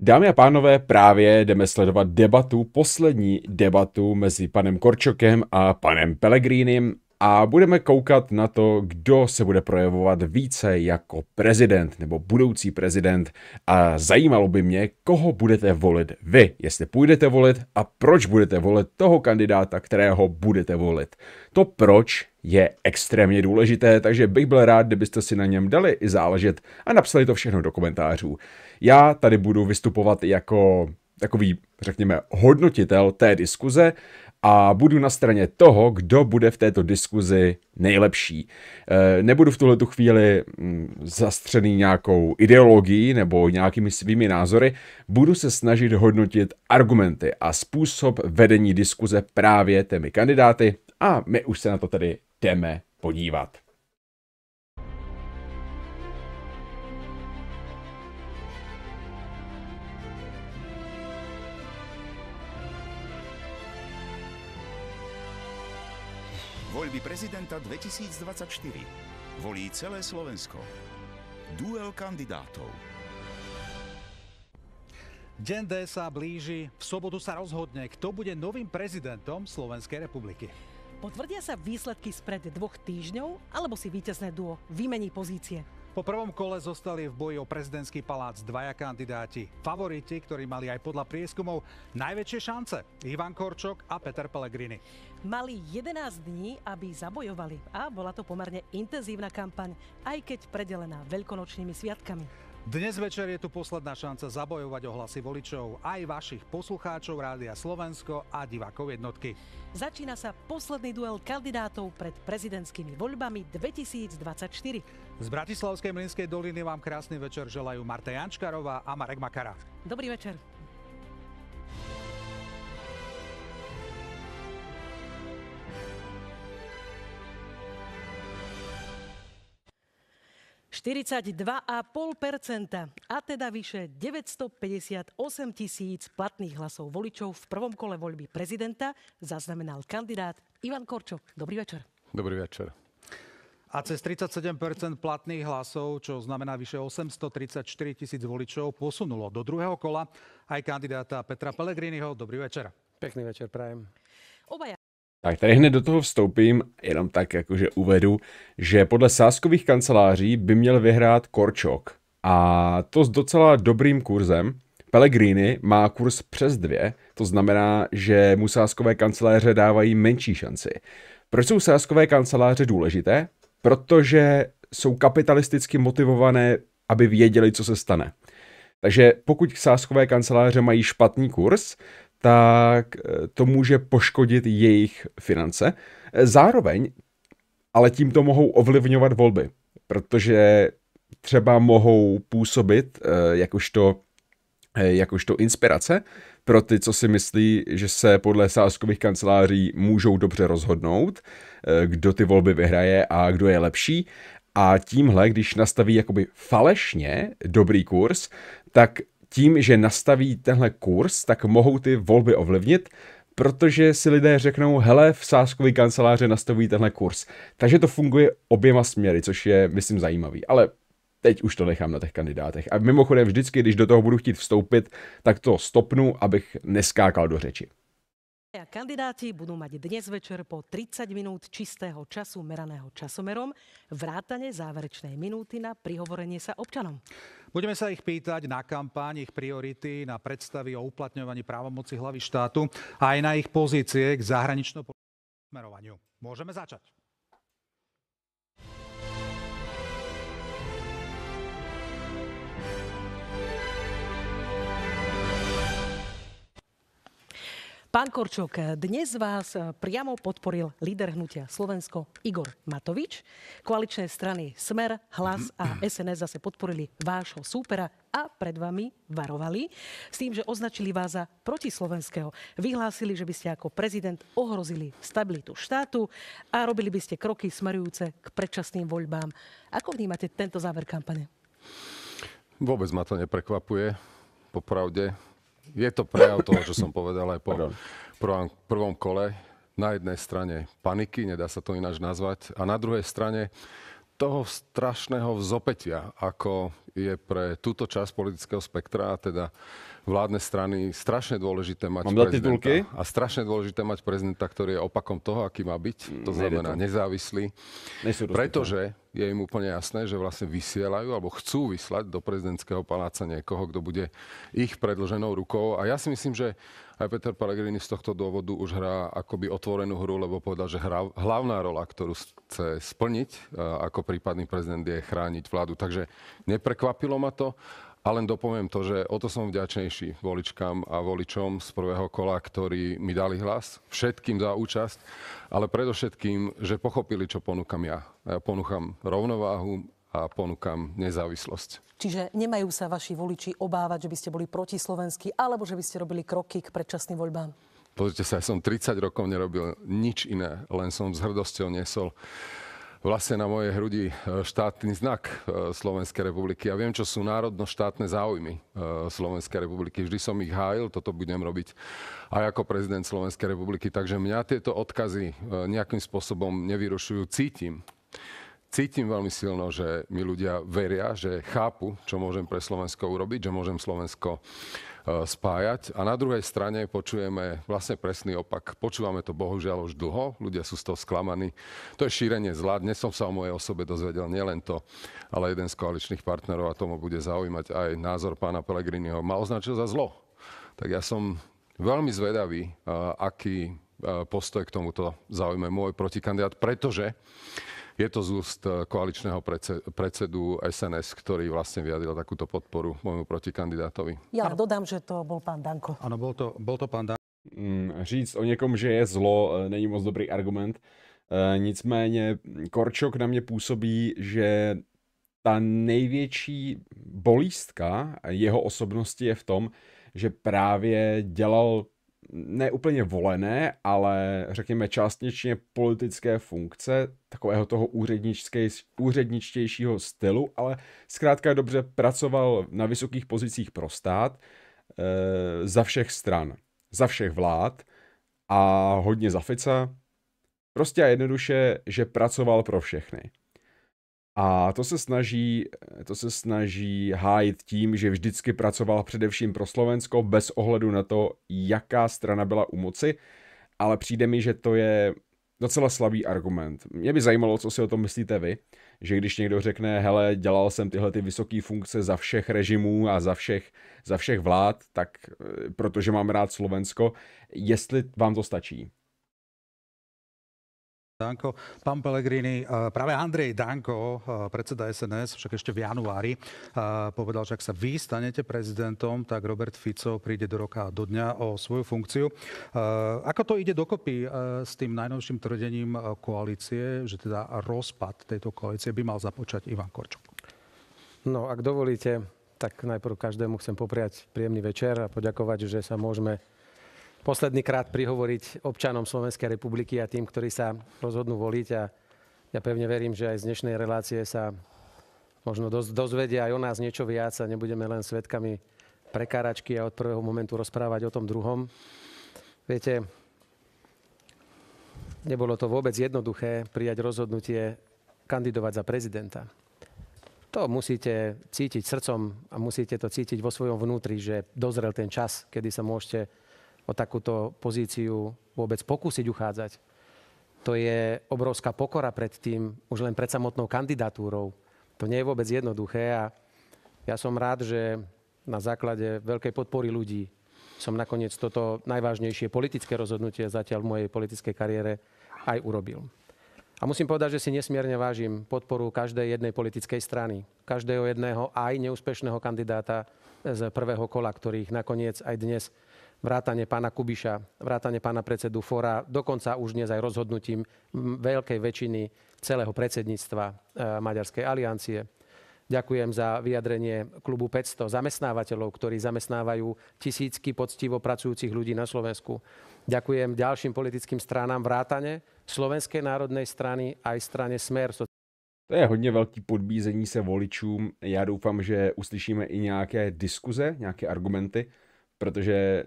Dámy a pánové, právě jdeme sledovat debatu, poslední debatu mezi panem Korčokem a panem Pelegrínem a budeme koukat na to, kdo se bude projevovat více jako prezident nebo budoucí prezident a zajímalo by mě, koho budete volit vy, jestli půjdete volit a proč budete volit toho kandidáta, kterého budete volit. To proč je extrémně důležité, takže bych byl rád, kdybyste si na něm dali i záležet a napsali to všechno do komentářů. Já tady budu vystupovat jako takový, řekněme, hodnotitel té diskuze a budu na straně toho, kdo bude v této diskuzi nejlepší. Eh, nebudu v tuhle chvíli mm, zastřený nějakou ideologií nebo nějakými svými názory, budu se snažit hodnotit argumenty a způsob vedení diskuze právě těmi kandidáty a my už se na to tedy jdeme podívat. Volby prezidenta 2024 volí celé Slovensko. Duel kandidátov. Deň D sa blíži, v sobotu sa rozhodne, kto bude novým prezidentom Slovenskej republiky. Potvrdia sa výsledky spred dvoch týždňov, alebo si víťazné duo vymení pozície? Po prvom kole zostali v boji o prezidentský palác dvaja kandidáti. Favoriti, ktorí mali aj podľa prieskumov najväčšie šance. Ivan Korčok a Peter Pellegrini. Mali 11 dní, aby zabojovali a bola to pomerne intenzívna kampaň, aj keď predelená veľkonočnými sviatkami. Dnes večer je tu posledná šanca zabojovať o hlasy voličov, aj vašich poslucháčov Rádia Slovensko a divákov jednotky. Začína sa posledný duel kandidátov pred prezidentskými voľbami 2024. Z Bratislavskej Mlinskej doliny vám krásny večer želajú Marta Jančkarová a Marek Makara. Dobrý večer. 42,5 a teda vyše 958 tisíc platných hlasov voličov v prvom kole voľby prezidenta zaznamenal kandidát Ivan korčok. Dobrý večer. Dobrý večer. A cez 37 platných hlasov, čo znamená vyše 834 tisíc voličov, posunulo do druhého kola aj kandidáta Petra Pellegriniho. Dobrý večer. Pekný večer, prajem. Obaja tak tady hned do toho vstoupím, jenom tak jakože uvedu, že podle sáskových kanceláří by měl vyhrát Korčok. A to s docela dobrým kurzem. Pellegrini má kurz přes dvě, to znamená, že mu sáskové kanceláře dávají menší šanci. Proč jsou sáskové kanceláře důležité? Protože jsou kapitalisticky motivované, aby věděli, co se stane. Takže pokud sáskové kanceláře mají špatný kurz, tak eh, to může poškodit jejich finance. Eh, zároveň ale tímto mohou ovlivňovat volby, protože třeba mohou působit eh, jakožto, jakožto inspirace pro ty, co si myslí, že se podle sázkových kanceláří můžou dobře rozhodnout, kdo ty volby vyhraje a kdo je lepší. A tímhle, když nastaví jakoby falešně dobrý kurz, tak tím, že nastaví tenhle kurz, tak mohou ty volby ovlivnit, protože si lidé řeknou, hele, v sázkové kanceláře nastavují tenhle kurz. Takže to funguje oběma směry, což je, myslím, zajímavý. Ale teď už to nechám na těch kandidátech. A mimochodem vždycky, když do toho budu chtít vstoupit, tak to stopnu, abych neskákal do řeči. A kandidáti budú mať dnes večer po 30 minút čistého času meraného časomerom, vrátane záverečnej minúty na prihovorenie sa občanom. Budeme sa ich pýtať na kampáni, ich priority, na predstavy o uplatňovaní právomoci hlavy štátu a aj na ich pozície k zahraničnom smerovaniu. Môžeme začať. Pán Korčok, dnes vás priamo podporil líder hnutia Slovensko Igor Matovič. Koaličné strany Smer, Hlas a SNS zase podporili vášho súpera a pred vami varovali s tým, že označili vás za protislovenského. Vyhlásili, že by ste ako prezident ohrozili stabilitu štátu a robili by ste kroky smerujúce k predčasným voľbám. Ako vnímate tento záver kampane? Vôbec ma to neprekvapuje. Popravde, je to prejav toho, čo som povedal aj po prvom, prvom kole. Na jednej strane paniky, nedá sa to ináč nazvať, a na druhej strane toho strašného vzopetia, ako je pre túto časť politického spektra, teda vládne strany strašne dôležité mať Mám prezidenta. A strašne dôležité mať prezidenta, ktorý je opakom toho, aký má byť. To mm, znamená to. nezávislý. Pretože je im úplne jasné, že vlastne vysielajú alebo chcú vyslať do prezidentského paláca niekoho, kto bude ich predlženou rukou. A ja si myslím, že aj Peter Pellegrini z tohto dôvodu už hrá akoby otvorenú hru, lebo povedal, že hra, hlavná rola, ktorú chce splniť e, ako prípadný prezident, je chrániť vládu. Takže neprekvapilo ma to. A len dopoviem to, že o to som vďačnejší voličkám a voličom z prvého kola, ktorí mi dali hlas, všetkým za účasť, ale predovšetkým, že pochopili, čo ponúkam ja. Ja ponúkam rovnováhu a ponúkam nezávislosť. Čiže nemajú sa vaši voliči obávať, že by ste boli protislovenskí alebo že by ste robili kroky k predčasným voľbám? Pozrite sa, ja som 30 rokov nerobil nič iné, len som s hrdosťou nesol vlastne na mojej hrudi e, štátny znak e, Slovenskej republiky. Ja viem, čo sú národno-štátne záujmy e, Slovenskej republiky. Vždy som ich hájil, toto budem robiť aj ako prezident Slovenskej republiky. Takže mňa tieto odkazy nejakým spôsobom nevyrušujú. Cítim, cítim veľmi silno, že mi ľudia veria, že chápu, čo môžem pre Slovensko urobiť, že môžem Slovensko E, spájať. A na druhej strane počujeme vlastne presný opak. Počúvame to bohužiaľ už dlho, ľudia sú z toho sklamaní. To je šírenie zlá. Dnes som sa o mojej osobe dozvedel nielen to, ale jeden z koaličných partnerov, a tomu bude zaujímať aj názor pána Pelegriniho, ma označil za zlo. Tak ja som veľmi zvedavý, e, aký e, postoj k tomuto zaujme môj protikandidát, pretože je to z úst eh, koaličného predsedu SNS, ktorý vlastne vyjadril takúto podporu môjmu protikandidátovi. Ja ano. dodám, že to bol pán Danko. Áno, bol to, bol to pán Danko. Mm, říct o někom, že je zlo, eh, není moc dobrý argument. E, nicméně Korčok na mě působí, že ta největší bolístka jeho osobnosti je v tom, že právě dělal ne úplně volené, ale řekněme částečně politické funkce, takového toho úředničtějšího stylu, ale zkrátka dobře pracoval na vysokých pozicích pro stát e, za všech stran, za všech vlád a hodně za Fica. Prostě a jednoduše, že pracoval pro všechny. A to se, snaží, to se snaží hájit tím, že vždycky pracoval především pro Slovensko bez ohledu na to, jaká strana byla u moci, ale přijde mi, že to je docela slabý argument. Mě by zajímalo, co si o tom myslíte vy, že když někdo řekne, hele, dělal jsem tyhle ty vysoké funkce za všech režimů a za všech, za všech vlád, tak eh, protože mám rád Slovensko, jestli vám to stačí. Danko. Pán Pelegrini, e, práve Andrej Danko, e, predseda SNS, však ešte v januári, e, povedal, že ak sa vy stanete prezidentom, tak Robert Fico príde do roka a do dňa o svoju funkciu. Ako to ide dokopy s tým najnovším tvrdením koalície, že teda rozpad tejto koalície by mal započať Ivan Korčok? No, ak dovolíte, tak najprv každému chcem popriať príjemný večer a poďakovať, že sa môžeme posledný krát prihovoriť občanom Slovenskej republiky a tým, ktorí sa rozhodnú voliť. A ja pevne verím, že aj z dnešnej relácie sa možno dozvedia aj o nás niečo viac a nebudeme len svetkami prekáračky a od prvého momentu rozprávať o tom druhom. Viete, nebolo to vôbec jednoduché prijať rozhodnutie kandidovať za prezidenta. To musíte cítiť srdcom a musíte to cítiť vo svojom vnútri, že dozrel ten čas, kedy sa môžete o takúto pozíciu vôbec pokúsiť uchádzať. To je obrovská pokora pred tým, už len pred samotnou kandidatúrou. To nie je vôbec jednoduché a ja som rád, že na základe veľkej podpory ľudí som nakoniec toto najvážnejšie politické rozhodnutie zatiaľ v mojej politickej kariére aj urobil. A musím povedať, že si nesmierne vážim podporu každej jednej politickej strany, každého jedného aj neúspešného kandidáta z prvého kola, ktorých nakoniec aj dnes vrátane pána Kubiša, vrátane pána predsedu Fora, dokonca už dnes aj rozhodnutím veľkej väčšiny celého predsedníctva e, Maďarskej aliancie. Ďakujem za vyjadrenie klubu 500 zamestnávateľov, ktorí zamestnávajú tisícky poctivo pracujúcich ľudí na Slovensku. Ďakujem ďalším politickým stranám vrátane Slovenskej národnej strany aj strane Smer. To je hodně velký podbízení se voličům. Já doufám, že uslyšíme i nějaké diskuze, nějaké argumenty, protože eh,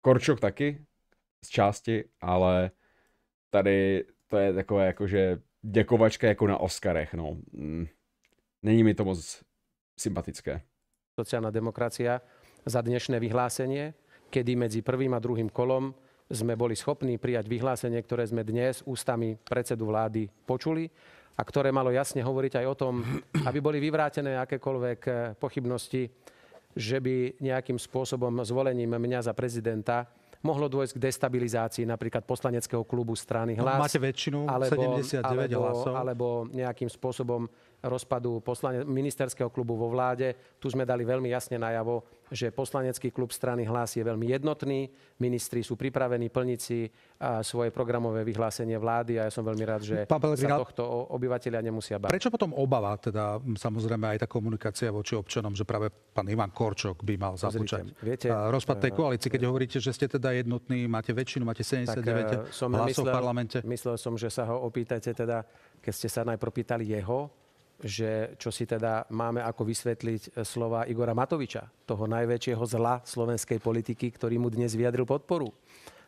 Korčok taky z části, ale tady to je takové jakože děkovačka jako na Oscarech, no. Mm, není mi to moc sympatické. Sociálna demokracia za dnešné vyhlásenie, kedy medzi prvým a druhým kolom sme boli schopní prijať vyhlásenie, ktoré sme dnes ústami predsedu vlády počuli a ktoré malo jasne hovoriť aj o tom, aby boli vyvrátené akékoľvek eh, pochybnosti že by nejakým spôsobom zvolením mňa za prezidenta mohlo dôjsť k destabilizácii napríklad poslaneckého klubu strany no, hlas. No, máte väčšinu, alebo, 79 alebo, hlasov. Alebo nejakým spôsobom rozpadu poslane- ministerského klubu vo vláde. Tu sme dali veľmi jasne najavo, že poslanecký klub strany hlas je veľmi jednotný, ministri sú pripravení plniť si svoje programové vyhlásenie vlády a ja som veľmi rád, že Pán sa tohto obyvateľia nemusia báť. Prečo potom obava, teda samozrejme aj tá komunikácia voči občanom, že práve pán Ivan Korčok by mal započať viete, rozpad tej e, koalície, keď hovoríte, že ste teda jednotní, máte väčšinu, máte 79 tak, e, som hlasov myslel, v parlamente. Myslel som, že sa ho opýtate teda, keď ste sa najprv pýtali jeho, že čo si teda máme ako vysvetliť e, slova Igora Matoviča, toho najväčšieho zla slovenskej politiky, ktorý mu dnes vyjadril podporu.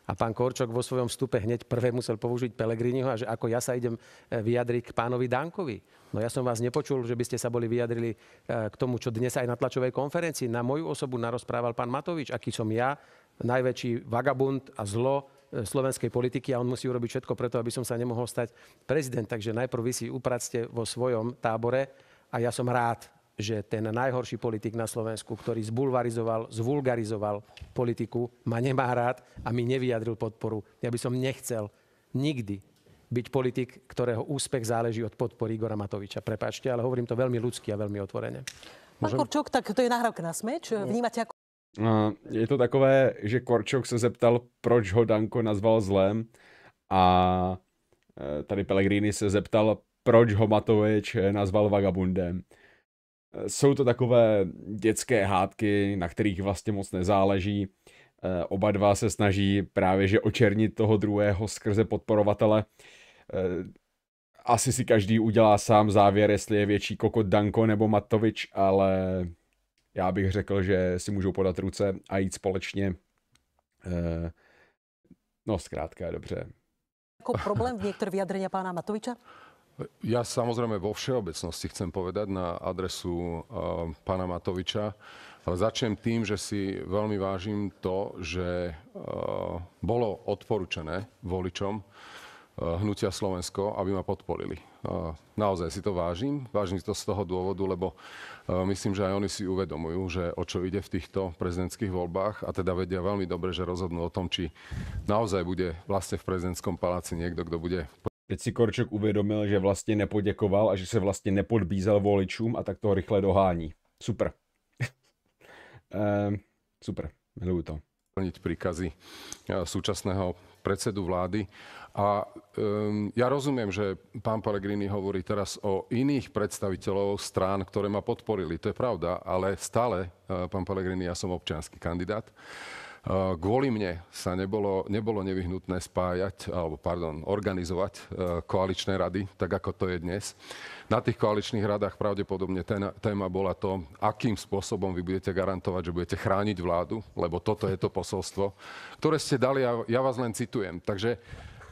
A pán Korčok vo svojom vstupe hneď prvé musel použiť Pelegriniho a že ako ja sa idem e, vyjadriť k pánovi Dankovi. No ja som vás nepočul, že by ste sa boli vyjadrili e, k tomu, čo dnes aj na tlačovej konferencii na moju osobu narozprával pán Matovič, aký som ja, najväčší vagabund a zlo E, slovenskej politiky a on musí urobiť všetko preto, aby som sa nemohol stať prezident. Takže najprv vy si upracte vo svojom tábore a ja som rád, že ten najhorší politik na Slovensku, ktorý zbulvarizoval, zvulgarizoval politiku, ma nemá rád a mi nevyjadril podporu. Ja by som nechcel nikdy byť politik, ktorého úspech záleží od podpory Igora Matoviča. Prepačte, ale hovorím to veľmi ľudsky a veľmi otvorene. Pán Kurčok, tak to je nahrávka na smeč. Vnímate ako je to takové, že Korčok se zeptal, proč ho Danko nazval zlem a e, tady Pellegrini se zeptal, proč ho Matovič e, nazval vagabundem. E, jsou to takové dětské hádky, na kterých vlastně moc nezáleží. Oba dva se snaží právě že očernit toho druhého skrze podporovatele. Asi si každý udělá sám závěr, jestli je větší kokot Danko nebo Matovič, ale já bych řekl, že si můžou podat ruce a jít společně. Eh, no zkrátka, dobře. Jako problém v některých vyjadrení pána Matoviča? Ja samozrejme vo všeobecnosti chcem povedať na adresu uh, eh, pána Matoviča, ale začnem tým, že si veľmi vážim to, že uh, bolo odporúčené voličom, Eh, hnutia Slovensko, aby ma podporili. Eh, naozaj si to vážim. Vážim to z toho dôvodu, lebo eh, myslím, že aj oni si uvedomujú, že o čo ide v týchto prezidentských voľbách a teda vedia veľmi dobre, že rozhodnú o tom, či naozaj bude vlastne v prezidentskom paláci niekto, kto bude Keď si Korčok uvědomil, že vlastne nepoděkoval a že se vlastně nepodbízal voličům a tak to rýchle dohání. Super. Ehm, super, miluju to. ...plniť príkazy súčasného predsedu vlády. A um, ja rozumiem, že pán Pellegrini hovorí teraz o iných predstaviteľov strán, ktoré ma podporili. To je pravda, ale stále, e, pán Pellegrini, ja som občianský kandidát. E, kvôli mne sa nebolo, nebolo nevyhnutné spájať, alebo pardon, organizovať e, koaličné rady, tak ako to je dnes. Na tých koaličných radách pravdepodobne téma bola to, akým spôsobom vy budete garantovať, že budete chrániť vládu, lebo toto je to posolstvo, ktoré ste dali, ja, ja vás len citujem. Takže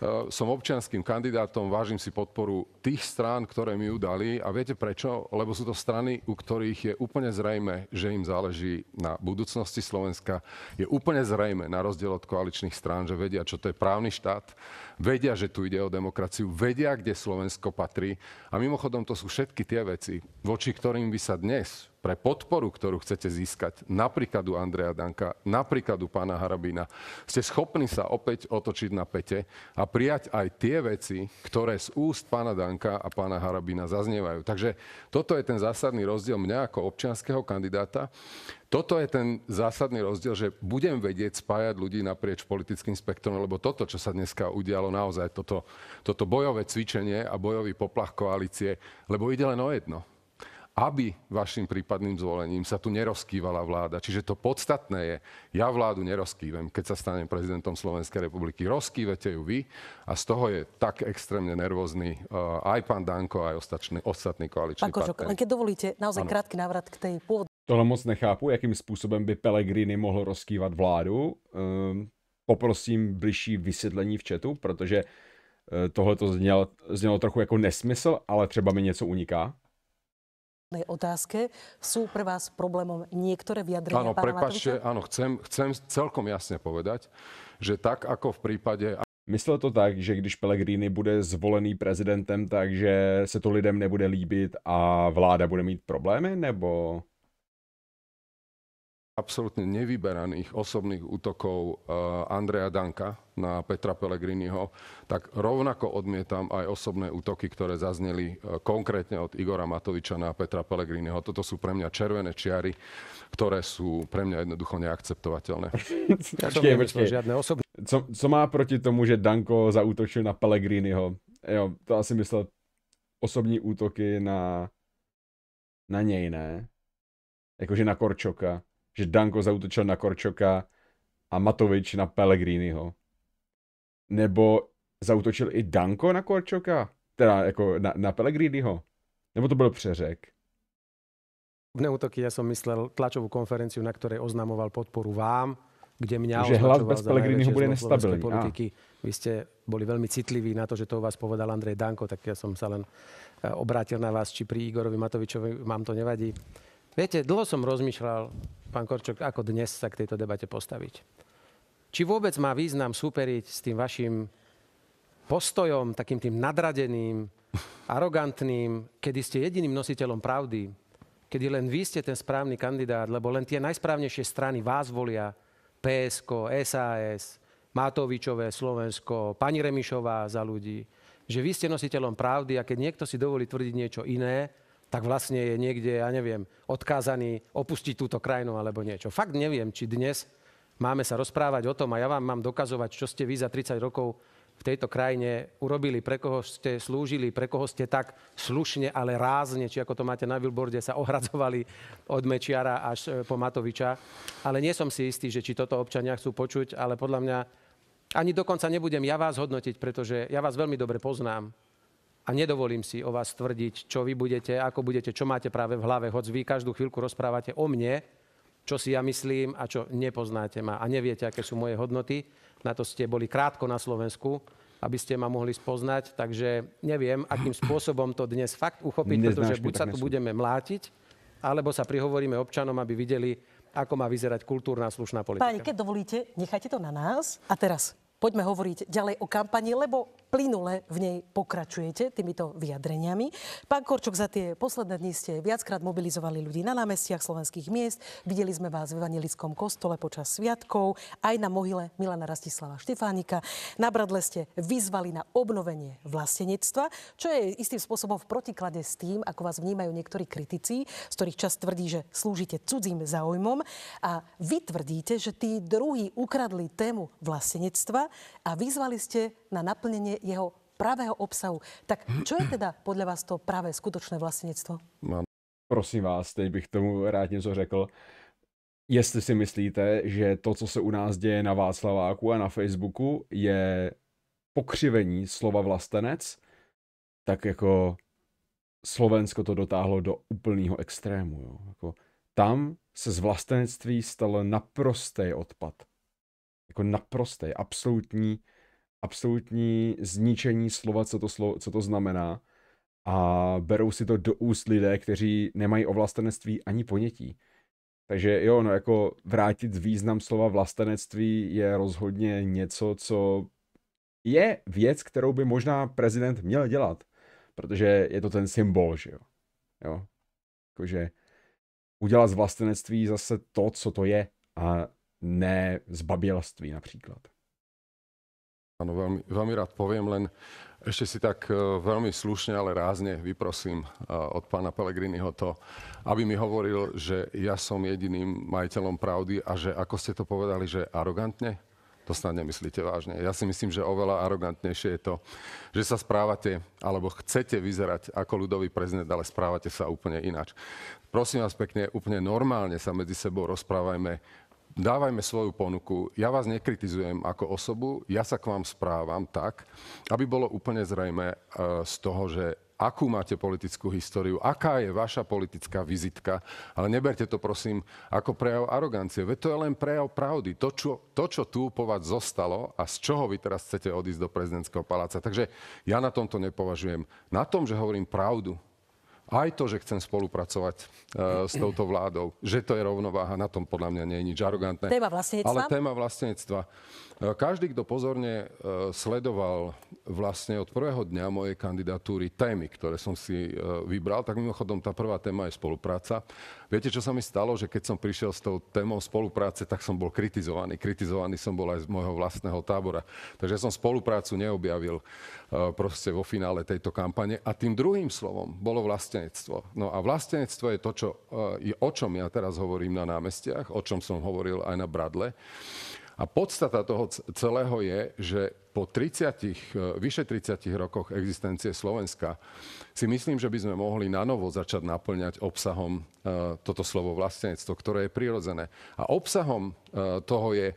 E, som občianským kandidátom, vážim si podporu tých strán, ktoré mi ju dali a viete prečo? Lebo sú to strany, u ktorých je úplne zrejme, že im záleží na budúcnosti Slovenska. Je úplne zrejme, na rozdiel od koaličných strán, že vedia, čo to je právny štát, vedia, že tu ide o demokraciu, vedia, kde Slovensko patrí. A mimochodom, to sú všetky tie veci, voči ktorým by sa dnes pre podporu, ktorú chcete získať, napríklad u Andreja Danka, napríklad u pána Harabína, ste schopní sa opäť otočiť na pete a prijať aj tie veci, ktoré z úst pána Danka a pána Harabína zaznievajú. Takže toto je ten zásadný rozdiel mňa ako občianského kandidáta. Toto je ten zásadný rozdiel, že budem vedieť spájať ľudí naprieč politickým spektrom, lebo toto, čo sa dneska udialo naozaj, toto, toto bojové cvičenie a bojový poplach koalície, lebo ide len o jedno aby vašim prípadným zvolením sa tu nerozkývala vláda. Čiže to podstatné je, ja vládu nerozkývem, keď sa stanem prezidentom Slovenskej republiky. Rozkývete ju vy a z toho je tak extrémne nervózny uh, aj pán Danko, aj ostatní, ostatní koaliční Pán Kožok, len keď dovolíte, naozaj ano. krátky návrat k tej pôvodnej. Tohle moc nechápu, jakým způsobem by Pelegrini mohol rozkývat vládu. Um, poprosím bližší vysvětlení v četu, protože eh, tohle to znelo znělo trochu jako nesmysl, ale třeba mi něco uniká otázke. Sú pre vás problémom niektoré vyjadrenia Áno, prepačte, áno, chcem, chcem celkom jasne povedať, že tak ako v prípade... Myslel to tak, že když Pellegrini bude zvolený prezidentem, takže se to lidem nebude líbit a vláda bude mít problémy, nebo absolútne nevyberaných osobných útokov eh, Andreja Danka na Petra Pellegriniho, tak rovnako odmietam aj osobné útoky, ktoré zazneli eh, konkrétne od Igora Matoviča na Petra Pellegriniho. Toto sú pre mňa červené čiary, ktoré sú pre mňa jednoducho neakceptovateľné. Počkej, počkej. Žiadne osobné. Co, co má proti tomu, že Danko zautočil na Pellegriniho? Jo, to asi myslel osobní útoky na, na nej, ne? Jakože na Korčoka že Danko zautočil na Korčoka a Matovič na Pellegriniho. Nebo zautočil i Danko na Korčoka, teda jako na, na Pellegriniho. Nebo to byl přeřek? V neútoky ja som myslel tlačovú konferenciu, na ktorej oznamoval podporu vám, kde mňa že hlas bez Pellegriniho bude nestabilný. Politiky. Vy ste boli veľmi citliví na to, že to u vás povedal Andrej Danko, tak ja som sa len e, obrátil na vás, či pri Igorovi Matovičovi vám to nevadí. Viete, dlho som rozmýšľal, pán Korčok, ako dnes sa k tejto debate postaviť? Či vôbec má význam súperiť s tým vašim postojom, takým tým nadradeným, arogantným, kedy ste jediným nositeľom pravdy, kedy len vy ste ten správny kandidát, lebo len tie najsprávnejšie strany vás volia, PSK, SAS, Matovičové, Slovensko, pani Remišová za ľudí, že vy ste nositeľom pravdy a keď niekto si dovolí tvrdiť niečo iné, tak vlastne je niekde, ja neviem, odkázaný opustiť túto krajinu alebo niečo. Fakt neviem, či dnes máme sa rozprávať o tom a ja vám mám dokazovať, čo ste vy za 30 rokov v tejto krajine urobili, pre koho ste slúžili, pre koho ste tak slušne, ale rázne, či ako to máte na billboarde, sa ohradzovali od Mečiara až e, po Matoviča. Ale nie som si istý, že či toto občania chcú počuť, ale podľa mňa ani dokonca nebudem ja vás hodnotiť, pretože ja vás veľmi dobre poznám a nedovolím si o vás tvrdiť, čo vy budete, ako budete, čo máte práve v hlave, hoď vy každú chvíľku rozprávate o mne, čo si ja myslím a čo nepoznáte ma a neviete, aké sú moje hodnoty. Na to ste boli krátko na Slovensku, aby ste ma mohli spoznať, takže neviem, akým spôsobom to dnes fakt uchopiť, Neznáš, pretože buď sa tu budeme mlátiť, alebo sa prihovoríme občanom, aby videli, ako má vyzerať kultúrna slušná politika. Páni, keď dovolíte, nechajte to na nás. A teraz poďme hovoriť ďalej o kampani, lebo plynule v nej pokračujete týmito vyjadreniami. Pán Korčok, za tie posledné dni ste viackrát mobilizovali ľudí na námestiach slovenských miest. Videli sme vás v Evangelickom kostole počas sviatkov, aj na mohyle Milana Rastislava Štefánika. Na Bradle ste vyzvali na obnovenie vlastenectva, čo je istým spôsobom v protiklade s tým, ako vás vnímajú niektorí kritici, z ktorých čas tvrdí, že slúžite cudzím záujmom. A vy tvrdíte, že tí druhí ukradli tému vlastenectva a vyzvali ste na naplnenie jeho pravého obsahu. Tak čo je teda podľa vás to pravé skutočné vlastnictvo? No, prosím vás, teď bych tomu rád něco řekl. Jestli si myslíte, že to, co se u nás děje na Václaváku a na Facebooku, je pokřivení slova vlastenec, tak jako Slovensko to dotáhlo do úplného extrému. Jo. Jako, tam se z vlastenectví stal naprostý odpad. Jako naprostý, absolutní absolutní zničení slova, co to, slo, co to znamená a berou si to do úst lidé, kteří nemají o vlastenectví ani ponětí. Takže jo, no jako vrátit význam slova vlastenectví je rozhodně něco, co je věc, kterou by možná prezident měl dělat, protože je to ten symbol, že jo. jo? Jakože udělat z vlastenectví zase to, co to je a ne z babělství například. Áno, veľmi, veľmi rád poviem, len ešte si tak e, veľmi slušne, ale rázne vyprosím e, od pána Pelegriniho to, aby mi hovoril, že ja som jediným majiteľom pravdy a že, ako ste to povedali, že arogantne, to snad nemyslíte vážne. Ja si myslím, že oveľa arogantnejšie je to, že sa správate, alebo chcete vyzerať ako ľudový prezident, ale správate sa úplne ináč. Prosím vás pekne, úplne normálne sa medzi sebou rozprávajme dávajme svoju ponuku. Ja vás nekritizujem ako osobu, ja sa k vám správam tak, aby bolo úplne zrejme eh, z toho, že akú máte politickú históriu, aká je vaša politická vizitka, ale neberte to prosím ako prejav arogancie. Veď to je len prejav pravdy. To, čo, to, čo tu po vás zostalo a z čoho vy teraz chcete odísť do prezidentského paláca. Takže ja na tomto nepovažujem. Na tom, že hovorím pravdu, aj to, že chcem spolupracovať uh, s touto vládou, že to je rovnováha, na tom podľa mňa nie je nič arogantné. Téma vlastníctva? Ale téma vlastníctva. E, každý, kto pozorne e, sledoval vlastne od prvého dňa mojej kandidatúry témy, ktoré som si e, vybral, tak mimochodom tá prvá téma je spolupráca. Viete, čo sa mi stalo, že keď som prišiel s tou témou spolupráce, tak som bol kritizovaný. Kritizovaný som bol aj z môjho vlastného tábora. Takže som spoluprácu neobjavil proste vo finále tejto kampane. A tým druhým slovom bolo vlastenectvo. No a vlastenectvo je to, čo, je, o čom ja teraz hovorím na námestiach, o čom som hovoril aj na Bradle. A podstata toho celého je, že po 30, e, vyše 30 rokoch existencie Slovenska si myslím, že by sme mohli na novo začať naplňať obsahom e, toto slovo vlastenectvo, ktoré je prirodzené. A obsahom e, toho je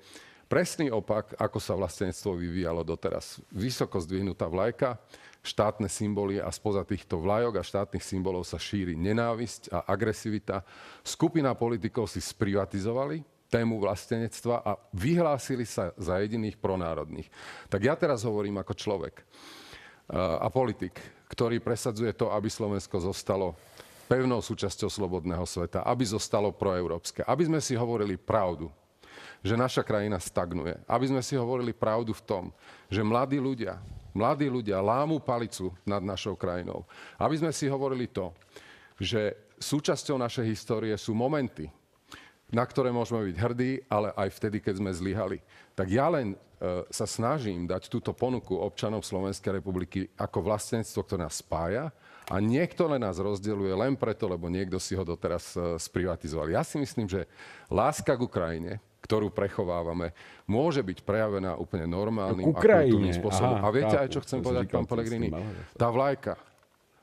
presný opak, ako sa vlastenectvo vyvíjalo doteraz. Vysoko zdvihnutá vlajka, štátne symboly a spoza týchto vlajok a štátnych symbolov sa šíri nenávisť a agresivita. Skupina politikov si sprivatizovali tému vlastenectva a vyhlásili sa za jediných pronárodných. Tak ja teraz hovorím ako človek eh, a politik, ktorý presadzuje to, aby Slovensko zostalo pevnou súčasťou slobodného sveta, aby zostalo proeurópske, aby sme si hovorili pravdu, že naša krajina stagnuje, aby sme si hovorili pravdu v tom, že mladí ľudia, mladí ľudia lámu palicu nad našou krajinou, aby sme si hovorili to, že súčasťou našej histórie sú momenty, na ktoré môžeme byť hrdí, ale aj vtedy, keď sme zlyhali. Tak ja len e, sa snažím dať túto ponuku občanov Slovenskej republiky ako vlastenectvo, ktoré nás spája a niekto len nás rozdeluje len preto, lebo niekto si ho doteraz e, sprivatizoval. Ja si myslím, že láska k Ukrajine, ktorú prechovávame, môže byť prejavená úplne normálnym a kultúrnym spôsobom. Aha, a viete aj, čo chcem povedať, pán Pellegrini? Tá vlajka,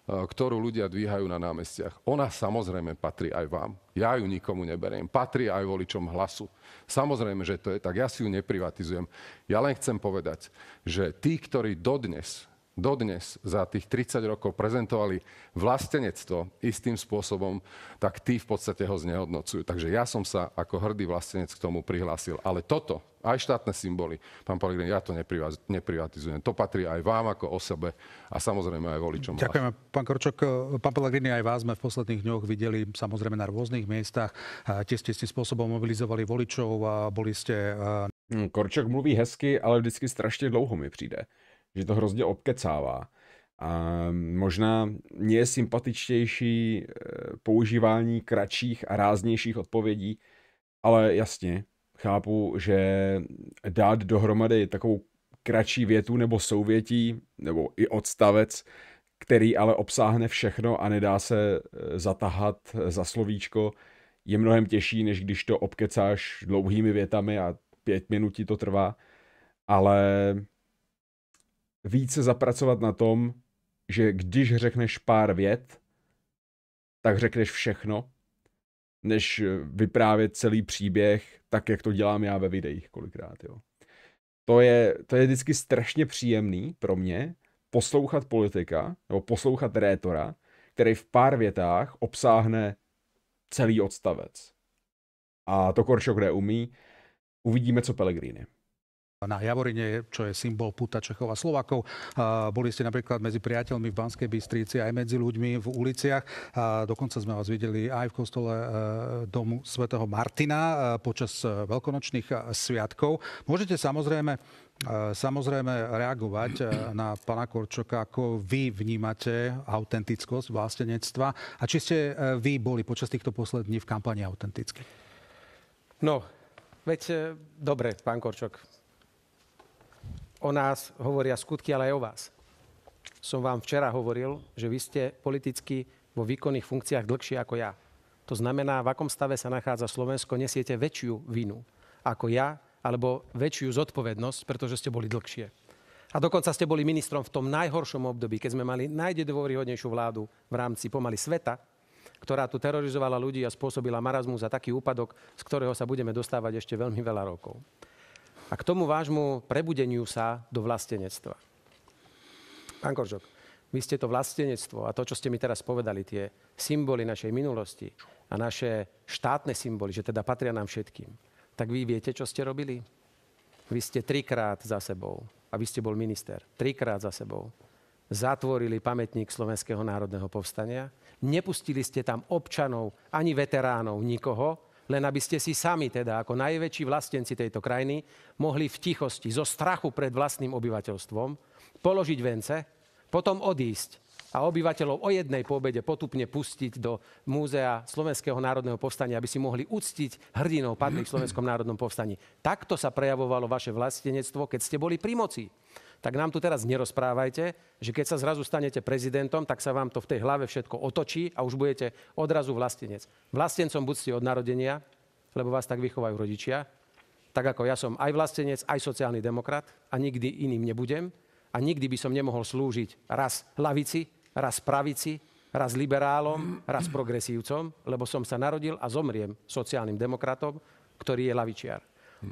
E, ktorú ľudia dvíhajú na námestiach. Ona samozrejme patrí aj vám. Ja ju nikomu neberiem. Patrí aj voličom hlasu. Samozrejme, že to je tak. Ja si ju neprivatizujem. Ja len chcem povedať, že tí, ktorí dodnes dodnes za tých 30 rokov prezentovali vlastenectvo istým spôsobom, tak tí v podstate ho znehodnocujú. Takže ja som sa ako hrdý vlastenec k tomu prihlásil. Ale toto, aj štátne symboly, pán Pelegrini, ja to neprivatizujem. To patrí aj vám ako osobe a samozrejme aj voličom. Ďakujem, pán Korčok. Pán Pelegrini, aj vás sme v posledných dňoch videli samozrejme na rôznych miestach. Tie ste istým spôsobom mobilizovali voličov a boli ste... Korčok mluví hezky, ale vždycky strašne dlouho mi príde že to hrozně obkecává. A možná mě je sympatičtější eh, používání kratších a ráznějších odpovědí, ale jasně, chápu, že dát dohromady takovou kratší větu nebo souvětí, nebo i odstavec, který ale obsáhne všechno a nedá se eh, zatahat za slovíčko, je mnohem těžší, než když to obkecáš dlouhými větami a pět minut ti to trvá. Ale více zapracovat na tom, že když řekneš pár vět, tak řekneš všechno, než eh, vyprávět celý příběh, tak jak to dělám já ve videích kolikrát. Jo. To, je, to je vždycky strašně příjemný pro mě poslouchat politika nebo poslouchat rétora, který v pár větách obsáhne celý odstavec. A to Korčok neumí. Uvidíme, co Pelegrini na Javorine, čo je symbol puta Čechov a Slovakov. Boli ste napríklad medzi priateľmi v Banskej Bystrici, aj medzi ľuďmi v uliciach. Dokonca sme vás videli aj v kostole e, domu svätého Martina e, počas e, veľkonočných sviatkov. Môžete samozrejme samozrejme reagovať na pana Korčoka, ako vy vnímate autentickosť vlastenectva a či ste vy boli počas týchto posledných dní v kampani autentickí. No, veď dobre, pán Korčok, o nás hovoria skutky, ale aj o vás. Som vám včera hovoril, že vy ste politicky vo výkonných funkciách dlhšie ako ja. To znamená, v akom stave sa nachádza Slovensko, nesiete väčšiu vinu ako ja, alebo väčšiu zodpovednosť, pretože ste boli dlhšie. A dokonca ste boli ministrom v tom najhoršom období, keď sme mali najdôveryhodnejšiu vládu v rámci pomaly sveta, ktorá tu terorizovala ľudí a spôsobila marazmus a taký úpadok, z ktorého sa budeme dostávať ešte veľmi veľa rokov a k tomu vášmu prebudeniu sa do vlastenectva. Pán Koržok, vy ste to vlastenectvo a to, čo ste mi teraz povedali, tie symboly našej minulosti a naše štátne symboly, že teda patria nám všetkým, tak vy viete, čo ste robili? Vy ste trikrát za sebou, a vy ste bol minister, trikrát za sebou, zatvorili pamätník Slovenského národného povstania, nepustili ste tam občanov, ani veteránov, nikoho, len aby ste si sami, teda ako najväčší vlastenci tejto krajiny, mohli v tichosti, zo strachu pred vlastným obyvateľstvom, položiť vence, potom odísť a obyvateľov o jednej pobede potupne pustiť do Múzea Slovenského národného povstania, aby si mohli uctiť hrdinov padlých v Slovenskom národnom povstaní. Takto sa prejavovalo vaše vlastenectvo, keď ste boli pri moci tak nám tu teraz nerozprávajte, že keď sa zrazu stanete prezidentom, tak sa vám to v tej hlave všetko otočí a už budete odrazu vlastenec. Vlastencom buď ste od narodenia, lebo vás tak vychovajú rodičia, tak ako ja som aj vlastenec, aj sociálny demokrat a nikdy iným nebudem a nikdy by som nemohol slúžiť raz lavici, raz pravici, raz liberálom, raz progresívcom, lebo som sa narodil a zomriem sociálnym demokratom, ktorý je lavičiar.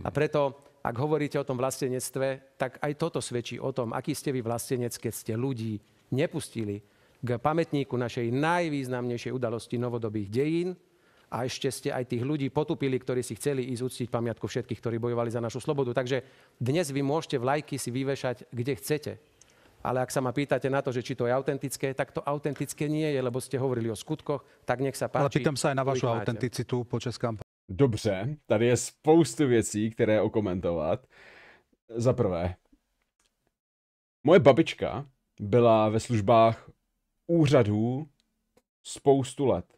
A preto ak hovoríte o tom vlastenectve, tak aj toto svedčí o tom, aký ste vy vlastenec, keď ste ľudí nepustili k pamätníku našej najvýznamnejšej udalosti novodobých dejín, a ešte ste aj tých ľudí potupili, ktorí si chceli ísť uctiť pamiatku všetkých, ktorí bojovali za našu slobodu. Takže dnes vy môžete vlajky si vyvešať, kde chcete. Ale ak sa ma pýtate na to, že či to je autentické, tak to autentické nie je, lebo ste hovorili o skutkoch, tak nech sa páči. Ale pýtam sa aj na vašu autenticitu počas kampane dobře. Tady je spoustu věcí, které okomentovat. Za prvé, moje babička byla ve službách úřadů spoustu let.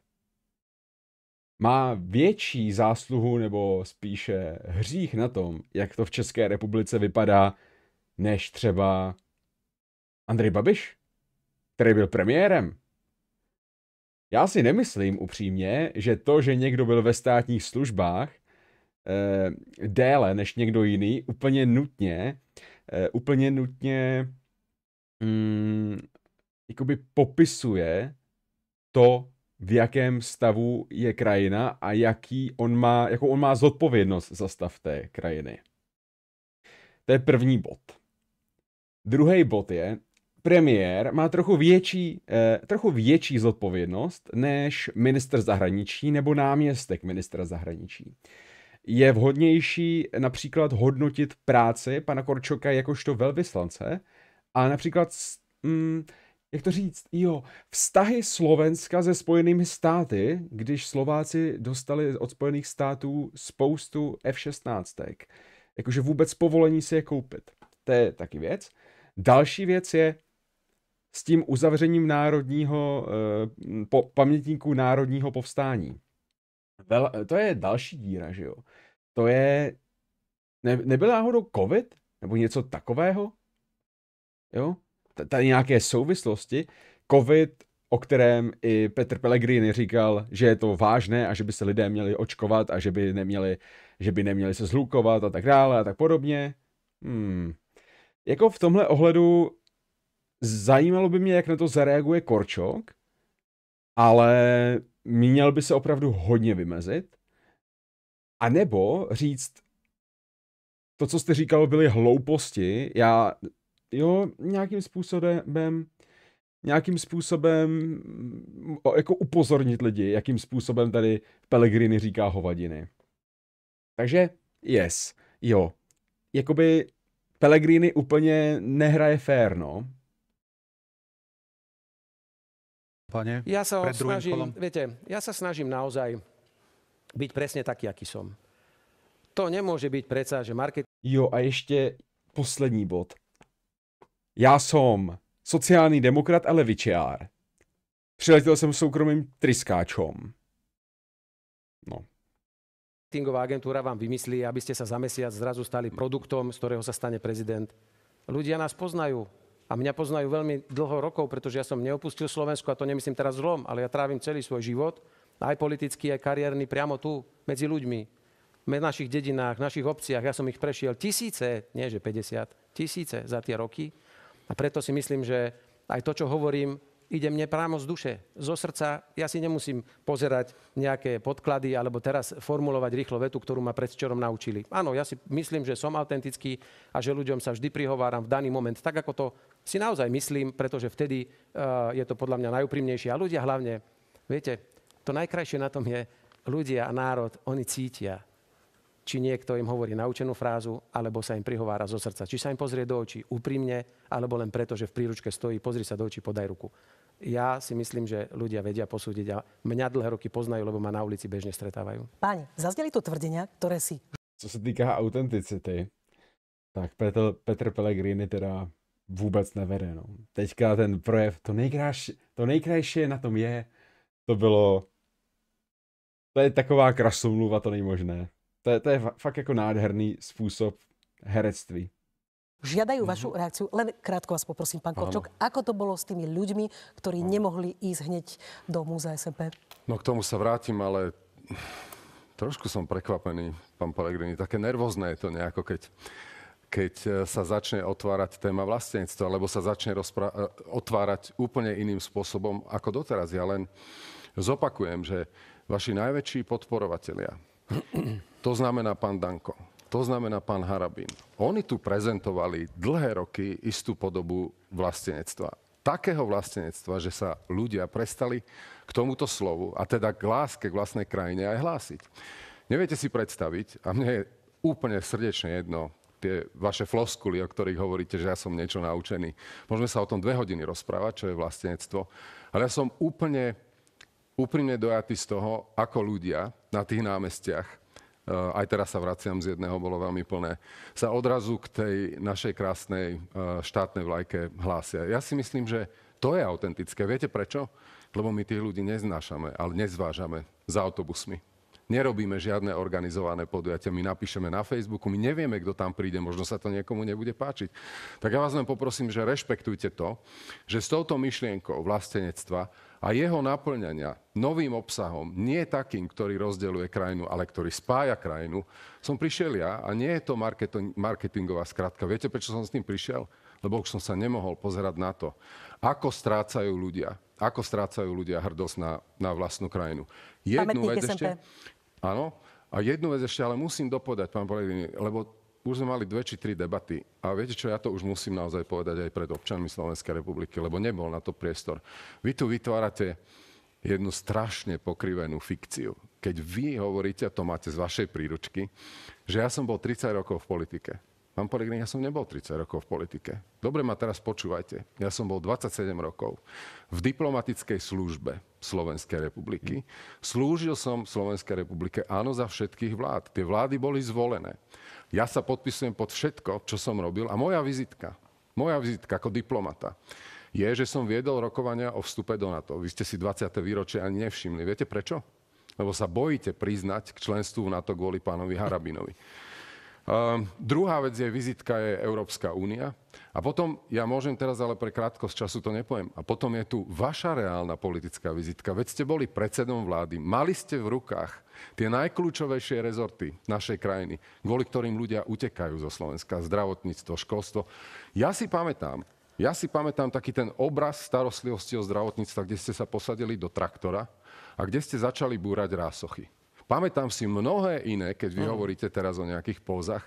Má větší zásluhu nebo spíše hřích na tom, jak to v České republice vypadá, než třeba Andrej Babiš, který byl premiérem Já si nemyslím upřímně, že to, že někdo byl ve státních službách e, déle než někdo jiný, úplně nutně, e, úplně nutně mm, jakoby popisuje to, v jakém stavu je krajina a jaký on má, jakou on má zodpovědnost za stav té krajiny. To je první bod. Druhý bod je, premiér má trochu větší, eh, trochu větší zodpovědnost než minister zahraničí nebo náměstek ministra zahraničí. Je vhodnější například hodnotit práci pana Korčoka jakožto velvyslance a například, mm, jak to říct, jo, vztahy Slovenska se Spojenými státy, když Slováci dostali od Spojených států spoustu F-16. Jakože vůbec povolení si je koupit. To je taky věc. Další věc je s tím uzavřením národního eh, po, pamětníku národního povstání. Vel, to je další díra, že jo. To je... Ne, nebyl náhodou covid? Nebo něco takového? Jo? Tady nějaké souvislosti. Covid, o kterém i Petr Pellegrini říkal, že je to vážné a že by se lidé měli očkovat a že by neměli, že by neměli se zhlukovat a tak dále a tak podobně. Hmm. Jako v tomhle ohledu Zajímalo by mě, jak na to zareaguje Korčok, ale měl by se opravdu hodně vymezit. A nebo říct, to, co jste říkal, byly hlouposti. Já, jo, nějakým způsobem, nějakým způsobem jako upozornit lidi, jakým způsobem tady Pellegrini říká hovadiny. Takže yes, jo. Jakoby Pellegrini úplně nehraje férno. no. Pane, ja sa pred snažím, kolom. Viete, ja sa snažím naozaj byť presne taký, aký som. To nemôže byť predsa, že marketing... Jo, a ešte poslední bod. Ja som sociálny demokrat a levičiár. Přiletěl jsem soukromým tryskáčom. No. Tingová agentúra vám vymyslí, aby ste sa za mesiac zrazu stali produktom, z ktorého sa stane prezident. Ľudia nás poznajú a mňa poznajú veľmi dlho rokov, pretože ja som neopustil Slovensko a to nemyslím teraz zlom, ale ja trávim celý svoj život, aj politický, aj kariérny, priamo tu, medzi ľuďmi, v našich dedinách, v našich obciach. Ja som ich prešiel tisíce, nie že 50, tisíce za tie roky. A preto si myslím, že aj to, čo hovorím, ide mne prámo z duše, zo srdca. Ja si nemusím pozerať nejaké podklady alebo teraz formulovať rýchlo vetu, ktorú ma predvčerom naučili. Áno, ja si myslím, že som autentický a že ľuďom sa vždy prihováram v daný moment tak, ako to si naozaj myslím, pretože vtedy uh, je to podľa mňa najúprimnejšie. A ľudia hlavne, viete, to najkrajšie na tom je, ľudia a národ, oni cítia či niekto im hovorí naučenú frázu, alebo sa im prihovára zo srdca. Či sa im pozrie do očí úprimne, alebo len preto, že v príručke stojí, pozri sa do očí, podaj ruku. Ja si myslím, že ľudia vedia posúdiť a mňa dlhé roky poznajú, lebo ma na ulici bežne stretávajú. Páni, zazneli tu tvrdenia, ktoré si... Co se týká autenticity, tak Petr, Petr Pellegrini teda vůbec nevede. No. Teďka ten projev, to, to nejkrajšie na tom je, to bylo, to je taková krasomluva, to nejmožné. To je, to je fakt jako nádherný způsob herectví. Žiadajú mm-hmm. vašu reakciu. Len krátko vás poprosím, pán Kočok, ako to bolo s tými ľuďmi, ktorí Áno. nemohli ísť hneď do múzea SMP? No k tomu sa vrátim, ale trošku som prekvapený, pán Pelegrini. Také nervózne je to nejako, keď keď e, sa začne otvárať téma vlastenectva, alebo sa začne rozpra- e, otvárať úplne iným spôsobom ako doteraz. Ja len zopakujem, že vaši najväčší podporovatelia, to znamená pán Danko, to znamená pán Harabín. Oni tu prezentovali dlhé roky istú podobu vlastenectva. Takého vlastenectva, že sa ľudia prestali k tomuto slovu, a teda k láske k vlastnej krajine aj hlásiť. Neviete si predstaviť, a mne je úplne srdečne jedno, tie vaše floskuly, o ktorých hovoríte, že ja som niečo naučený. Môžeme sa o tom dve hodiny rozprávať, čo je vlastenectvo. Ale ja som úplne úprimne dojatý z toho, ako ľudia na tých námestiach, eh, aj teraz sa vraciam z jedného, bolo veľmi plné, sa odrazu k tej našej krásnej eh, štátnej vlajke hlásia. Ja si myslím, že to je autentické. Viete prečo? Lebo my tých ľudí neznášame, ale nezvážame za autobusmi. Nerobíme žiadne organizované podujatia, my napíšeme na Facebooku, my nevieme, kto tam príde, možno sa to niekomu nebude páčiť. Tak ja vás len poprosím, že rešpektujte to, že s touto myšlienkou vlastenectva a jeho naplňania novým obsahom, nie takým, ktorý rozdeľuje krajinu, ale ktorý spája krajinu, som prišiel ja a nie je to marketingová skratka. Viete, prečo som s tým prišiel? Lebo už som sa nemohol pozerať na to, ako strácajú ľudia, ako strácajú ľudia hrdosť na, na vlastnú krajinu. Jednu vec ešte, áno, a jednu vec ešte ale musím dopodať, pán Poledini, lebo už sme mali dve či tri debaty a viete čo, ja to už musím naozaj povedať aj pred občanmi Slovenskej republiky, lebo nebol na to priestor. Vy tu vytvárate jednu strašne pokrivenú fikciu. Keď vy hovoríte, a to máte z vašej príručky, že ja som bol 30 rokov v politike. Pán Pelegrini, ja som nebol 30 rokov v politike. Dobre ma teraz počúvajte. Ja som bol 27 rokov v diplomatickej službe Slovenskej republiky. Slúžil som Slovenskej republike, áno, za všetkých vlád. Tie vlády boli zvolené. Ja sa podpisujem pod všetko, čo som robil a moja vizitka, moja vizitka ako diplomata je, že som viedol rokovania o vstupe do NATO. Vy ste si 20. výročie ani nevšimli. Viete prečo? Lebo sa bojíte priznať k členstvu v NATO kvôli pánovi Harabinovi. Ehm, druhá vec je, vizitka je Európska únia. A potom, ja môžem teraz, ale pre krátkosť času to nepoviem, a potom je tu vaša reálna politická vizitka. Veď ste boli predsedom vlády, mali ste v rukách tie najkľúčovejšie rezorty našej krajiny, kvôli ktorým ľudia utekajú zo Slovenska, zdravotníctvo, školstvo. Ja si pamätám, ja si pamätám taký ten obraz starostlivosti o zdravotníctva, kde ste sa posadili do traktora a kde ste začali búrať rásochy. Pamätám si mnohé iné, keď vy mm. hovoríte teraz o nejakých pozách,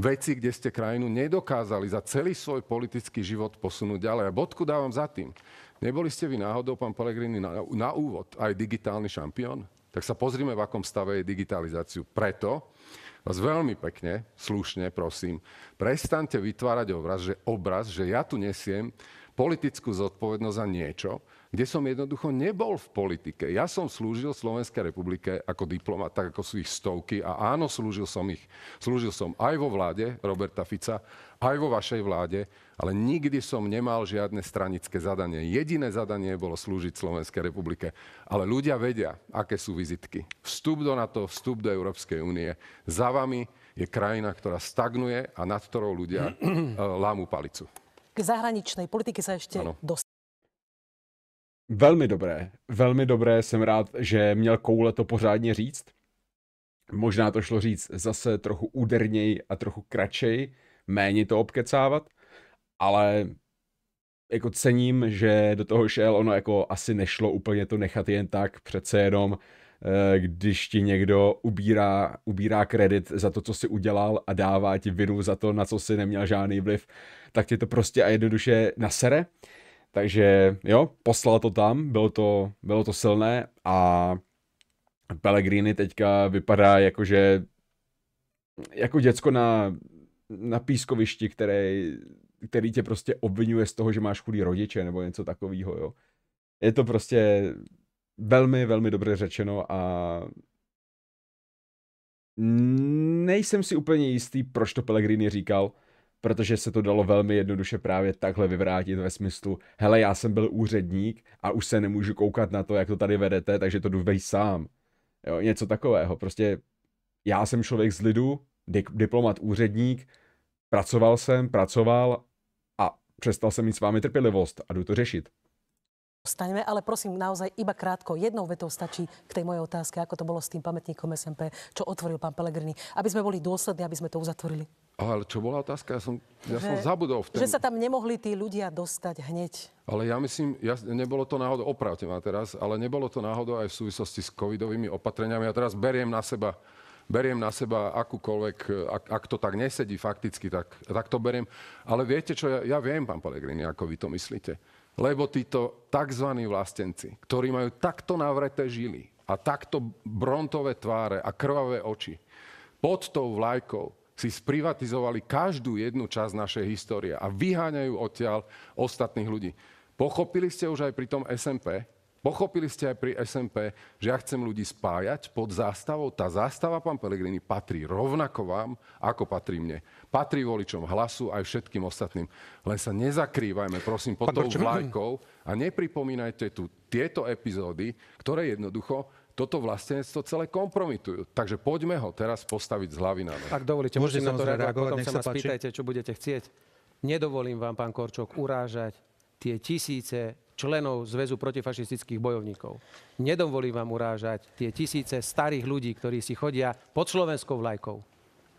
veci, kde ste krajinu nedokázali za celý svoj politický život posunúť ďalej. A bodku dávam za tým. Neboli ste vy náhodou, pán Pelegrini, na, na úvod aj digitálny šampión? Tak sa pozrime, v akom stave je digitalizáciu. Preto vás veľmi pekne, slušne prosím, prestante vytvárať obraz, že obraz, že ja tu nesiem politickú zodpovednosť za niečo, kde som jednoducho nebol v politike. Ja som slúžil Slovenskej republike ako diplomat, tak ako sú ich stovky a áno, slúžil som ich. Slúžil som aj vo vláde Roberta Fica, aj vo vašej vláde, ale nikdy som nemal žiadne stranické zadanie. Jediné zadanie bolo slúžiť Slovenskej republike. Ale ľudia vedia, aké sú vizitky. Vstup do NATO, vstup do Európskej únie. Za vami je krajina, ktorá stagnuje a nad ktorou ľudia eh, lámu palicu. K zahraničnej politike sa ešte dostaneme. Velmi dobré, velmi dobré, jsem rád, že měl koule to pořádně říct. Možná to šlo říct zase trochu úderněji a trochu kratšej, méně to obkecávat, ale jako cením, že do toho šel, ono jako asi nešlo úplně to nechat jen tak, přece jenom eh, když ti někdo ubírá, ubírá kredit za to, co si udělal a dává ti vinu za to, na co si neměl žádný vliv, tak ti to prostě a jednoduše nasere. Takže jo, poslal to tam, bylo to, bylo to silné a Pellegrini teďka vypadá jako, že jako děcko na, na pískovišti, který, který tě prostě obvinuje z toho, že máš chudý rodiče nebo něco takového, jo. Je to prostě velmi, velmi dobře řečeno a nejsem si úplně jistý, proč to Pellegrini říkal, protože se to dalo velmi jednoduše právě takhle vyvrátit ve smyslu, hele, já jsem byl úředník a už se nemůžu koukat na to, jak to tady vedete, takže to jdu sám. Jo, něco takového. Prostě já jsem člověk z lidu, di- diplomat, úředník, pracoval jsem, pracoval a přestal jsem mít s vámi trpělivost a jdu to řešit. Staňme, ale prosím, naozaj iba krátko, jednou vetou stačí k tej mojej otázke, ako to bolo s tým pamätníkom SMP, čo otvoril pán Pelegrini, aby sme boli dôslední, aby sme to uzatvorili. Ale čo bola otázka? Ja som, ja že, som zabudol v tom. Že sa tam nemohli tí ľudia dostať hneď. Ale ja myslím, ja, nebolo to náhodou, opravte ma teraz, ale nebolo to náhodou aj v súvislosti s covidovými opatreniami. Ja teraz beriem na seba beriem na seba akúkoľvek, eh, ak, ak to tak nesedí fakticky, tak, tak to beriem. Ale viete čo, ja, ja viem, pán Pellegrini, ako vy to myslíte. Lebo títo tzv. vlastenci, ktorí majú takto navreté žily a takto brontové tváre a krvavé oči, pod tou vlajkou si sprivatizovali každú jednu časť našej histórie a vyháňajú odtiaľ ostatných ľudí. Pochopili ste už aj pri tom SMP, pochopili ste aj pri SMP, že ja chcem ľudí spájať pod zástavou. Tá zástava, pán Pelegrini, patrí rovnako vám, ako patrí mne. Patrí voličom hlasu aj všetkým ostatným. Len sa nezakrývajme, prosím, pod tou vlajkou a nepripomínajte tu tieto epizódy, ktoré jednoducho toto vlastenectvo celé kompromitujú. Takže poďme ho teraz postaviť z hlavy na Ak dovolíte, môžete na to teda reagovať, sa ma spýtajte, čo budete chcieť. Nedovolím vám, pán Korčok, urážať tie tisíce členov Zväzu protifašistických bojovníkov. Nedovolím vám urážať tie tisíce starých ľudí, ktorí si chodia pod slovenskou vlajkou.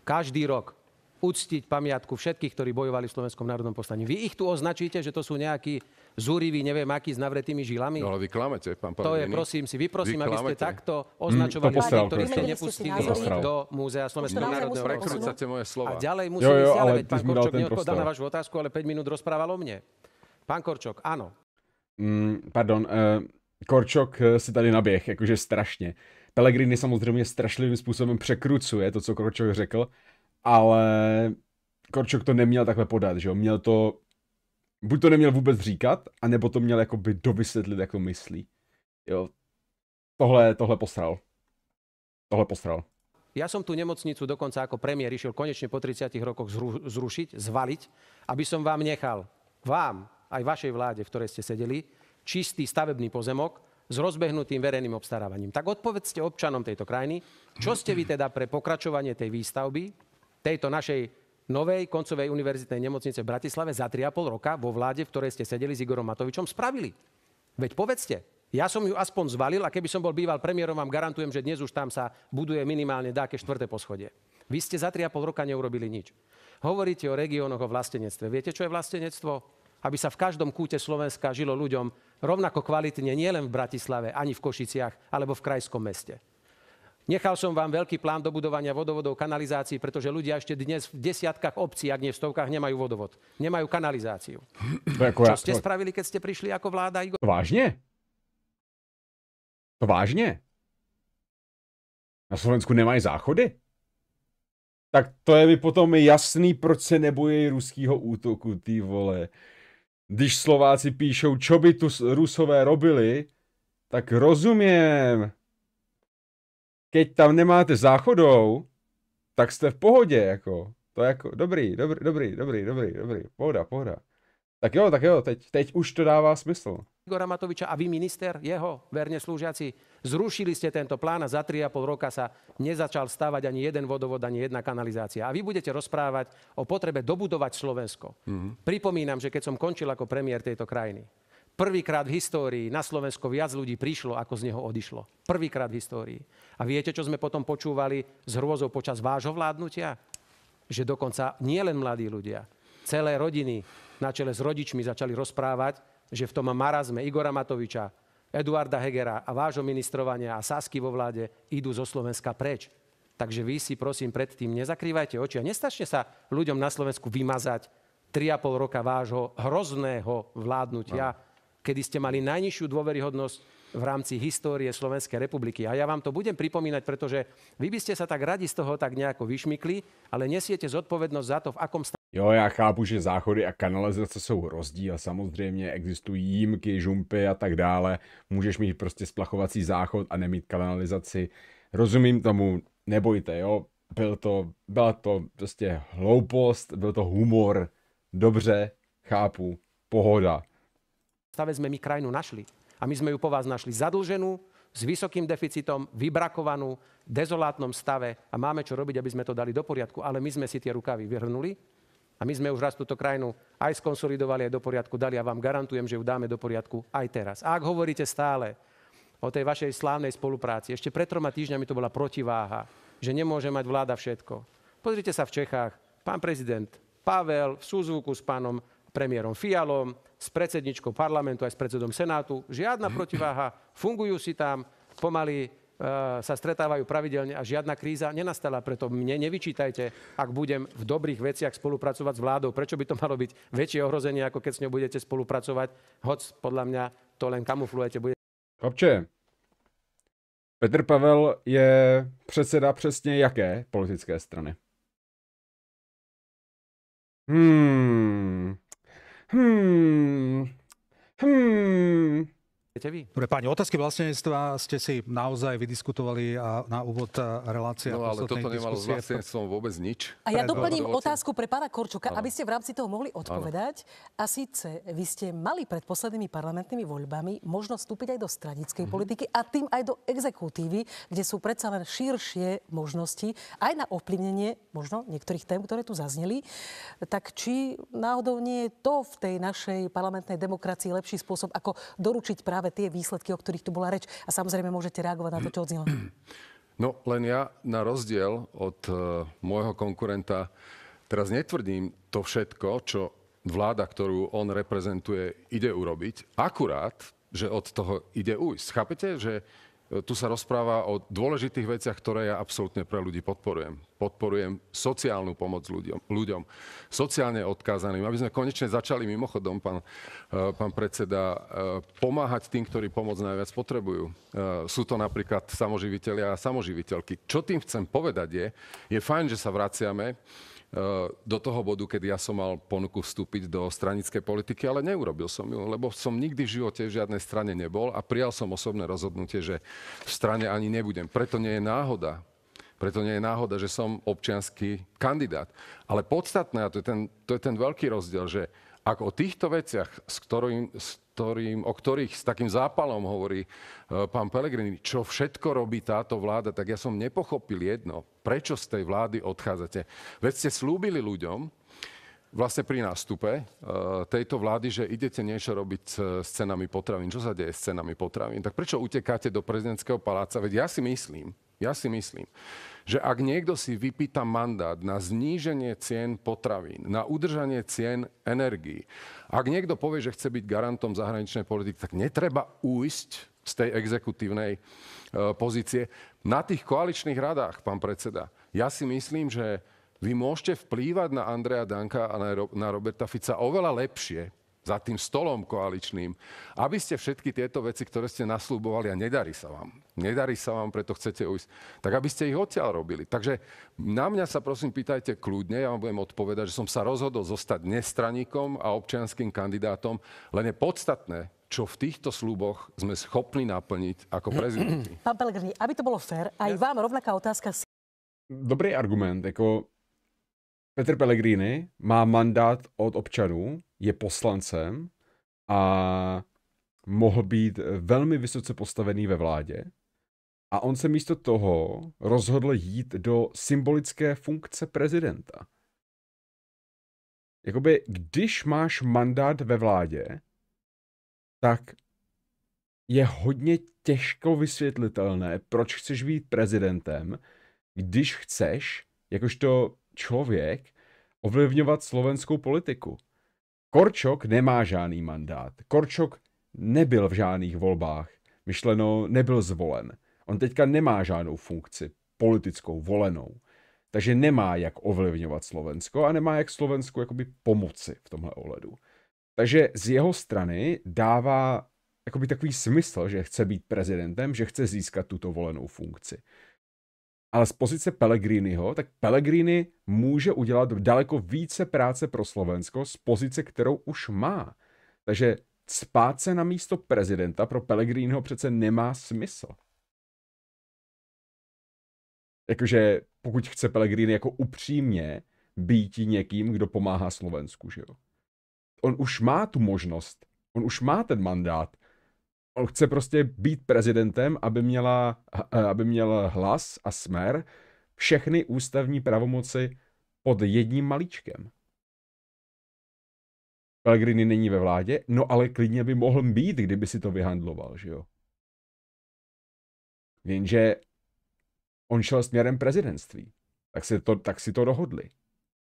Každý rok uctiť pamiatku všetkých, ktorí bojovali v Slovenskom národnom povstaní. Vy ich tu označíte, že to sú nejakí zúrivý, neviem aký, s navretými žilami? No, ale vy klamete, pán Pavelini. To je, prosím si, vyprosím, aby ste takto mm, označovali mm, ktorí ste nepustili do Múzea Slovenského národného Prekrúcate moje slova. A ďalej musím ísť, ale pán Korčok neodpovedal na vašu otázku, ale 5 minút rozprával o mne. Pán Korčok, áno. Mm, pardon, eh, Korčok eh, si tady nabieh, akože strašně. Pelegrini samozřejmě strašlivým způsobem překrucuje to, co Korčok řekl, ale Korčok to neměl takhle podat, že jo? Měl to buď to neměl vůbec říkat, anebo to měl jakoby dovysvětlit, jak to myslí. Jo. Tohle, tohle posral. Tohle posral. Ja som tú nemocnicu dokonca ako premiér išiel konečne po 30 rokoch zru, zrušiť, zvaliť, aby som vám nechal, vám, aj vašej vláde, v ktorej ste sedeli, čistý stavebný pozemok s rozbehnutým verejným obstarávaním. Tak odpovedzte občanom tejto krajiny, čo ste vy teda pre pokračovanie tej výstavby, tejto našej novej koncovej univerzitnej nemocnice v Bratislave za 3,5 roka vo vláde, v ktorej ste sedeli s Igorom Matovičom, spravili. Veď povedzte, ja som ju aspoň zvalil a keby som bol býval premiérom, vám garantujem, že dnes už tam sa buduje minimálne dáke štvrté poschodie. Vy ste za 3,5 roka neurobili nič. Hovoríte o regiónoch, o vlastenectve. Viete, čo je vlastenectvo? Aby sa v každom kúte Slovenska žilo ľuďom rovnako kvalitne, nielen v Bratislave, ani v Košiciach, alebo v krajskom meste. Nechal som vám veľký plán dobudovania vodovodov, kanalizácií, pretože ľudia ešte dnes v desiatkách obcí, ak nie v stovkách, nemajú vodovod. Nemajú kanalizáciu. Čo ste spravili, keď ste prišli ako vláda? Igor? Vážne? Vážne? Na Slovensku nemají záchody? Tak to je mi potom jasný, proč se nebojí ruského útoku, ty vole. Když Slováci píšou, čo by tu Rusové robili, tak rozumím keď tam nemáte záchodov, tak jste v pohodě, jako. To je jako, dobrý, dobrý, dobrý, dobrý, dobrý, dobrý, pohoda, pohoda. Tak jo, tak jo, teď, teď už to dává smysl. Igora Matoviča a vy minister, jeho verne slúžiaci, zrušili ste tento plán a za 3,5 roka sa nezačal stavať ani jeden vodovod, ani jedna kanalizácia. A vy budete rozprávať o potrebe dobudovať Slovensko. Mm-hmm. Pripomínam, že keď som končil ako premiér tejto krajiny, Prvýkrát v histórii na Slovensko viac ľudí prišlo, ako z neho odišlo. Prvýkrát v histórii. A viete, čo sme potom počúvali z hrôzou počas vášho vládnutia? Že dokonca nie len mladí ľudia, celé rodiny na čele s rodičmi začali rozprávať, že v tom marazme Igora Matoviča, Eduarda Hegera a vášho ministrovania a Sasky vo vláde idú zo Slovenska preč. Takže vy si prosím predtým nezakrývajte oči a nestačne sa ľuďom na Slovensku vymazať 3,5 roka vášho hrozného vládnutia. No kedy ste mali najnižšiu dôveryhodnosť v rámci histórie Slovenskej republiky. A ja vám to budem pripomínať, pretože vy by ste sa tak radi z toho tak nejako vyšmykli, ale nesiete zodpovednosť za to, v akom stave Jo, já chápu, že záchody a kanalizace jsou rozdíl. Samozřejmě existují jímky, žumpy a tak dále. Můžeš mít prostě splachovací záchod a nemít kanalizaci. Rozumím tomu, nebojte, jo. Byl to, byla to prostě hloupost, byl to humor. Dobře, chápu, pohoda stave sme my krajinu našli. A my sme ju po vás našli zadlženú, s vysokým deficitom, vybrakovanú, dezolátnom stave a máme čo robiť, aby sme to dali do poriadku. Ale my sme si tie rukavy vyhrnuli a my sme už raz túto krajinu aj skonsolidovali, aj do poriadku dali a vám garantujem, že ju dáme do poriadku aj teraz. A ak hovoríte stále o tej vašej slávnej spolupráci, ešte pred troma týždňami to bola protiváha, že nemôže mať vláda všetko. Pozrite sa v Čechách, pán prezident Pavel v súzvuku s pánom premiérom Fialom, s predsedničkou parlamentu aj s predsedom Senátu. Žiadna mhm. protiváha, fungujú si tam, pomaly e, sa stretávajú pravidelne a žiadna kríza nenastala. Preto mne nevyčítajte, ak budem v dobrých veciach spolupracovať s vládou. Prečo by to malo byť väčšie ohrozenie, ako keď s ňou budete spolupracovať? Hoď podľa mňa to len kamuflujete. Bude... Petr Pavel je předseda přesně jaké politické strany? Hmm, Hmm. Hmm. Dobre, páni, otázky vlastnenstva ste si naozaj vydiskutovali a na úvod e, relácia. No ale toto nemalo s vlastnenstvom vôbec nič. A ja doplním otázku pre pána Korčoka, ano. aby ste v rámci toho mohli odpovedať. Ano. A síce, vy ste mali pred poslednými parlamentnými voľbami možnosť vstúpiť aj do stranickej mm-hmm. politiky a tým aj do exekutívy, kde sú predsa len širšie možnosti aj na ovplyvnenie možno niektorých tém, ktoré tu zazneli. Tak či náhodou nie je to v tej našej parlamentnej demokracii lepší spôsob, ako doručiť práve práve tie výsledky, o ktorých tu bola reč. A samozrejme môžete reagovať na to, čo odznelo. No len ja na rozdiel od uh, môjho konkurenta teraz netvrdím to všetko, čo vláda, ktorú on reprezentuje, ide urobiť. Akurát, že od toho ide ujsť. Chápete, že tu sa rozpráva o dôležitých veciach, ktoré ja absolútne pre ľudí podporujem. Podporujem sociálnu pomoc ľuďom, ľuďom sociálne odkázaným, aby sme konečne začali mimochodom, pán, e, pán predseda, e, pomáhať tým, ktorí pomoc najviac potrebujú. E, sú to napríklad samoživiteľia a samoživiteľky. Čo tým chcem povedať je, je fajn, že sa vraciame Eh, do toho bodu, kedy ja som mal ponuku vstúpiť do stranickej politiky, ale neurobil som ju, lebo som nikdy v živote v žiadnej strane nebol a prijal som osobné rozhodnutie, že v strane ani nebudem. Preto nie je náhoda, preto nie je náhoda, že som občianský kandidát. Ale podstatné, a to je ten, to je ten veľký rozdiel, že ak o týchto veciach, s ktorým, s ktorým, o ktorých s takým zápalom hovorí e, pán Pelegrini, čo všetko robí táto vláda, tak ja som nepochopil jedno, prečo z tej vlády odchádzate. Veď ste slúbili ľuďom, vlastne pri nástupe e, tejto vlády, že idete niečo robiť s cenami potravín. Čo sa deje s cenami potravín? Tak prečo utekáte do prezidentského paláca? Veď ja si myslím, ja si myslím, že ak niekto si vypýta mandát na zníženie cien potravín, na udržanie cien energií, ak niekto povie, že chce byť garantom zahraničnej politiky, tak netreba újsť z tej exekutívnej e, pozície. Na tých koaličných radách, pán predseda, ja si myslím, že vy môžete vplývať na Andreja Danka a na Roberta Fica oveľa lepšie, za tým stolom koaličným, aby ste všetky tieto veci, ktoré ste nasľúbovali a nedarí sa vám, nedarí sa vám, preto chcete ujsť, tak aby ste ich odtiaľ robili. Takže na mňa sa prosím pýtajte kľudne, ja vám budem odpovedať, že som sa rozhodol zostať nestraníkom a občianským kandidátom, len je podstatné, čo v týchto sluboch sme schopní naplniť ako prezidenti. Pán Pelegrini, aby to bolo fér, aj ja. vám rovnaká otázka. Dobrý argument. ako Petr Pellegrini má mandát od občanů, je poslancem a mohl být velmi vysoce postavený ve vládě. A on se místo toho rozhodl jít do symbolické funkce prezidenta. Jakoby, když máš mandát ve vládě, tak je hodně těžko vysvětlitelné, proč chceš být prezidentem, když chceš, jakožto člověk ovlivňovat slovenskou politiku. Korčok nemá žádný mandát. Korčok nebyl v žádných volbách. Myšleno, nebyl zvolen. On teďka nemá žádnou funkci politickou, volenou. Takže nemá jak ovlivňovat Slovensko a nemá jak Slovensku jakoby pomoci v tomhle ohledu. Takže z jeho strany dává jakoby takový smysl, že chce být prezidentem, že chce získat tuto volenou funkci ale z pozice Pelegriniho, tak Pelegrini může udělat daleko více práce pro Slovensko z pozice, kterou už má. Takže spát se na místo prezidenta pro Pelegriniho přece nemá smysl. Jakože pokud chce Pelegrini jako upřímně být někým, kdo pomáhá Slovensku, že jo. On už má tu možnost, on už má ten mandát on chce prostě být prezidentem, aby, měla, eh, aby měl hlas a smer všechny ústavní pravomoci pod jedním malíčkem. Pellegrini není ve vládě, no ale klidně by mohl být, kdyby si to vyhandloval, že jo. Jenže on šel směrem prezidentství. Tak si to, tak si to dohodli.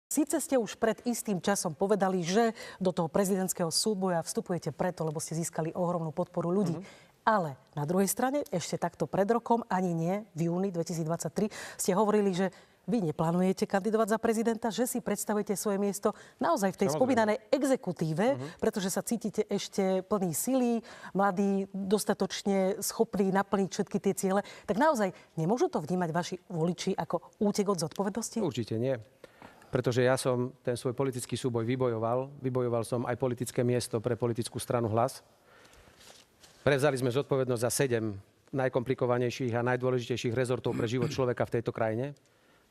Sice ste už pred istým časom povedali, že do toho prezidentského súboja vstupujete preto, lebo ste získali ohromnú podporu ľudí. Mm-hmm. Ale na druhej strane, ešte takto pred rokom, ani nie, v júni 2023, ste hovorili, že vy neplánujete kandidovať za prezidenta, že si predstavujete svoje miesto naozaj v tej Samozrejme. spomínanej exekutíve, uh-huh. pretože sa cítite ešte plný sily, mladý, dostatočne schopný naplniť všetky tie ciele. Tak naozaj nemôžu to vnímať vaši voliči ako útek od zodpovednosti? Určite nie pretože ja som ten svoj politický súboj vybojoval. Vybojoval som aj politické miesto pre politickú stranu Hlas. Prevzali sme zodpovednosť za sedem najkomplikovanejších a najdôležitejších rezortov pre život človeka v tejto krajine.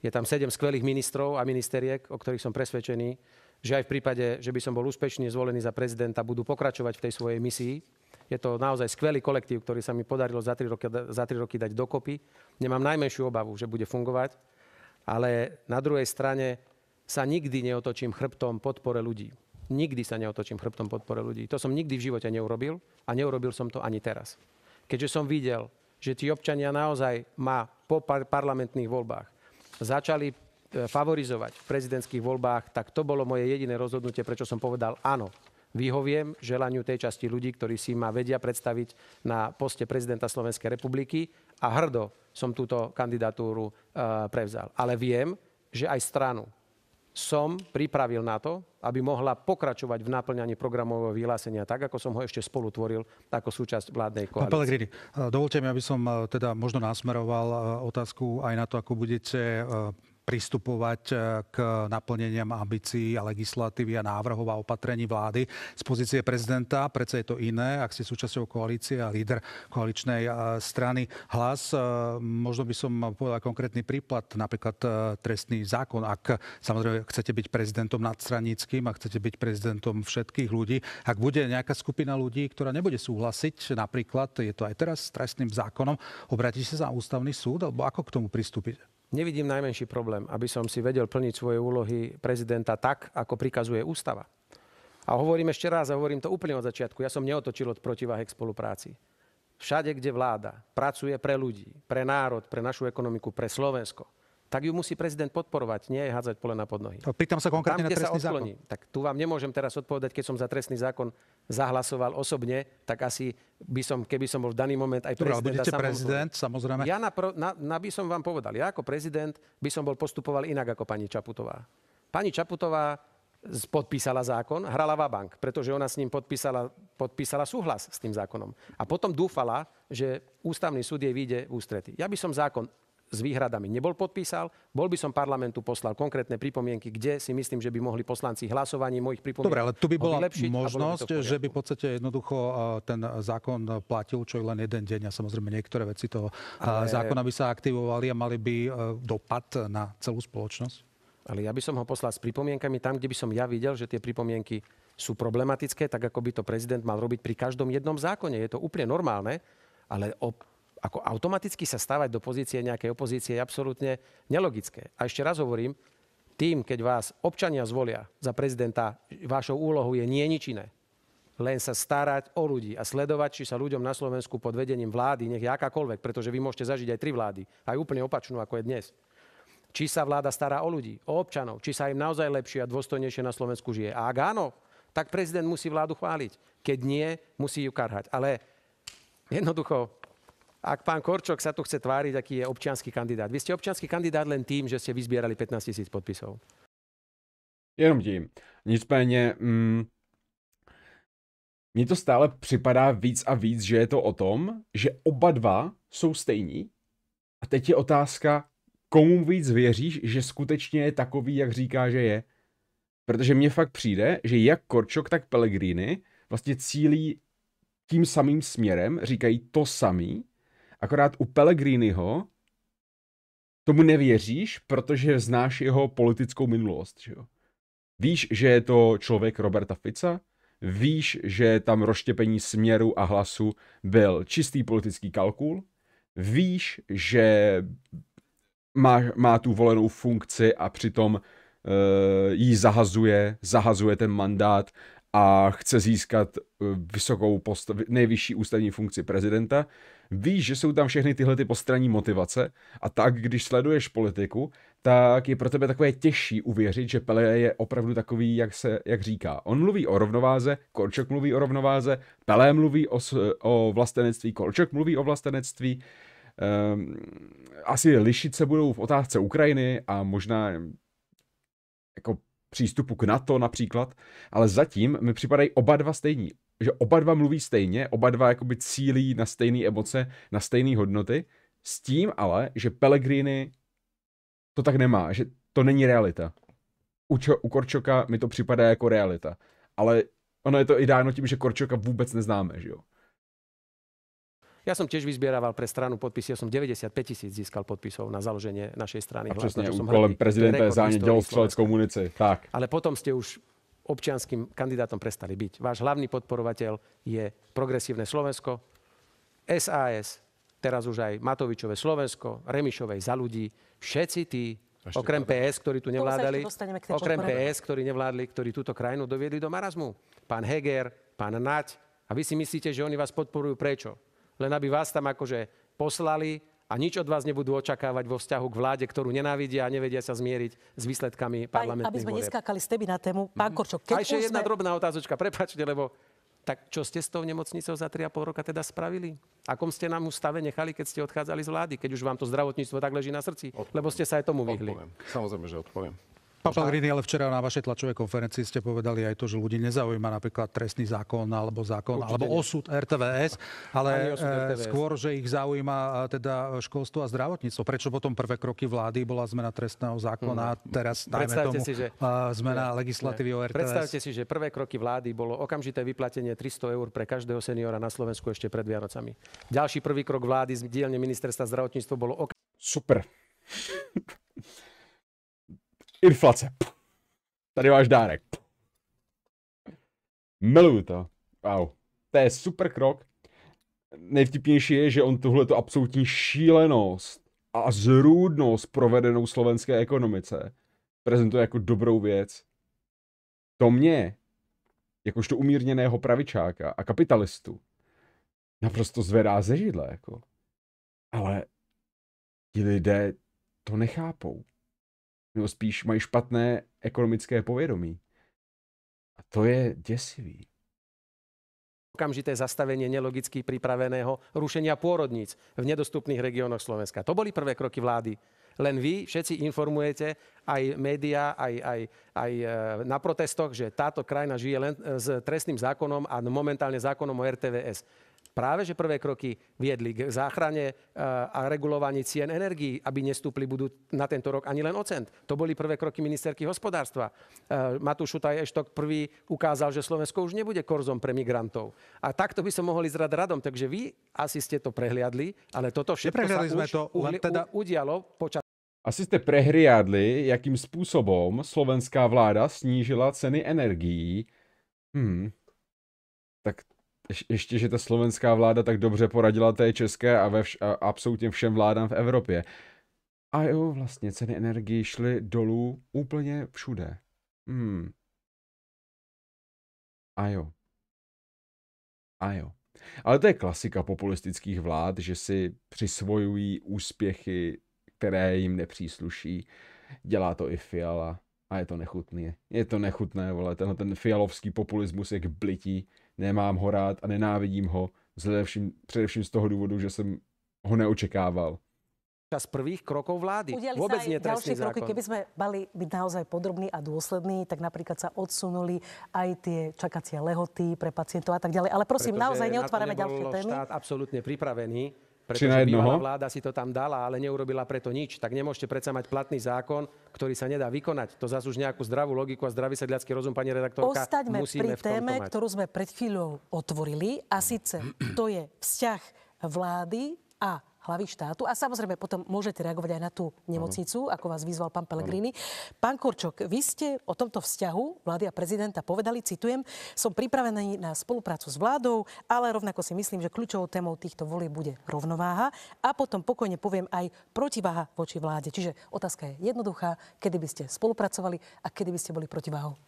Je tam sedem skvelých ministrov a ministeriek, o ktorých som presvedčený, že aj v prípade, že by som bol úspešne zvolený za prezidenta, budú pokračovať v tej svojej misii. Je to naozaj skvelý kolektív, ktorý sa mi podarilo za tri roky, za tri roky dať dokopy. Nemám najmenšiu obavu, že bude fungovať, ale na druhej strane sa nikdy neotočím chrbtom podpore ľudí. Nikdy sa neotočím chrbtom podpore ľudí. To som nikdy v živote neurobil a neurobil som to ani teraz. Keďže som videl, že tí občania naozaj ma po par- parlamentných voľbách začali e, favorizovať v prezidentských voľbách, tak to bolo moje jediné rozhodnutie, prečo som povedal áno. Vyhoviem želaniu tej časti ľudí, ktorí si ma vedia predstaviť na poste prezidenta Slovenskej republiky a hrdo som túto kandidatúru e, prevzal. Ale viem, že aj stranu, som pripravil na to, aby mohla pokračovať v naplňaní programového vyhlásenia, tak ako som ho ešte spolu tvoril ako súčasť vládnej koalície. Pán Pellegrini, eh, dovolte mi, aby som eh, teda možno nasmeroval eh, otázku aj na to, ako budete pristupovať e, k naplneniam ambícií a legislatívy a návrhov a opatrení vlády z pozície prezidenta. Prečo je to iné, ak ste súčasťou koalície a líder koaličnej e, strany. Hlas, e, možno by som povedal konkrétny prípad, napríklad trestný zákon. Ak samozrejme chcete byť prezidentom nadstranickým a chcete byť prezidentom všetkých ľudí, ak bude nejaká skupina ľudí, ktorá nebude súhlasiť, napríklad je to aj teraz s trestným zákonom, obrátite sa na ústavný súd, alebo ako k tomu pristúpite? Nevidím najmenší problém, aby som si vedel plniť svoje úlohy prezidenta tak, ako prikazuje ústava. A hovorím ešte raz, a hovorím to úplne od začiatku, ja som neotočil od protiváhy k spolupráci. Všade, kde vláda pracuje pre ľudí, pre národ, pre našu ekonomiku, pre Slovensko, tak ju musí prezident podporovať, nie hádzať pole na podnohy. Pýtam sa konkrétne tam, na trestný sa odkloní, zákon. Tak tu vám nemôžem teraz odpovedať, keď som za trestný zákon zahlasoval osobne, tak asi by som, keby som bol v daný moment aj prezident. Dobre, budete prezident, samozrejme. Ja na, na, na, by som vám povedal, ja ako prezident by som bol postupoval inak ako pani Čaputová. Pani Čaputová podpísala zákon, hrala Vabank, pretože ona s ním podpísala, podpísala súhlas s tým zákonom. A potom dúfala, že ústavný súd jej vyjde v ústrety. Ja by som zákon s výhradami nebol podpísal. Bol by som parlamentu poslal konkrétne pripomienky, kde si myslím, že by mohli poslanci hlasovaní mojich pripomienok. Dobre, ale tu by bola možnosť, by že by v podstate jednoducho ten zákon platil čo len jeden deň a samozrejme niektoré veci toho ale... zákona by sa aktivovali a mali by e, dopad na celú spoločnosť. Ale ja by som ho poslal s pripomienkami tam, kde by som ja videl, že tie pripomienky sú problematické, tak ako by to prezident mal robiť pri každom jednom zákone. Je to úplne normálne, ale o ako automaticky sa stávať do pozície nejakej opozície je absolútne nelogické. A ešte raz hovorím, tým, keď vás občania zvolia za prezidenta, vašou úlohou je nie nič iné. Len sa starať o ľudí a sledovať, či sa ľuďom na Slovensku pod vedením vlády, nech je akákoľvek, pretože vy môžete zažiť aj tri vlády, aj úplne opačnú, ako je dnes. Či sa vláda stará o ľudí, o občanov, či sa im naozaj lepšie a dôstojnejšie na Slovensku žije. A ak áno, tak prezident musí vládu chváliť. Keď nie, musí ju karhať. Ale jednoducho, ak pán Korčok sa tu chce tváriť, aký je občianský kandidát. Vy ste občianský kandidát len tým, že ste vyzbierali 15 tisíc podpisov. Jenom tím. Nicméně, mm, mně to stále připadá víc a víc, že je to o tom, že oba dva jsou stejní. A teď je otázka, komu víc věříš, že skutečně je takový, jak říká, že je. Protože mně fakt přijde, že jak Korčok, tak Pellegrini vlastně cílí tím samým směrem, říkají to samý, Akorát u Pellegriniho tomu nevěříš, protože znáš jeho politickou minulost. Že jo? Víš, že je to člověk Roberta Fica, víš, že tam rozštěpení směru a hlasu byl čistý politický kalkul, víš, že má, má tu volenou funkci a přitom e, jí zahazuje, zahazuje ten mandát, a chce získat e, vysokou post- nejvyšší ústavní funkci prezidenta, víš, že jsou tam všechny tyhle ty postranní motivace a tak, když sleduješ politiku, tak je pro tebe takové těžší uvěřit, že Pele je opravdu takový, jak, se, jak říká. On mluví o rovnováze, Korčok mluví o rovnováze, Pele mluví o, o vlastenectví, Korčok mluví o vlastenectví, ehm, asi lišit se budou v otázce Ukrajiny a možná jako přístupu k NATO například, ale zatím mi připadají oba dva stejní. Že oba dva mluví stejně, oba dva jakoby cílí na stejné emoce, na stejné hodnoty, s tím ale, že Pellegrini to tak nemá, že to není realita. U, čo, u Korčoka mi to připadá jako realita. Ale ono je to i dáno tím, že Korčoka vůbec neznáme, že jo. Ja som tiež vyzbieraval pre stranu podpisy, ja som 95 tisíc získal podpisov na založenie našej strany. A presne, Hlavne, úkolem prezidenta je zánedelov střeleckou munice. Tak. Ale potom ste už občianským kandidátom prestali byť. Váš hlavný podporovateľ je Progresívne Slovensko, SAS, teraz už aj Matovičové Slovensko, Remišovej za ľudí. Všetci tí, Ešte okrem PS, ktorí tu nevládali, okrem PS, ktorí nevládli, ktorí túto krajinu doviedli do marazmu. Pán Heger, pán Naď. A vy si myslíte, že oni vás podporujú prečo? len aby vás tam akože poslali a nič od vás nebudú očakávať vo vzťahu k vláde, ktorú nenávidia a nevedia sa zmieriť s výsledkami parlamentných Aby sme volieb. neskákali s teby na tému. Pán mhm. Korčok, keď A ešte jedna sme... drobná otázočka, prepačte, lebo tak čo ste s tou nemocnicou za 3,5 roka teda spravili? Akom ste nám stave nechali, keď ste odchádzali z vlády, keď už vám to zdravotníctvo tak leží na srdci? Odpoviem. Lebo ste sa aj tomu vyhli. Odpoviem. Samozrejme, že odpoviem. Pán Pellegrini, ale včera na vašej tlačovej konferencii ste povedali aj to, že ľudí nezaujíma napríklad trestný zákon alebo zákon, Určite alebo nie. osud RTVS, ale osud eh, RTVS. skôr, že ich zaujíma eh, teda školstvo a zdravotníctvo. Prečo potom prvé kroky vlády bola zmena trestného zákona, mm. teraz dajme tomu si, že... Eh, zmena ne, legislatívy ne. o RTVS? Predstavte si, že prvé kroky vlády bolo okamžité vyplatenie 300 eur pre každého seniora na Slovensku ešte pred Vianocami. Ďalší prvý krok vlády z dielne ministerstva zdravotníctva bolo... Ok- Super. Inflace. Tady máš dárek. Miluju to. Wow. To je super krok. Nejvtipnější je, že on tuhle tu absolutní šílenost a zrůdnost provedenou slovenské ekonomice prezentuje jako dobrou věc. To mě, jakožto umírněného pravičáka a kapitalistu, naprosto zvedá ze židle, jako. Ale ti lidé to nechápou nebo spíš mají špatné ekonomické povědomí. A to je děsivý. Okamžité zastavenie nelogicky pripraveného rušenia pôrodníc v nedostupných regiónoch Slovenska. To boli prvé kroky vlády. Len vy všetci informujete, aj médiá, aj, aj, aj e, na protestoch, že táto krajina žije len e, s trestným zákonom a momentálne zákonom o RTVS práve že prvé kroky viedli k záchrane e, a regulovaní cien energií, aby nestúpli budú na tento rok ani len o cent. To boli prvé kroky ministerky hospodárstva. E, Matúš Šutaj Eštok prvý ukázal, že Slovensko už nebude korzom pre migrantov. A takto by som mohol ísť rad radom. Takže vy asi ste to prehliadli, ale toto všetko sa už to, uhli, teda... udialo počas asi jste prehriadli, jakým způsobem slovenská vláda snížila ceny energií. Hmm. Tak ještě, že ta slovenská vláda tak dobře poradila té české a, ve vš, a absolutně všem vládám v Evropě. A jo, vlastně ceny energii šly dolů úplně všude. Hmm. A jo. A jo. Ale to je klasika populistických vlád, že si přisvojují úspěchy, které jim nepřísluší. Dělá to i Fiala a je to nechutné. Je to nechutné, vole, tenhle ten fialovský populismus je k blití nemám ho rád a nenávidím ho, vzhledem především z toho důvodu, že jsem ho neočekával Čas prvých krokov vlády. Udiali Vôbec sa aj ďalšie zákon. kroky. Keby sme mali byť naozaj podrobní a dôslední, tak napríklad sa odsunuli aj tie čakacie lehoty pre pacientov a tak ďalej. Ale prosím, Pretože naozaj neotvárame na ďalšie témy. štát absolútne pripravený pretože na jednoho? vláda si to tam dala, ale neurobila preto nič. Tak nemôžete predsa mať platný zákon, ktorý sa nedá vykonať. To zase už nejakú zdravú logiku a zdravý sedliacký rozum, pani redaktorka, Ostaňme musíme pri v téme, mať. ktorú sme pred chvíľou otvorili a síce to je vzťah vlády a hlavy štátu. A samozrejme potom môžete reagovať aj na tú nemocnicu, mhm. ako vás vyzval pán Pellegrini. Mhm. Pán Korčok, vy ste o tomto vzťahu vlády a prezidenta povedali, citujem, som pripravený na spoluprácu s vládou, ale rovnako si myslím, že kľúčovou témou týchto volieb bude rovnováha a potom pokojne poviem aj protiváha voči vláde. Čiže otázka je jednoduchá, kedy by ste spolupracovali a kedy by ste boli protiváhou.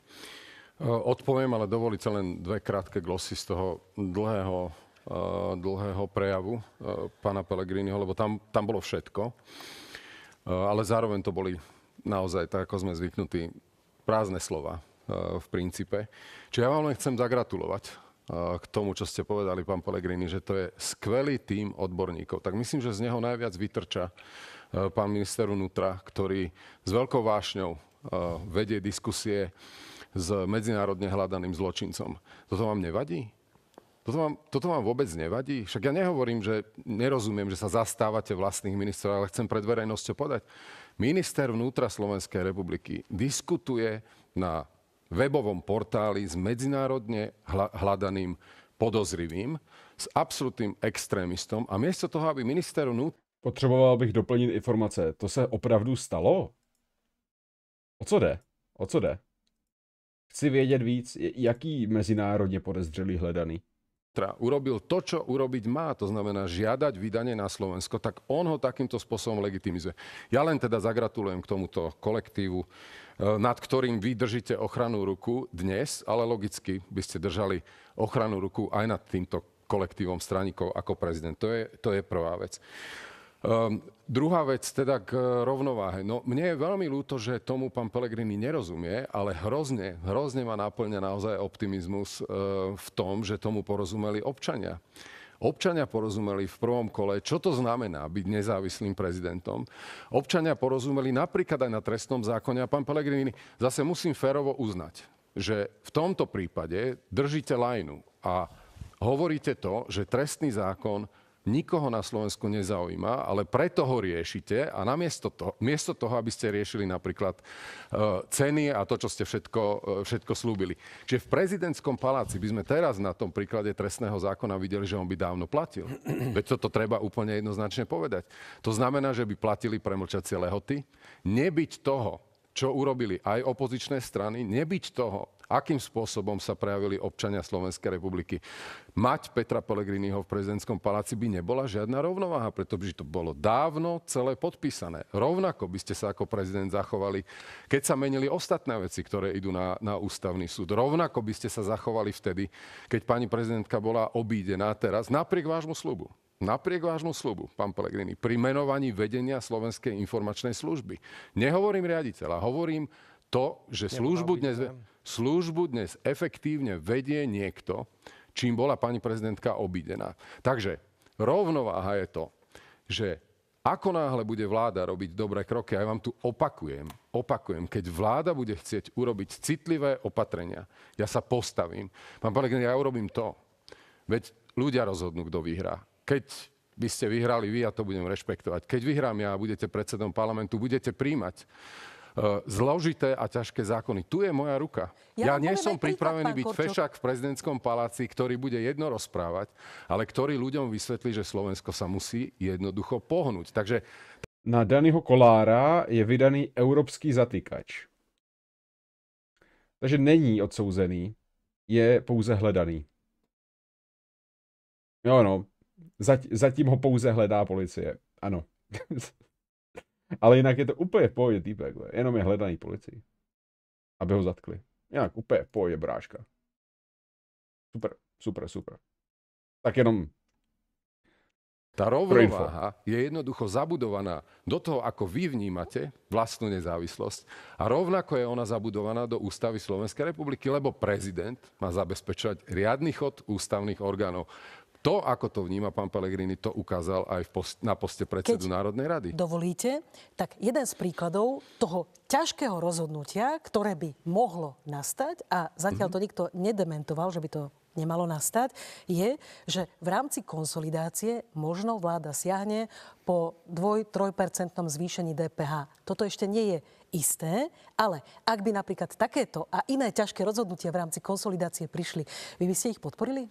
Odpoviem, ale dovolíte len dve krátke glosy z toho dlhého Eh, dlhého prejavu eh, pána Pellegriniho, lebo tam, tam bolo všetko. Eh, ale zároveň to boli naozaj, tak ako sme zvyknutí, prázdne slova v princípe. Čiže ja vám len chcem zagratulovať k tomu, čo ste povedali, pán Pellegrini, že to je skvelý tím odborníkov. Tak myslím, že z neho najviac vytrča pán minister vnútra, ktorý s veľkou vášňou vedie diskusie s medzinárodne hľadaným zločincom. Toto vám nevadí? Toto vám, toto vám vôbec nevadí? Však ja nehovorím, že nerozumiem, že sa zastávate vlastných ministrov, ale chcem pred verejnosťou podať. Minister vnútra Slovenskej republiky diskutuje na webovom portáli s medzinárodne hľadaným podozrivým, s absolutným extrémistom a miesto toho, aby minister vnútra... Potřeboval bych doplniť informace. To se opravdu stalo? O co jde? O co jde? Chci vědět víc, jaký mezinárodně podezřelý hledaný urobil to, čo urobiť má, to znamená žiadať vydanie na Slovensko, tak on ho takýmto spôsobom legitimizuje. Ja len teda zagratulujem k tomuto kolektívu, eh, nad ktorým vy držíte ochranu ruku dnes, ale logicky by ste držali ochranu ruku aj nad týmto kolektívom straníkov ako prezident. To je, to je prvá vec. Um, druhá vec teda k e, rovnováhe. No, mne je veľmi ľúto, že tomu pán Pelegrini nerozumie, ale hrozne, hrozne ma naplňa naozaj optimizmus e, v tom, že tomu porozumeli občania. Občania porozumeli v prvom kole, čo to znamená byť nezávislým prezidentom. Občania porozumeli napríklad aj na trestnom zákone a pán Pelegrini zase musím férovo uznať, že v tomto prípade držíte lajnu a hovoríte to, že trestný zákon nikoho na Slovensku nezaujíma, ale preto ho riešite a namiesto toho, miesto toho, aby ste riešili napríklad e, ceny a to, čo ste všetko, e, všetko slúbili. Čiže v prezidentskom paláci by sme teraz na tom príklade trestného zákona videli, že on by dávno platil. Veď toto treba úplne jednoznačne povedať. To znamená, že by platili premlčacie lehoty. Nebyť toho, čo urobili aj opozičné strany, nebyť toho, akým spôsobom sa prejavili občania Slovenskej republiky. Mať Petra Pellegriniho v prezidentskom paláci by nebola žiadna rovnováha, pretože to bolo dávno celé podpísané. Rovnako by ste sa ako prezident zachovali, keď sa menili ostatné veci, ktoré idú na, na ústavný súd. Rovnako by ste sa zachovali vtedy, keď pani prezidentka bola obídená teraz, napriek vášmu slubu. Napriek vášmu slubu, pán Pelegrini, pri menovaní vedenia Slovenskej informačnej služby. Nehovorím riaditeľa, hovorím to, že službu dnes, službu dnes efektívne vedie niekto, čím bola pani prezidentka obidená. Takže rovnováha je to, že ako náhle bude vláda robiť dobré kroky, aj ja vám tu opakujem, opakujem, keď vláda bude chcieť urobiť citlivé opatrenia, ja sa postavím. Pán Pelegrini, ja urobím to. Veď ľudia rozhodnú, kto vyhrá. Keď by ste vyhrali vy, ja to budem rešpektovať. Keď vyhrám ja a budete predsedom parlamentu, budete príjmať e, zložité a ťažké zákony. Tu je moja ruka. Ja, ja nie som pripravený byť Korčok. fešák v prezidentskom paláci, ktorý bude jedno rozprávať, ale ktorý ľuďom vysvetlí, že Slovensko sa musí jednoducho pohnúť. Takže... Na Danyho Kolára je vydaný európsky zatýkač. Takže není odsouzený, je pouze hledaný. Jo no, zatím ho pouze hledá policie. Ano. Ale jinak je to úplně v pohodě týpek, jenom je hledaný policií. Aby ho zatkli. Jinak úplně v pohodě bráška. Super, super, super. Tak jenom tá rovnováha je jednoducho zabudovaná do toho, ako vy vnímate vlastnú nezávislosť a rovnako je ona zabudovaná do ústavy Slovenskej republiky, lebo prezident má zabezpečovať riadny chod ústavných orgánov. To, ako to vníma pán Pellegrini, to ukázal aj post, na poste predsedu Keď Národnej rady. dovolíte, tak jeden z príkladov toho ťažkého rozhodnutia, ktoré by mohlo nastať, a zatiaľ mm-hmm. to nikto nedementoval, že by to nemalo nastať, je, že v rámci konsolidácie možno vláda siahne po 2-3% zvýšení DPH. Toto ešte nie je isté, ale ak by napríklad takéto a iné ťažké rozhodnutia v rámci konsolidácie prišli, vy by ste ich podporili?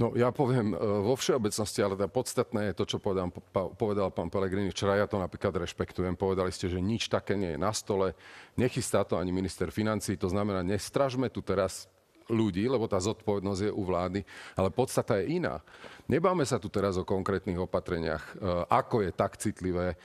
No ja poviem e, vo všeobecnosti, ale tá teda podstatné je to, čo povedal, povedal pán Pelegrini včera. Ja to napríklad rešpektujem. Povedali ste, že nič také nie je na stole. Nechystá to ani minister financí. To znamená, nestražme tu teraz ľudí, lebo tá zodpovednosť je u vlády, ale podstata je iná. Nebáme sa tu teraz o konkrétnych opatreniach, e, ako je tak citlivé e,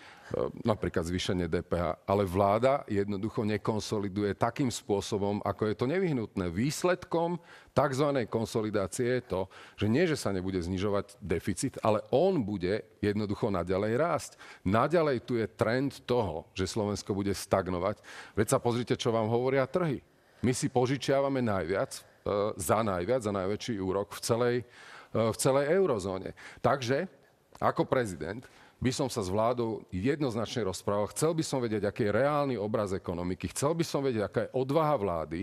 napríklad zvýšenie DPH, ale vláda jednoducho nekonsoliduje takým spôsobom, ako je to nevyhnutné. Výsledkom tzv. konsolidácie je to, že nie, že sa nebude znižovať deficit, ale on bude jednoducho naďalej rásť. Naďalej tu je trend toho, že Slovensko bude stagnovať. Veď sa pozrite, čo vám hovoria trhy. My si požičiavame najviac E, za najviac, za najväčší úrok v celej, e, v celej eurozóne. Takže, ako prezident, by som sa s vládou jednoznačne rozprával. Chcel by som vedieť, aký je reálny obraz ekonomiky. Chcel by som vedieť, aká je odvaha vlády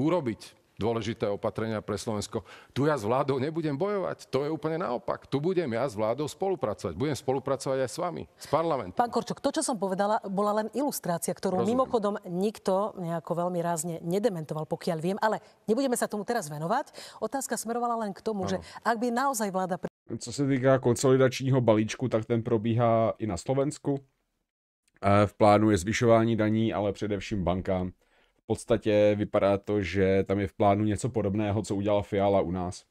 urobiť dôležité opatrenia pre Slovensko. Tu ja s vládou nebudem bojovať, to je úplne naopak. Tu budem ja s vládou spolupracovať. Budem spolupracovať aj s vami, s parlamentom. Pán Korčok, to, čo som povedala, bola len ilustrácia, ktorú Rozumiem. mimochodom nikto nejako veľmi rázne nedementoval, pokiaľ viem, ale nebudeme sa tomu teraz venovať. Otázka smerovala len k tomu, ano. že ak by naozaj vláda... Co sa týka konsolidačního balíčku, tak ten probíhá i na Slovensku. E, v plánu je zvyšování daní, ale především bankám podstatě vypadá to, že tam je v plánu něco podobného, co udělal Fiala u nás.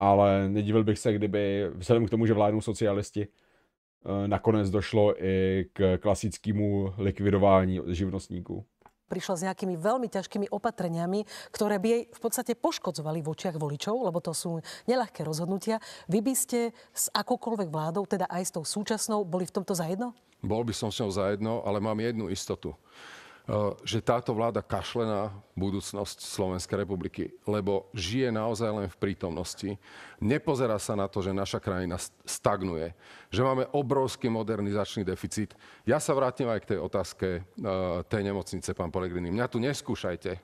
Ale nedivil bych se, kdyby, vzhledem k tomu, že vládnou socialisti, eh, nakonec došlo i k klasickému likvidování živnostníků. Prišla s nejakými veľmi ťažkými opatreniami, ktoré by jej v podstate poškodzovali v očiach voličov, lebo to sú nelahké rozhodnutia. Vy by ste s akoukoľvek vládou, teda aj s tou súčasnou, boli v tomto zajedno? Bol by som s ňou zajedno, ale mám jednu istotu. Eh, že táto vláda kašle na budúcnosť Slovenskej republiky, lebo žije naozaj len v prítomnosti. Nepozerá sa na to, že naša krajina stagnuje, že máme obrovský modernizačný deficit. Ja sa vrátim aj k tej otázke eh, tej nemocnice, pán Polegrini. Mňa tu neskúšajte eh,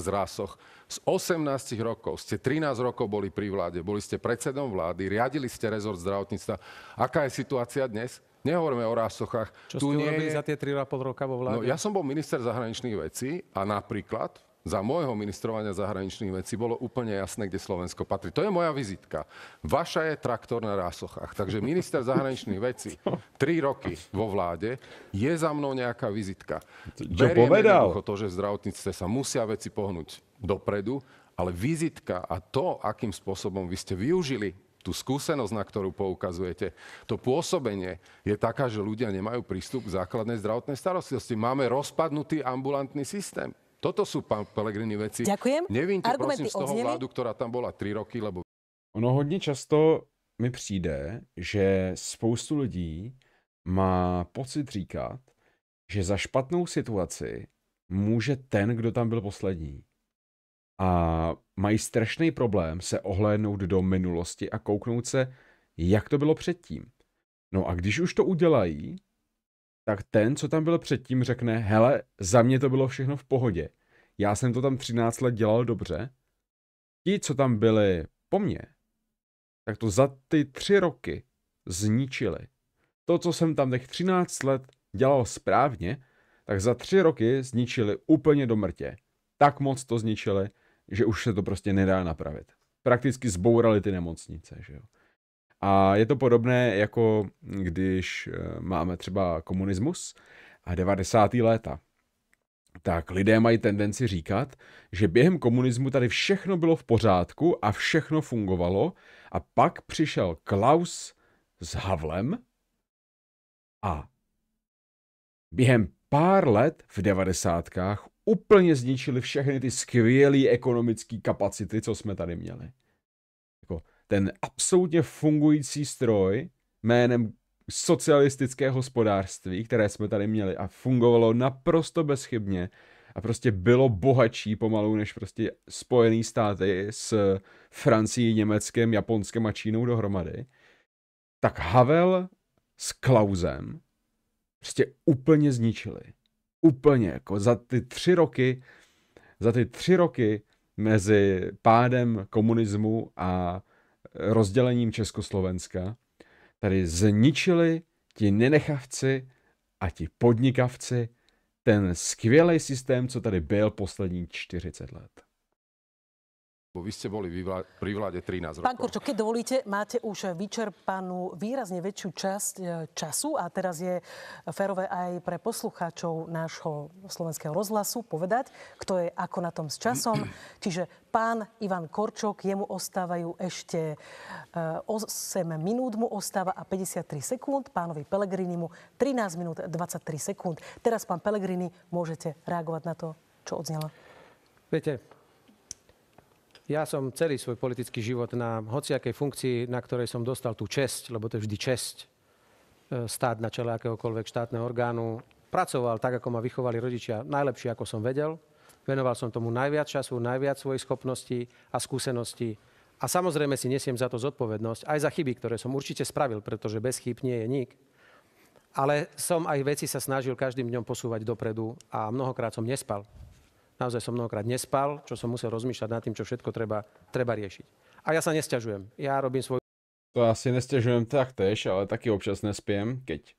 z rásoch. Z 18 rokov ste 13 rokov boli pri vláde, boli ste predsedom vlády, riadili ste rezort zdravotníctva. Aká je situácia dnes? Nehovoríme o rásochách. Čo tu ste urobili za tie 3,5 roka vo vláde? No, ja som bol minister zahraničných vecí a napríklad za môjho ministrovania zahraničných vecí bolo úplne jasné, kde Slovensko patrí. To je moja vizitka. Vaša je traktor na rásochách. Takže minister zahraničných vecí, tri roky vo vláde, je za mnou nejaká vizitka. Čo povedal? to, že v zdravotníctve sa musia veci pohnúť dopredu, ale vizitka a to, akým spôsobom vy ste využili tú skúsenosť, na ktorú poukazujete, to pôsobenie je taká, že ľudia nemajú prístup k základnej zdravotnej starostlivosti. Máme rozpadnutý ambulantný systém. Toto sú, pán Pelegrini, veci. Ďakujem. Nevínte, Argumenty prosím, z toho odzneli. vládu, ktorá tam bola tri roky, lebo... Ono hodně často mi přijde, že spoustu lidí má pocit říkat, že za špatnou situaci může ten, kdo tam byl poslední a mají strašný problém se ohlédnout do minulosti a kouknout se, jak to bylo předtím. No a když už to udělají, tak ten, co tam byl předtím, řekne, hele, za mě to bylo všechno v pohodě. Já jsem to tam 13 let dělal dobře. Ti, co tam byli po mně, tak to za ty tři roky zničili. To, co jsem tam těch 13 let dělal správně, tak za tři roky zničili úplně do mrtě. Tak moc to zničili, že už se to prostě nedá napravit. Prakticky zbourali ty nemocnice, že jo. A je to podobné, jako když eh, máme třeba komunismus a 90. léta. Tak lidé mají tendenci říkat, že během komunismu tady všechno bylo v pořádku a všechno fungovalo a pak přišel Klaus s Havlem a během pár let v devadesátkách úplně zničili všechny ty skvělé ekonomické kapacity, co jsme tady měli. Jako ten absolutně fungující stroj jménem socialistické hospodářství, které jsme tady měli a fungovalo naprosto bezchybně a prostě bylo bohatší pomalu než prostě Spojený státy s Francií, Německem, Japonskem a Čínou dohromady, tak Havel s Klausem prostě úplně zničili. Úplně, jako za ty tři roky, za ty tři roky mezi pádem komunismu a eh, rozdělením Československa tady zničili ti nenechavci a ti podnikavci ten skvělý systém, co tady byl poslední 40 let. Bo vy ste boli pri vláde 13 rokov. Pán Korčo, keď dovolíte, máte už vyčerpanú výrazne väčšiu časť e, času a teraz je férové aj pre poslucháčov nášho slovenského rozhlasu povedať, kto je ako na tom s časom. Čiže pán Ivan Korčok, jemu ostávajú ešte 8 e, minút mu ostáva a 53 sekúnd, pánovi Pelegrini mu 13 minút 23 sekúnd. Teraz, pán Pelegrini, môžete reagovať na to, čo odznelo. Viete, ja som celý svoj politický život na hociakej funkcii, na ktorej som dostal tú česť, lebo to je vždy česť, e, stáť na čele akéhokoľvek štátneho orgánu, pracoval tak, ako ma vychovali rodičia, najlepšie, ako som vedel. Venoval som tomu najviac času, najviac svojich schopností a skúseností. A samozrejme si nesiem za to zodpovednosť, aj za chyby, ktoré som určite spravil, pretože bez chyb nie je nik. Ale som aj veci sa snažil každým dňom posúvať dopredu a mnohokrát som nespal. Naozaj som mnohokrát nespal, čo som musel rozmýšľať nad tým, čo všetko treba, treba riešiť. A ja sa nestiažujem. Ja robím svoj... To asi nestiažujem tak tež, ale taky občas nespiem, keď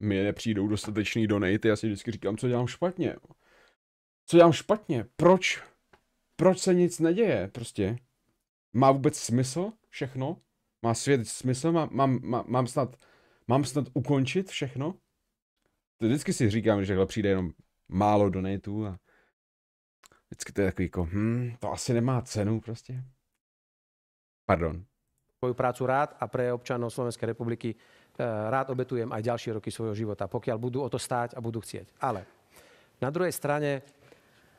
mi nepřijdou dostatečný donate, já si vždycky říkám, co dělám špatně. Co dělám špatně? Proč? Proč se nic neděje? Prostě má vůbec smysl všechno? Má svět smysl? Má, mám, má, mám, snad, mám snad ukončit všechno? To vždycky si říkám, že takhle přijde jenom málo donatů a Vždycky to je takový jako, hm, to asi nemá cenu prostě. Pardon. Svoju prácu rád a pre občanov Slovenskej republiky eh, rád obetujem aj ďalšie roky svojho života, pokiaľ budú o to stáť a budú chcieť. Ale na druhej strane,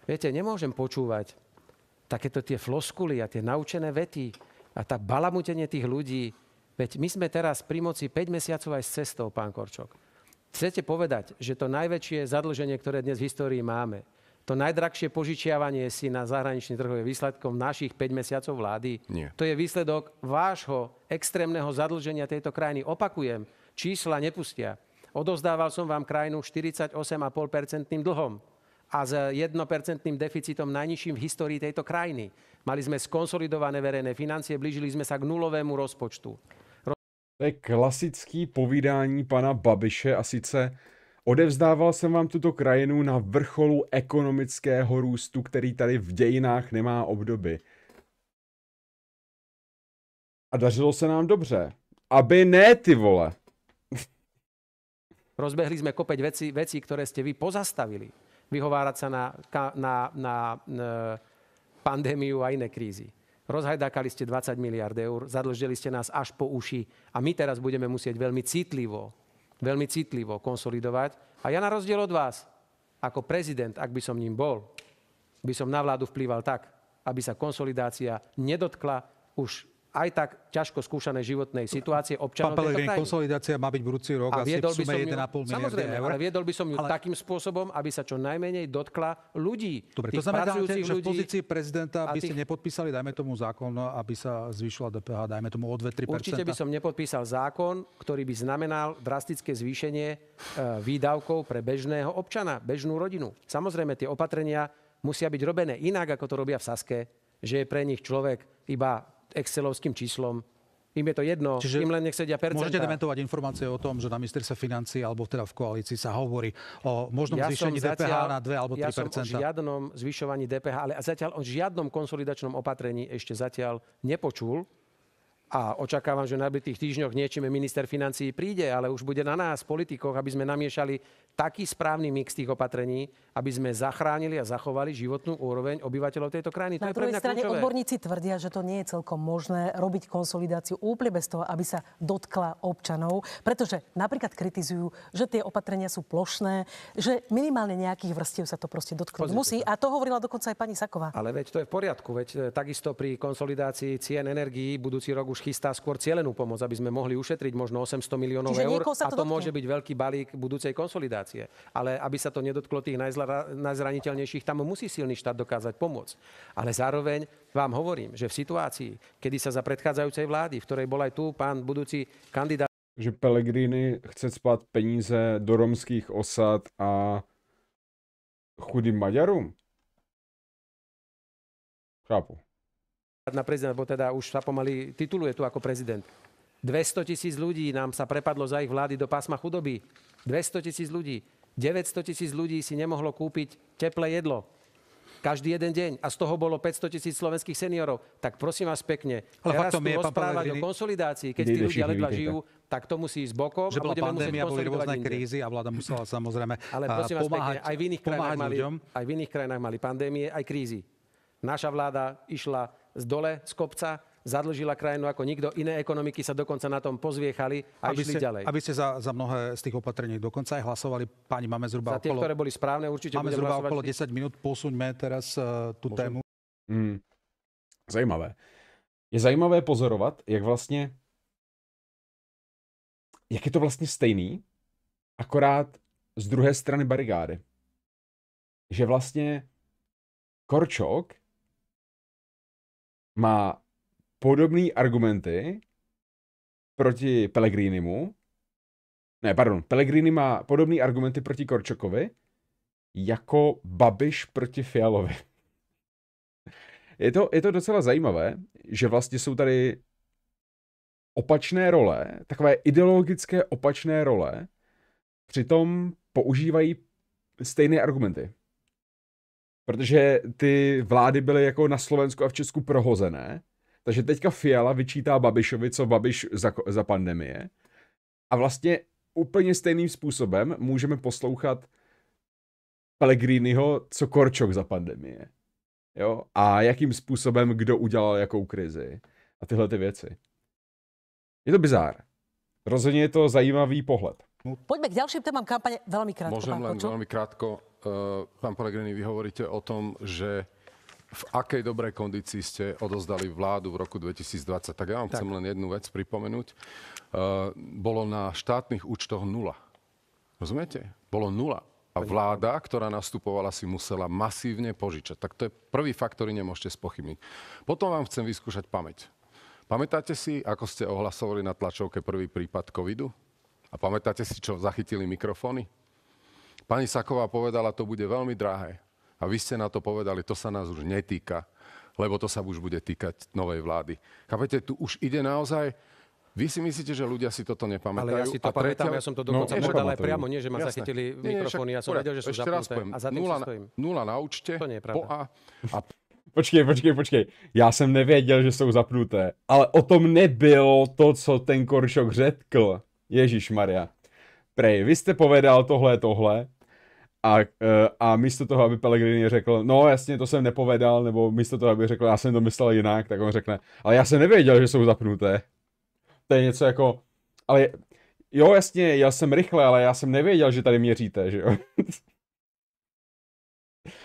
viete, nemôžem počúvať takéto tie floskuly a tie naučené vety a tá balamutenie tých ľudí. Veď my sme teraz pri moci 5 mesiacov aj s cestou, pán Korčok. Chcete povedať, že to najväčšie zadlženie, ktoré dnes v histórii máme, to najdrahšie požičiavanie si na zahraničný trh je výsledkom našich 5 mesiacov vlády. Nie. To je výsledok vášho extrémneho zadlženia tejto krajiny. Opakujem, čísla nepustia. Odozdával som vám krajinu 48,5% dlhom a s 1% deficitom najnižším v histórii tejto krajiny. Mali sme skonsolidované verejné financie, blížili sme sa k nulovému rozpočtu. To je klasický povídání pana Babiše a sice Odevzdával jsem vám tuto krajinu na vrcholu ekonomického růstu, který tady v dějinách nemá obdoby. A dařilo se nám dobře. Aby ne, ty vole. Rozbehli sme kopeť veci, veci, ktoré ste vy pozastavili. Vyhovárať sa na, na, na, e, na pandémiu a iné krízy. Rozhajdákali ste 20 miliard eur, zadlžili ste nás až po uši a my teraz budeme musieť veľmi citlivo veľmi citlivo konsolidovať. A ja na rozdiel od vás, ako prezident, ak by som ním bol, by som na vládu vplýval tak, aby sa konsolidácia nedotkla už aj tak ťažko skúšanej životnej situácie občanov. Pán Pelegrín, konsolidácia má byť budúci rok a asi v sume 1,5 miliardy eur. Ale viedol by som ju ale... takým spôsobom, aby sa čo najmenej dotkla ľudí. Dobre, to znamená, že v pozícii prezidenta by tých... ste nepodpísali, dajme tomu zákon, no, aby sa zvýšila DPH, dajme tomu o 2-3 Určite by som nepodpísal zákon, ktorý by znamenal drastické zvýšenie e, výdavkov pre bežného občana, bežnú rodinu. Samozrejme, tie opatrenia musia byť robené inak, ako to robia v Saske, že je pre nich človek iba excelovským číslom. Im je to jedno, Čiže im len nech sedia percentá. Môžete dementovať informácie o tom, že na ministerstve financí alebo teda v koalícii sa hovorí o možnom ja zvýšení DPH zatiaľ, na 2 alebo 3 Ja som o žiadnom zvyšovaní DPH, ale zatiaľ o žiadnom konsolidačnom opatrení ešte zatiaľ nepočul. A očakávam, že na najbližších týždňoch niečím minister financií príde, ale už bude na nás, politikoch, aby sme namiešali taký správny mix tých opatrení, aby sme zachránili a zachovali životnú úroveň obyvateľov tejto krajiny. Na to je druhej strane kľúčové. odborníci tvrdia, že to nie je celkom možné robiť konsolidáciu úplne bez toho, aby sa dotkla občanov, pretože napríklad kritizujú, že tie opatrenia sú plošné, že minimálne nejakých vrstiev sa to proste dotknúť Pozrite musí. To. A to hovorila dokonca aj pani Saková. Ale veď to je v poriadku, veď e, takisto pri konsolidácii cien energií budúci rok už chystá skôr cielenú pomoc, aby sme mohli ušetriť možno 800 miliónov Čiže eur. To a to dotkne. môže byť veľký balík budúcej konsolidácie demokracie. Ale aby sa to nedotklo tých najzla, najzraniteľnejších, tam musí silný štát dokázať pomôcť. Ale zároveň vám hovorím, že v situácii, kedy sa za predchádzajúcej vlády, v ktorej bol aj tu pán budúci kandidát... Že Pelegrini chce spát peníze do romských osad a chudým Maďarom? Chápu na prezident, bo teda už sa pomaly tituluje tu ako prezident. 200 tisíc ľudí nám sa prepadlo za ich vlády do pásma chudoby. 200 tisíc ľudí. 900 tisíc ľudí si nemohlo kúpiť teplé jedlo. Každý jeden deň. A z toho bolo 500 tisíc slovenských seniorov. Tak prosím vás pekne, Ale teraz tu rozprávať o konsolidácii, keď tí ľudia ledva žijú, tak to musí ísť bokom. Že bola pandémia, boli rôzne krízy a vláda musela samozrejme Ale prosím vás pomáhať, pekne, aj v, iných krajinách mali, ľuďom. aj v iných krajinách mali pandémie, aj krízy. Naša vláda išla z dole, z kopca, zadlžila krajinu ako nikto. Iné ekonomiky sa dokonca na tom pozviechali a aby išli ste, ďalej. Aby ste za, za mnohé z tých opatrení dokonca aj hlasovali. Pani máme zhruba za tie, okolo... ktoré boli správne, určite Máme zhruba hlasovať... okolo 10 minút. Posuňme teraz uh, tú Môžem? tému. Hmm. Zajímavé. Je zajímavé pozorovat, jak vlastně jak je to vlastně stejný, akorát z druhé strany barikády. Že vlastně Korčok má podobné argumenty proti Pellegrinimu. Ne, pardon, Pellegrini má podobné argumenty proti Korčokovi jako Babiš proti Fialovi. Je to, je to docela zajímavé, že vlastně jsou tady opačné role, takové ideologické opačné role, přitom používají stejné argumenty. Protože ty vlády byly jako na Slovensku a v Česku prohozené Takže teďka Fiala vyčítá Babišovi, co Babiš za, za pandemie. A vlastně úplně stejným způsobem můžeme poslouchat Pellegriniho, co Korčok za pandemie. Jo? A jakým způsobem kdo udělal jakou krizi. A tyhle ty věci. Je to bizár. Rozhodně je to zajímavý pohled. No, Poďme k ďalším témam kampane. Veľmi krátko, Môžem pán len veľmi krátko. Uh, pán Pellegrini, vy hovoríte o tom, že v akej dobrej kondícii ste odozdali vládu v roku 2020. Tak ja vám tak. chcem len jednu vec pripomenúť. Uh, bolo na štátnych účtoch nula. Rozumiete? Bolo nula. A vláda, ktorá nastupovala, si musela masívne požičať. Tak to je prvý fakt, ktorý nemôžete spochybniť. Potom vám chcem vyskúšať pamäť. Pamätáte si, ako ste ohlasovali na tlačovke prvý prípad covidu? A pamätáte si, čo zachytili mikrofóny? Pani Saková povedala, to bude veľmi drahé. A vy ste na to povedali, to sa nás už netýka, lebo to sa už bude týkať novej vlády. Chápete, tu už ide naozaj vy si myslíte, že ľudia si toto nepamätajú? Ale ja si to a pamätám, tretia... ja som to no, dokonca no, povedal aj priamo, nie, že ma Jasne. zachytili nie, mikrofóny, ja som vedel, že sú zapnuté. A za nula, stojím. nula na účte, to nie je pravda. po A. a... počkej, počkej, počkej. Já jsem nevěděl, že jsou zapnuté, ale o tom nebylo to, co ten Koršok řekl. Ježíš Maria. Prej, vy jste povedal tohle, tohle, a, e, a místo toho, aby Pellegrini řekl, no jasně, to jsem nepovedal, nebo místo toho, aby řekl, já jsem to myslel jinak, tak on řekne, ale já jsem nevěděl, že jsou zapnuté. To je něco jako, ale jo, jasně, já jsem rychle, ale já jsem nevěděl, že tady měříte, že jo.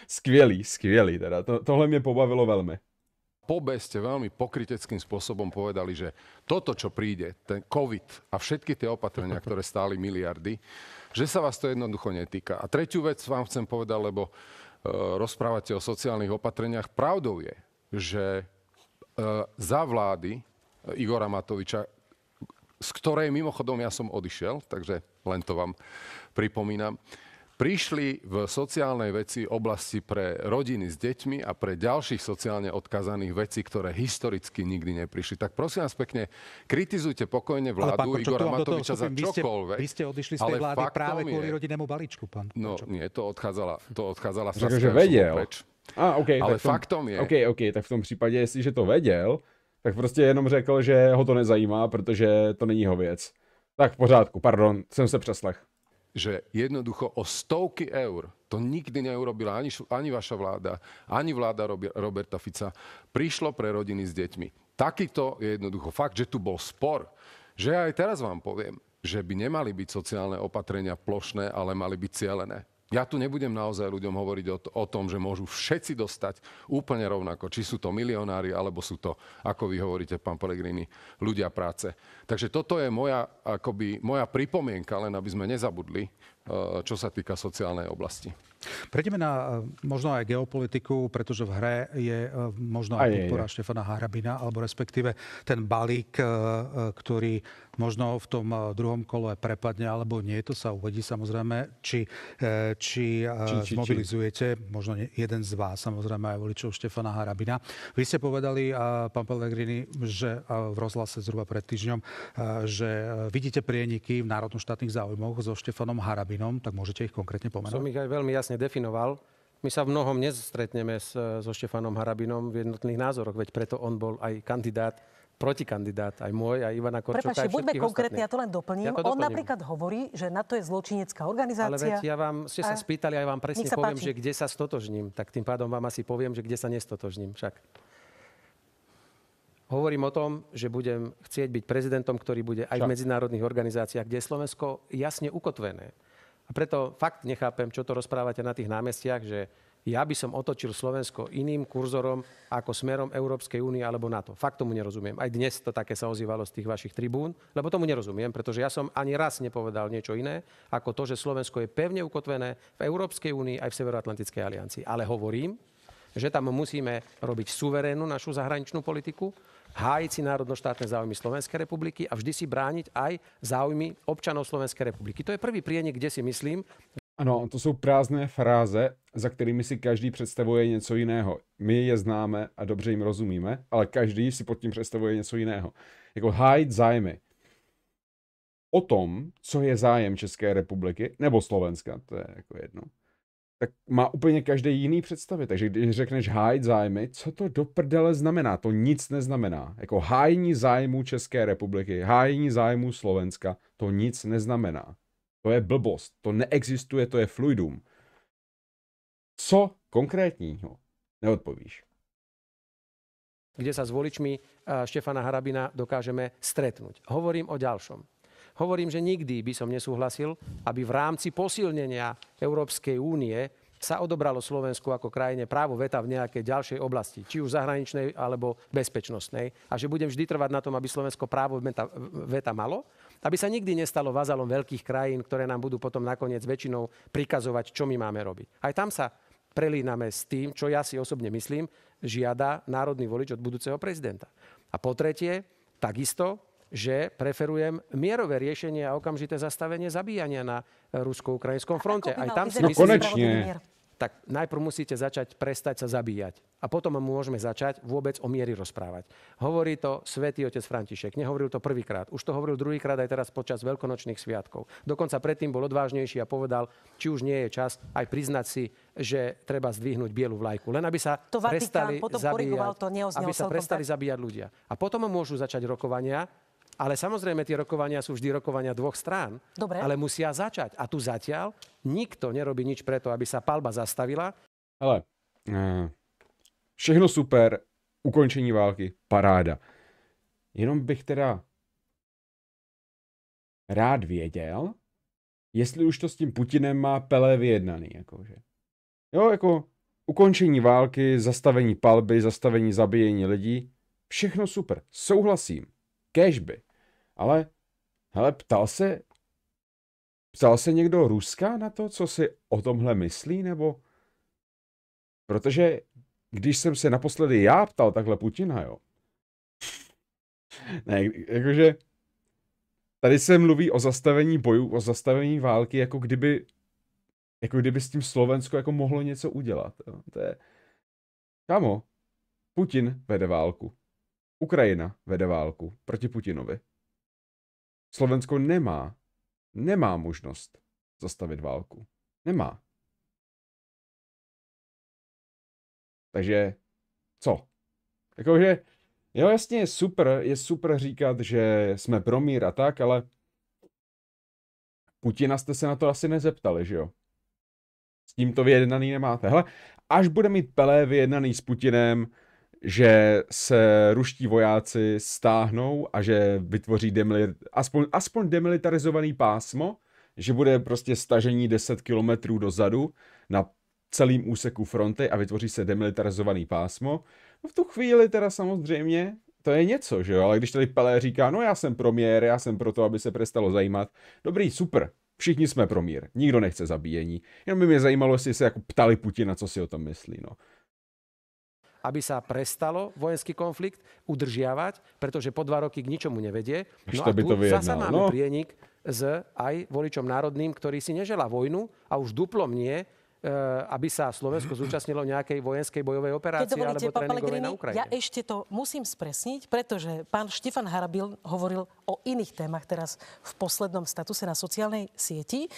skvělý, skvělý teda, to, tohle mě pobavilo velmi. B ste veľmi pokryteckým spôsobom povedali, že toto, čo príde, ten COVID a všetky tie opatrenia, ktoré stáli miliardy, že sa vás to jednoducho netýka. A tretiu vec vám chcem povedať, lebo e, rozprávate o sociálnych opatreniach. Pravdou je, že e, za vlády e, Igora Matoviča, z ktorej mimochodom ja som odišiel, takže len to vám pripomínam, prišli v sociálnej veci oblasti pre rodiny s deťmi a pre ďalších sociálne odkazaných vecí, ktoré historicky nikdy neprišli. Tak prosím vás pekne, kritizujte pokojne vládu pán, Igora Matoviča za čokoľvek. Vy ste, vy ste odišli z tej vlády práve je, kvôli rodinnému balíčku, pán. No nie, to odchádzala, to odchádzala sa Takže vedel. A, okay, Ale tom, faktom je. OK, OK, tak v tom případě, jestliže to vedel, tak prostě jenom řekl, že ho to nezajímá, protože to není jeho věc. Tak v pořádku, pardon, jsem se přeslech že jednoducho o stovky eur, to nikdy neurobila ani, ani vaša vláda, ani vláda Roberta Fica, prišlo pre rodiny s deťmi. Takýto je jednoducho fakt, že tu bol spor. Že ja aj teraz vám poviem, že by nemali byť sociálne opatrenia plošné, ale mali byť cielené. Ja tu nebudem naozaj ľuďom hovoriť o, t- o tom, že môžu všetci dostať úplne rovnako, či sú to milionári, alebo sú to, ako vy hovoríte, pán Pellegrini, ľudia práce. Takže toto je moja, akoby, moja pripomienka, len aby sme nezabudli, Eh, čo sa týka sociálnej oblasti. Prejdeme na eh, možno aj geopolitiku, pretože v hre je eh, možno aj, podpora Štefana Harabina, alebo respektíve ten balík, ktorý možno v tom druhom kole prepadne, alebo nie, to sa uvedí samozrejme, či, či, či, či zmobilizujete, či. možno jeden z vás, samozrejme aj voličov Štefana Harabina. Vy ste povedali, pán Pellegrini, že v rozhlase zhruba pred týždňom, že vidíte prieniky v národno-štátnych záujmoch so Štefanom Harabinom Harabinom, tak môžete ich konkrétne pomenovať? Som ich aj veľmi jasne definoval. My sa v mnohom nestretneme s, so Štefanom Harabinom v jednotných názoroch, veď preto on bol aj kandidát protikandidát, aj môj, aj Ivana Korčoka, Prepašte, buďme konkrétni, ja to len doplním. Ja to doplním. On napríklad hovorí, že na to je zločinecká organizácia. Ale veď ja vám, ste sa a... spýtali, aj ja vám presne poviem, páči. že kde sa stotožním. Tak tým pádom vám asi poviem, že kde sa nestotožním však. Hovorím o tom, že budem chcieť byť prezidentom, ktorý bude aj v medzinárodných organizáciách, kde je Slovensko jasne ukotvené. A preto fakt nechápem, čo to rozprávate na tých námestiach, že ja by som otočil Slovensko iným kurzorom ako smerom Európskej únie alebo NATO. Fakt tomu nerozumiem. Aj dnes to také sa ozývalo z tých vašich tribún, lebo tomu nerozumiem, pretože ja som ani raz nepovedal niečo iné ako to, že Slovensko je pevne ukotvené v Európskej únii aj v Severoatlantickej aliancii. Ale hovorím, že tam musíme robiť suverénnu našu zahraničnú politiku, hájiť si národnoštátne záujmy Slovenskej republiky a vždy si brániť aj záujmy občanov Slovenskej republiky. To je prvý prienik, kde si myslím. Ano, to jsou prázdné fráze, za kterými si každý představuje něco jiného. My je známe a dobře jim rozumíme, ale každý si pod tím představuje něco jiného. Jako hájit zájmy. O tom, co je zájem České republiky, nebo Slovenska, to je jako jedno tak má úplně každý jiný představy. Takže když řekneš hájit zájmy, co to do prdele znamená? To nic neznamená. Jako hájení zájmu České republiky, hájení zájmu Slovenska, to nic neznamená. To je blbost, to neexistuje, to je fluidum. Co konkrétního? Neodpovíš. Kde sa s voličmi eh, Štefana Harabina dokážeme stretnúť. Hovorím o ďalšom. Hovorím, že nikdy by som nesúhlasil, aby v rámci posilnenia Európskej únie sa odobralo Slovensku ako krajine právo veta v nejakej ďalšej oblasti, či už zahraničnej alebo bezpečnostnej. A že budem vždy trvať na tom, aby Slovensko právo veta malo, aby sa nikdy nestalo vazalom veľkých krajín, ktoré nám budú potom nakoniec väčšinou prikazovať, čo my máme robiť. Aj tam sa prelíname s tým, čo ja si osobne myslím, žiada národný volič od budúceho prezidenta. A po tretie, takisto že preferujem mierové riešenie a okamžité zastavenie zabíjania na rusko-ukrajinskom fronte. Aj tam si myslím, no Tak najprv musíte začať prestať sa zabíjať. A potom môžeme začať vôbec o miery rozprávať. Hovorí to svätý otec František. Nehovoril to prvýkrát. Už to hovoril druhýkrát aj teraz počas veľkonočných sviatkov. Dokonca predtým bol odvážnejší a povedal, či už nie je čas aj priznať si, že treba zdvihnúť bielu vlajku. Len aby sa to prestali, potom zabíjať, to aby sa prestali zabíjať ľudia. A potom môžu začať rokovania ale samozrejme, tie rokovania sú vždy rokovania dvoch strán, Dobre. ale musia začať. A tu zatiaľ nikto nerobí nič preto, aby sa palba zastavila. Ale eh, všechno super, ukončení války, paráda. Jenom bych teda rád věděl, jestli už to s tím Putinem má Pelé vyjednaný. Jakože. Jo, jako ukončení války, zastavení palby, zastavení zabíjení lidí, všechno super, souhlasím. Kežby. Ale hele, ptal se, ptal se někdo Ruska na to, co si o tomhle myslí, nebo... Protože když jsem se naposledy já ptal takhle Putina, jo. Ne, jakože tady se mluví o zastavení bojů, o zastavení války, jako kdyby, jako kdyby s tím Slovensko jako mohlo něco udělat. Jo. To je, kamo, Putin vede válku. Ukrajina vede válku proti Putinovi. Slovensko nemá, nemá možnost zastavit válku. Nemá. Takže co? Jakože, jo jasne, je super, je super říkat, že jsme pro mír a tak, ale Putina jste se na to asi nezeptali, že jo? S tím to vyjednaný nemáte. Hele, až bude mít Pelé vyjednaný s Putinem, že se ruští vojáci stáhnou a že vytvoří demili- aspoň, aspoň demilitarizovaný pásmo, že bude prostě stažení 10 kilometrů dozadu na celým úseku fronty a vytvoří se demilitarizovaný pásmo. No v tu chvíli teda samozřejmě to je něco, že jo? Ale když tady Pelé říká, no já jsem promiér, já jsem pro to, aby se prestalo zajímat. Dobrý, super, všichni jsme promiér, nikdo nechce zabíjení. Jenom by mě zajímalo, jestli se jako ptali Putina, co si o tom myslí, no aby sa prestalo vojenský konflikt udržiavať, pretože po dva roky k ničomu nevedie. No a tu to zasa máme no. prienik s aj voličom národným, ktorý si nežela vojnu a už duplom nie, e, aby sa Slovensko zúčastnilo nejakej vojenskej bojovej operácie alebo tréningovej na Ukrajine. Ja ešte to musím spresniť, pretože pán Štefan Harabil hovoril o iných témach teraz v poslednom statuse na sociálnej sieti.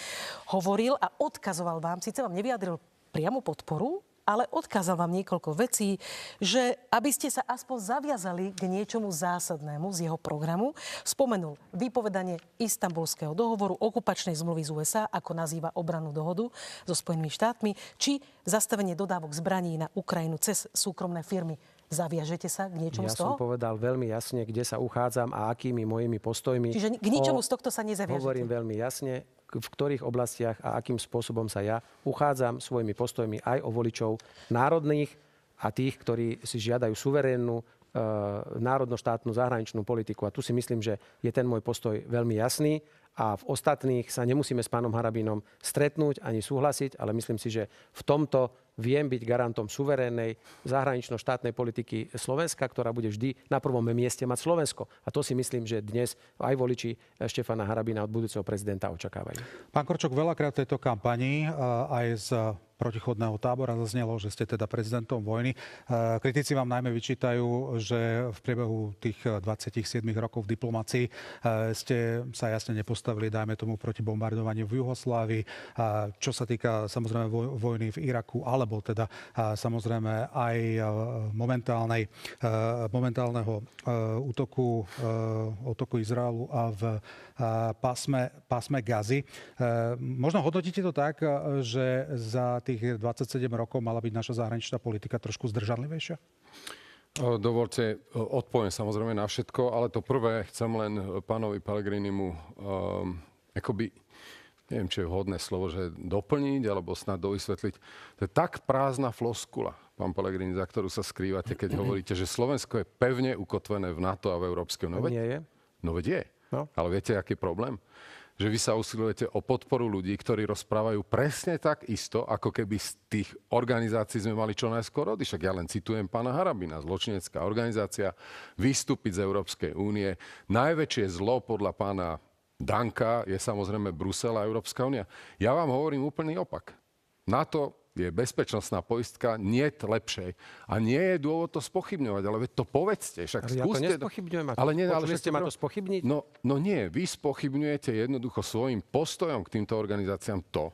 Hovoril a odkazoval vám, síce vám nevyjadril priamu podporu, ale odkázal vám niekoľko vecí, že aby ste sa aspoň zaviazali k niečomu zásadnému z jeho programu. Spomenul vypovedanie istambulského dohovoru, okupačnej zmluvy z USA, ako nazýva obranú dohodu so Spojenými štátmi, či zastavenie dodávok zbraní na Ukrajinu cez súkromné firmy. Zaviažete sa k niečomu ja z toho? Ja som povedal veľmi jasne, kde sa uchádzam a akými mojimi postojmi. Čiže k ničomu o, z tohto sa nezaviažete? Hovorím veľmi jasne v ktorých oblastiach a akým spôsobom sa ja uchádzam svojimi postojmi aj o voličov národných a tých, ktorí si žiadajú suverénnu e, národno štátnu zahraničnú politiku. A tu si myslím, že je ten môj postoj veľmi jasný a v ostatných sa nemusíme s pánom Harabinom stretnúť ani súhlasiť, ale myslím si, že v tomto viem byť garantom suverénnej zahranično-štátnej politiky Slovenska, ktorá bude vždy na prvom mieste mať Slovensko. A to si myslím, že dnes aj voliči Štefana Harabina od budúceho prezidenta očakávajú. Pán Korčok, veľakrát v tejto kampani eh, aj z protichodného tábora zaznelo, že ste teda prezidentom vojny. Eh, kritici vám najmä vyčítajú, že v priebehu tých 27 eh, rokov v diplomácii ste sa jasne nepostavili postavili, dajme tomu, proti bombardovaniu v Juhoslávii, čo sa týka samozrejme vojny v Iraku, alebo teda samozrejme aj e, momentálnej, e, momentálneho e, útoku, útoku Izraelu a v pásme, pásme Gazy. Možno hodnotíte to tak, že za tých 27 rokov mala byť naša zahraničná politika trošku zdržanlivejšia? Dovolte, odpoviem samozrejme na všetko, ale to prvé chcem len e, pánovi Pellegrinimu um, akoby, neviem, či je vhodné slovo, že doplniť alebo snad dovysvetliť. To je tak prázdna floskula, pán Pellegrini, za ktorú sa skrývate, keď hovoríte, že Slovensko je pevne ukotvené v NATO a v Európskej únii. No, nie je. No veď je. No. Ale viete, aký je problém? že vy sa usilujete o podporu ľudí, ktorí rozprávajú presne tak isto, ako keby z tých organizácií sme mali čo najskôr rody. Však ja len citujem pána Harabina, zločinecká organizácia, vystúpiť z Európskej únie. Najväčšie zlo podľa pána Danka je samozrejme Brusel a Európska únia. Ja vám hovorím úplný opak. NATO je bezpečnostná poistka, nie lepšej. A nie je dôvod to spochybňovať, ale veď to povedzte. Však ale ja to nespochybňujem. Ale nie, ale ste ma to spochybniť? No, no nie, vy spochybňujete jednoducho svojim postojom k týmto organizáciám to,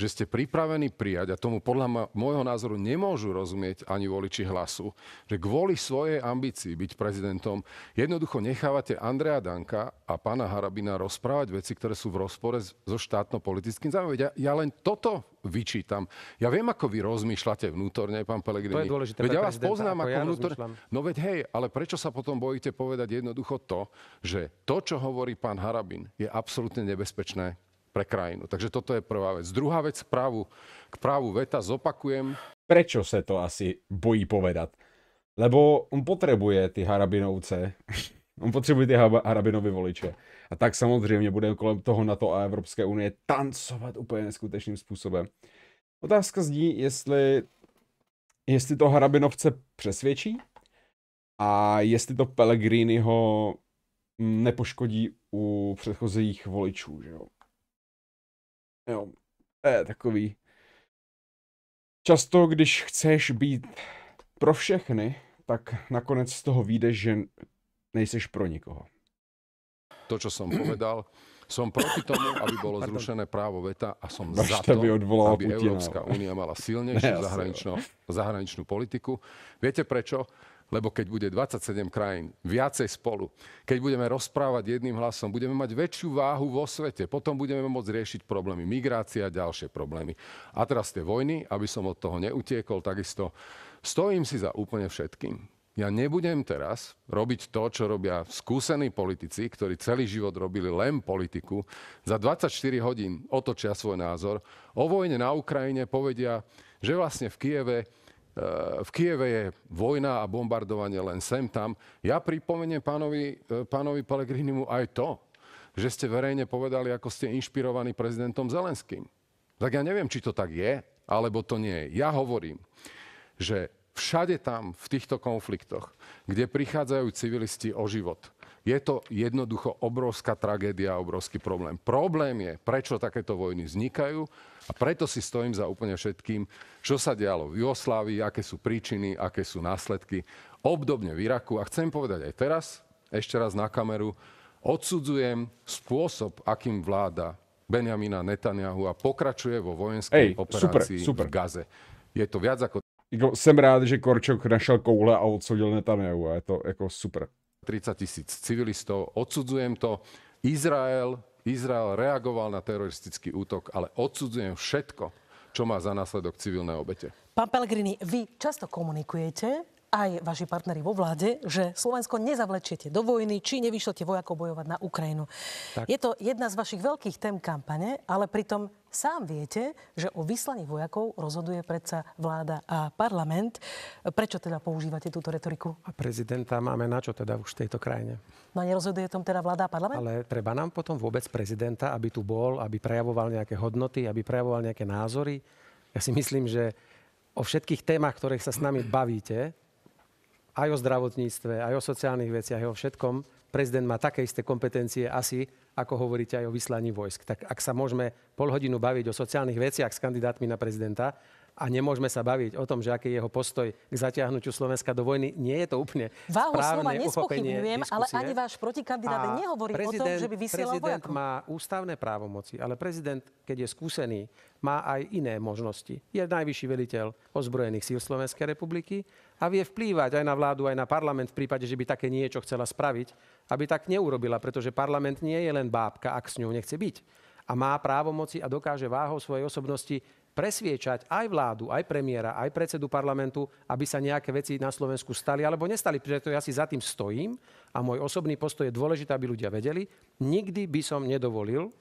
že ste pripravení prijať, a tomu podľa môjho názoru nemôžu rozumieť ani voliči hlasu, že kvôli svojej ambícii byť prezidentom jednoducho nechávate Andrea Danka a pána Harabina rozprávať veci, ktoré sú v rozpore so štátno-politickým záujmom. Ja, ja len toto vyčítam. Ja viem, ako vy rozmýšľate vnútorne, pán Pelegrini. To je dôležité. Veď ja vás poznám ako, ako ja vnútorne. No veď hej, ale prečo sa potom bojíte povedať jednoducho to, že to, čo hovorí pán Harabin, je absolútne nebezpečné pre krajinu. Takže toto je prvá vec. Druhá vec právu, k právu veta zopakujem. Prečo sa to asi bojí povedať? Lebo on potrebuje ty harabinovce. on potřebuje ty harabinové voliče. A tak samozřejmě bude kolem toho NATO a Evropské unie tancovat úplně neskutečným způsobem. Otázka zní, jestli, jestli to harabinovce přesvědčí a jestli to Pellegriniho nepoškodí u předchozích voličů. Že jo? Jo. To je takový. Často, když chceš být pro všechny, tak nakonec z toho vyjdeš, že nejseš pro nikoho. To, čo som povedal, som proti tomu, aby bolo zrušené právo veta a som Baš za to, aby Evropská Európska únia mala silnejšiu zahraničnú, zahraničnú politiku. Viete prečo? Lebo keď bude 27 krajín viacej spolu, keď budeme rozprávať jedným hlasom, budeme mať väčšiu váhu vo svete, potom budeme môcť riešiť problémy migrácie a ďalšie problémy. A teraz tie vojny, aby som od toho neutiekol, takisto stojím si za úplne všetkým. Ja nebudem teraz robiť to, čo robia skúsení politici, ktorí celý život robili len politiku. Za 24 hodín otočia svoj názor. O vojne na Ukrajine povedia, že vlastne v Kieve Eh, v Kieve je vojna a bombardovanie len sem tam. Ja pripomeniem pánovi, eh, pánovi Pelegrinimu aj to, že ste verejne povedali, ako ste inšpirovaní prezidentom Zelenským. Tak ja neviem, či to tak je, alebo to nie je. Ja hovorím, že všade tam, v týchto konfliktoch, kde prichádzajú civilisti o život, je to jednoducho obrovská tragédia, obrovský problém. Problém je, prečo takéto vojny vznikajú a preto si stojím za úplne všetkým, čo sa dialo v Jugoslávii, aké sú príčiny, aké sú následky. Obdobne v Iraku a chcem povedať aj teraz, ešte raz na kameru, odsudzujem spôsob, akým vláda Benjamina Netanyahu a pokračuje vo vojenskej Ej, operácii super, super. v Gaze. Je to viac ako... Jako, jsem rád, že Korčok našel koule a odsudil Netanyahu a je to jako super. 30 tisíc civilistov. Odsudzujem to. Izrael, Izrael reagoval na teroristický útok, ale odsudzujem všetko, čo má za následok civilné obete. Pán Pellegrini, vy často komunikujete aj vaši partneri vo vláde, že Slovensko nezavlečiete do vojny, či nevyšlete vojakov bojovať na Ukrajinu. Tak. Je to jedna z vašich veľkých tém kampane, ale pritom Sám viete, že o vyslaní vojakov rozhoduje predsa vláda a parlament. Prečo teda používate túto retoriku? A prezidenta máme na čo teda už v tejto krajine? No a nerozhoduje tom teda vláda a parlament? Ale treba nám potom vôbec prezidenta, aby tu bol, aby prejavoval nejaké hodnoty, aby prejavoval nejaké názory. Ja si myslím, že o všetkých témach, ktorých sa s nami bavíte, aj o zdravotníctve, aj o sociálnych veciach, aj o všetkom, prezident má také isté kompetencie asi, ako hovoríte aj o vyslaní vojsk. Tak ak sa môžeme pol hodinu baviť o sociálnych veciach s kandidátmi na prezidenta a nemôžeme sa baviť o tom, že aký je jeho postoj k zatiahnutiu Slovenska do vojny, nie je to úplne Váhu slova nespochybňujem, ale ani váš protikandidát nehovorí o tom, že by vysielal Prezident vojakom. má ústavné právomoci, ale prezident, keď je skúsený, má aj iné možnosti. Je najvyšší veliteľ ozbrojených síl Slovenskej republiky a vie vplývať aj na vládu, aj na parlament v prípade, že by také niečo chcela spraviť, aby tak neurobila, pretože parlament nie je len bábka, ak s ňou nechce byť. A má právomoci a dokáže váhou svojej osobnosti presviečať aj vládu, aj premiéra, aj predsedu parlamentu, aby sa nejaké veci na Slovensku stali alebo nestali. Preto ja si za tým stojím a môj osobný postoj je dôležitý, aby ľudia vedeli. Nikdy by som nedovolil,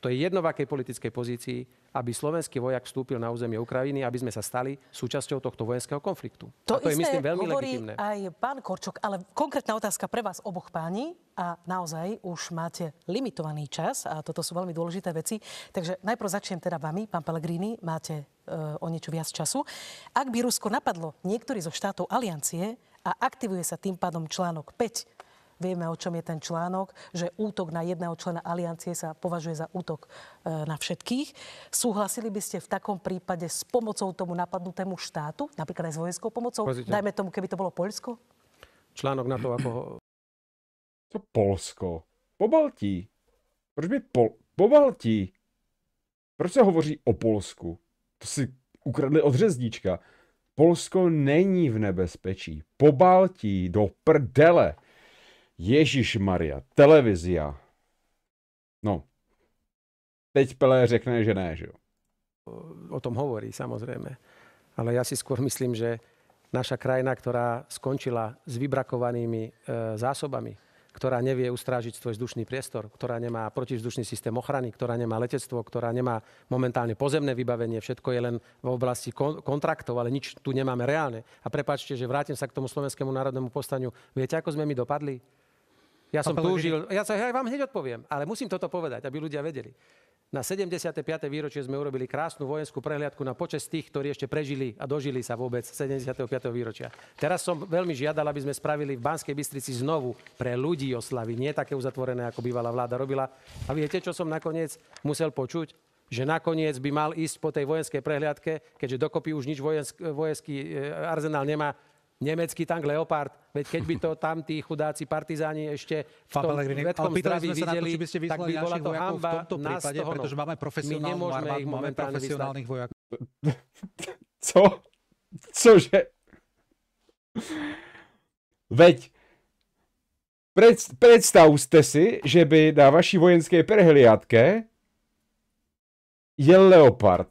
to je jedno v akej politickej pozícii, aby slovenský vojak vstúpil na územie Ukrajiny, aby sme sa stali súčasťou tohto vojenského konfliktu. To, a to je, myslím, veľmi hovorí legitimné. aj pán Korčok, ale konkrétna otázka pre vás oboch páni a naozaj už máte limitovaný čas a toto sú veľmi dôležité veci. Takže najprv začnem teda vami, pán Pellegrini, máte e, o niečo viac času. Ak by Rusko napadlo niektorý zo štátov aliancie a aktivuje sa tým pádom článok 5 Vieme, o čom je ten článok, že útok na jedného člena aliancie sa považuje za útok e, na všetkých. Súhlasili by ste v takom prípade s pomocou tomu napadnutému štátu, napríklad aj s vojenskou pomocou? Pozitívne. Dajme tomu, keby to bolo Poľsko? Článok na to, ako... To Polsko. Po Baltí. Proč by Pol... Po Baltí. Proč se hovoří o Polsku? To si ukradli od řezdíčka. Polsko není v nebezpečí. Po Baltí do prdele. Ježíš Maria, televízia. No, teď Pelé řekne, že ne, že jo? O tom hovorí, samozrejme. Ale ja si skôr myslím, že naša krajina, ktorá skončila s vybrakovanými e, zásobami, ktorá nevie ustrážiť svoj vzdušný priestor, ktorá nemá protivzdušný systém ochrany, ktorá nemá letectvo, ktorá nemá momentálne pozemné vybavenie, všetko je len v oblasti kon- kontraktov, ale nič tu nemáme reálne. A prepačte, že vrátim sa k tomu slovenskému národnému postaniu. Viete, ako sme my dopadli? Ja som túžil, ja, sa, aj vám hneď odpoviem, ale musím toto povedať, aby ľudia vedeli. Na 75. výročie sme urobili krásnu vojenskú prehliadku na počas tých, ktorí ešte prežili a dožili sa vôbec 75. výročia. Teraz som veľmi žiadal, aby sme spravili v Banskej Bystrici znovu pre ľudí oslavy, nie také uzatvorené, ako bývalá vláda robila. A viete, čo som nakoniec musel počuť? Že nakoniec by mal ísť po tej vojenskej prehliadke, keďže dokopy už nič vojenský e, arzenál nemá, nemecký tank Leopard. Veď keď by to tam tí chudáci partizáni ešte v tom vedkom zdraví videli, to, by ste tak by bola to hamba v tomto prípade, na pretože máme profesionálnu armádu, máme profesionálnych vojakov. Co? Cože? Veď predstavte si, že by na vaší vojenské prehliadke jel Leopard.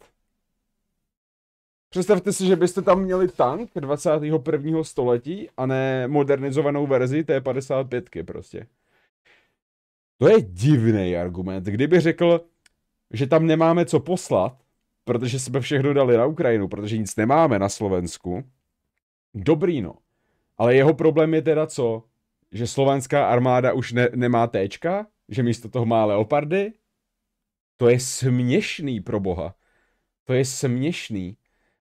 Představte si, že byste tam měli tank 21. století a ne modernizovanou verzi té 55 prostě. To je divný argument. Kdyby řekl, že tam nemáme co poslat, protože jsme všechno dali na Ukrajinu, protože nic nemáme na Slovensku, dobrý no. Ale jeho problém je teda co? Že slovenská armáda už ne- nemá téčka? Že místo toho má leopardy? To je směšný pro boha. To je směšný.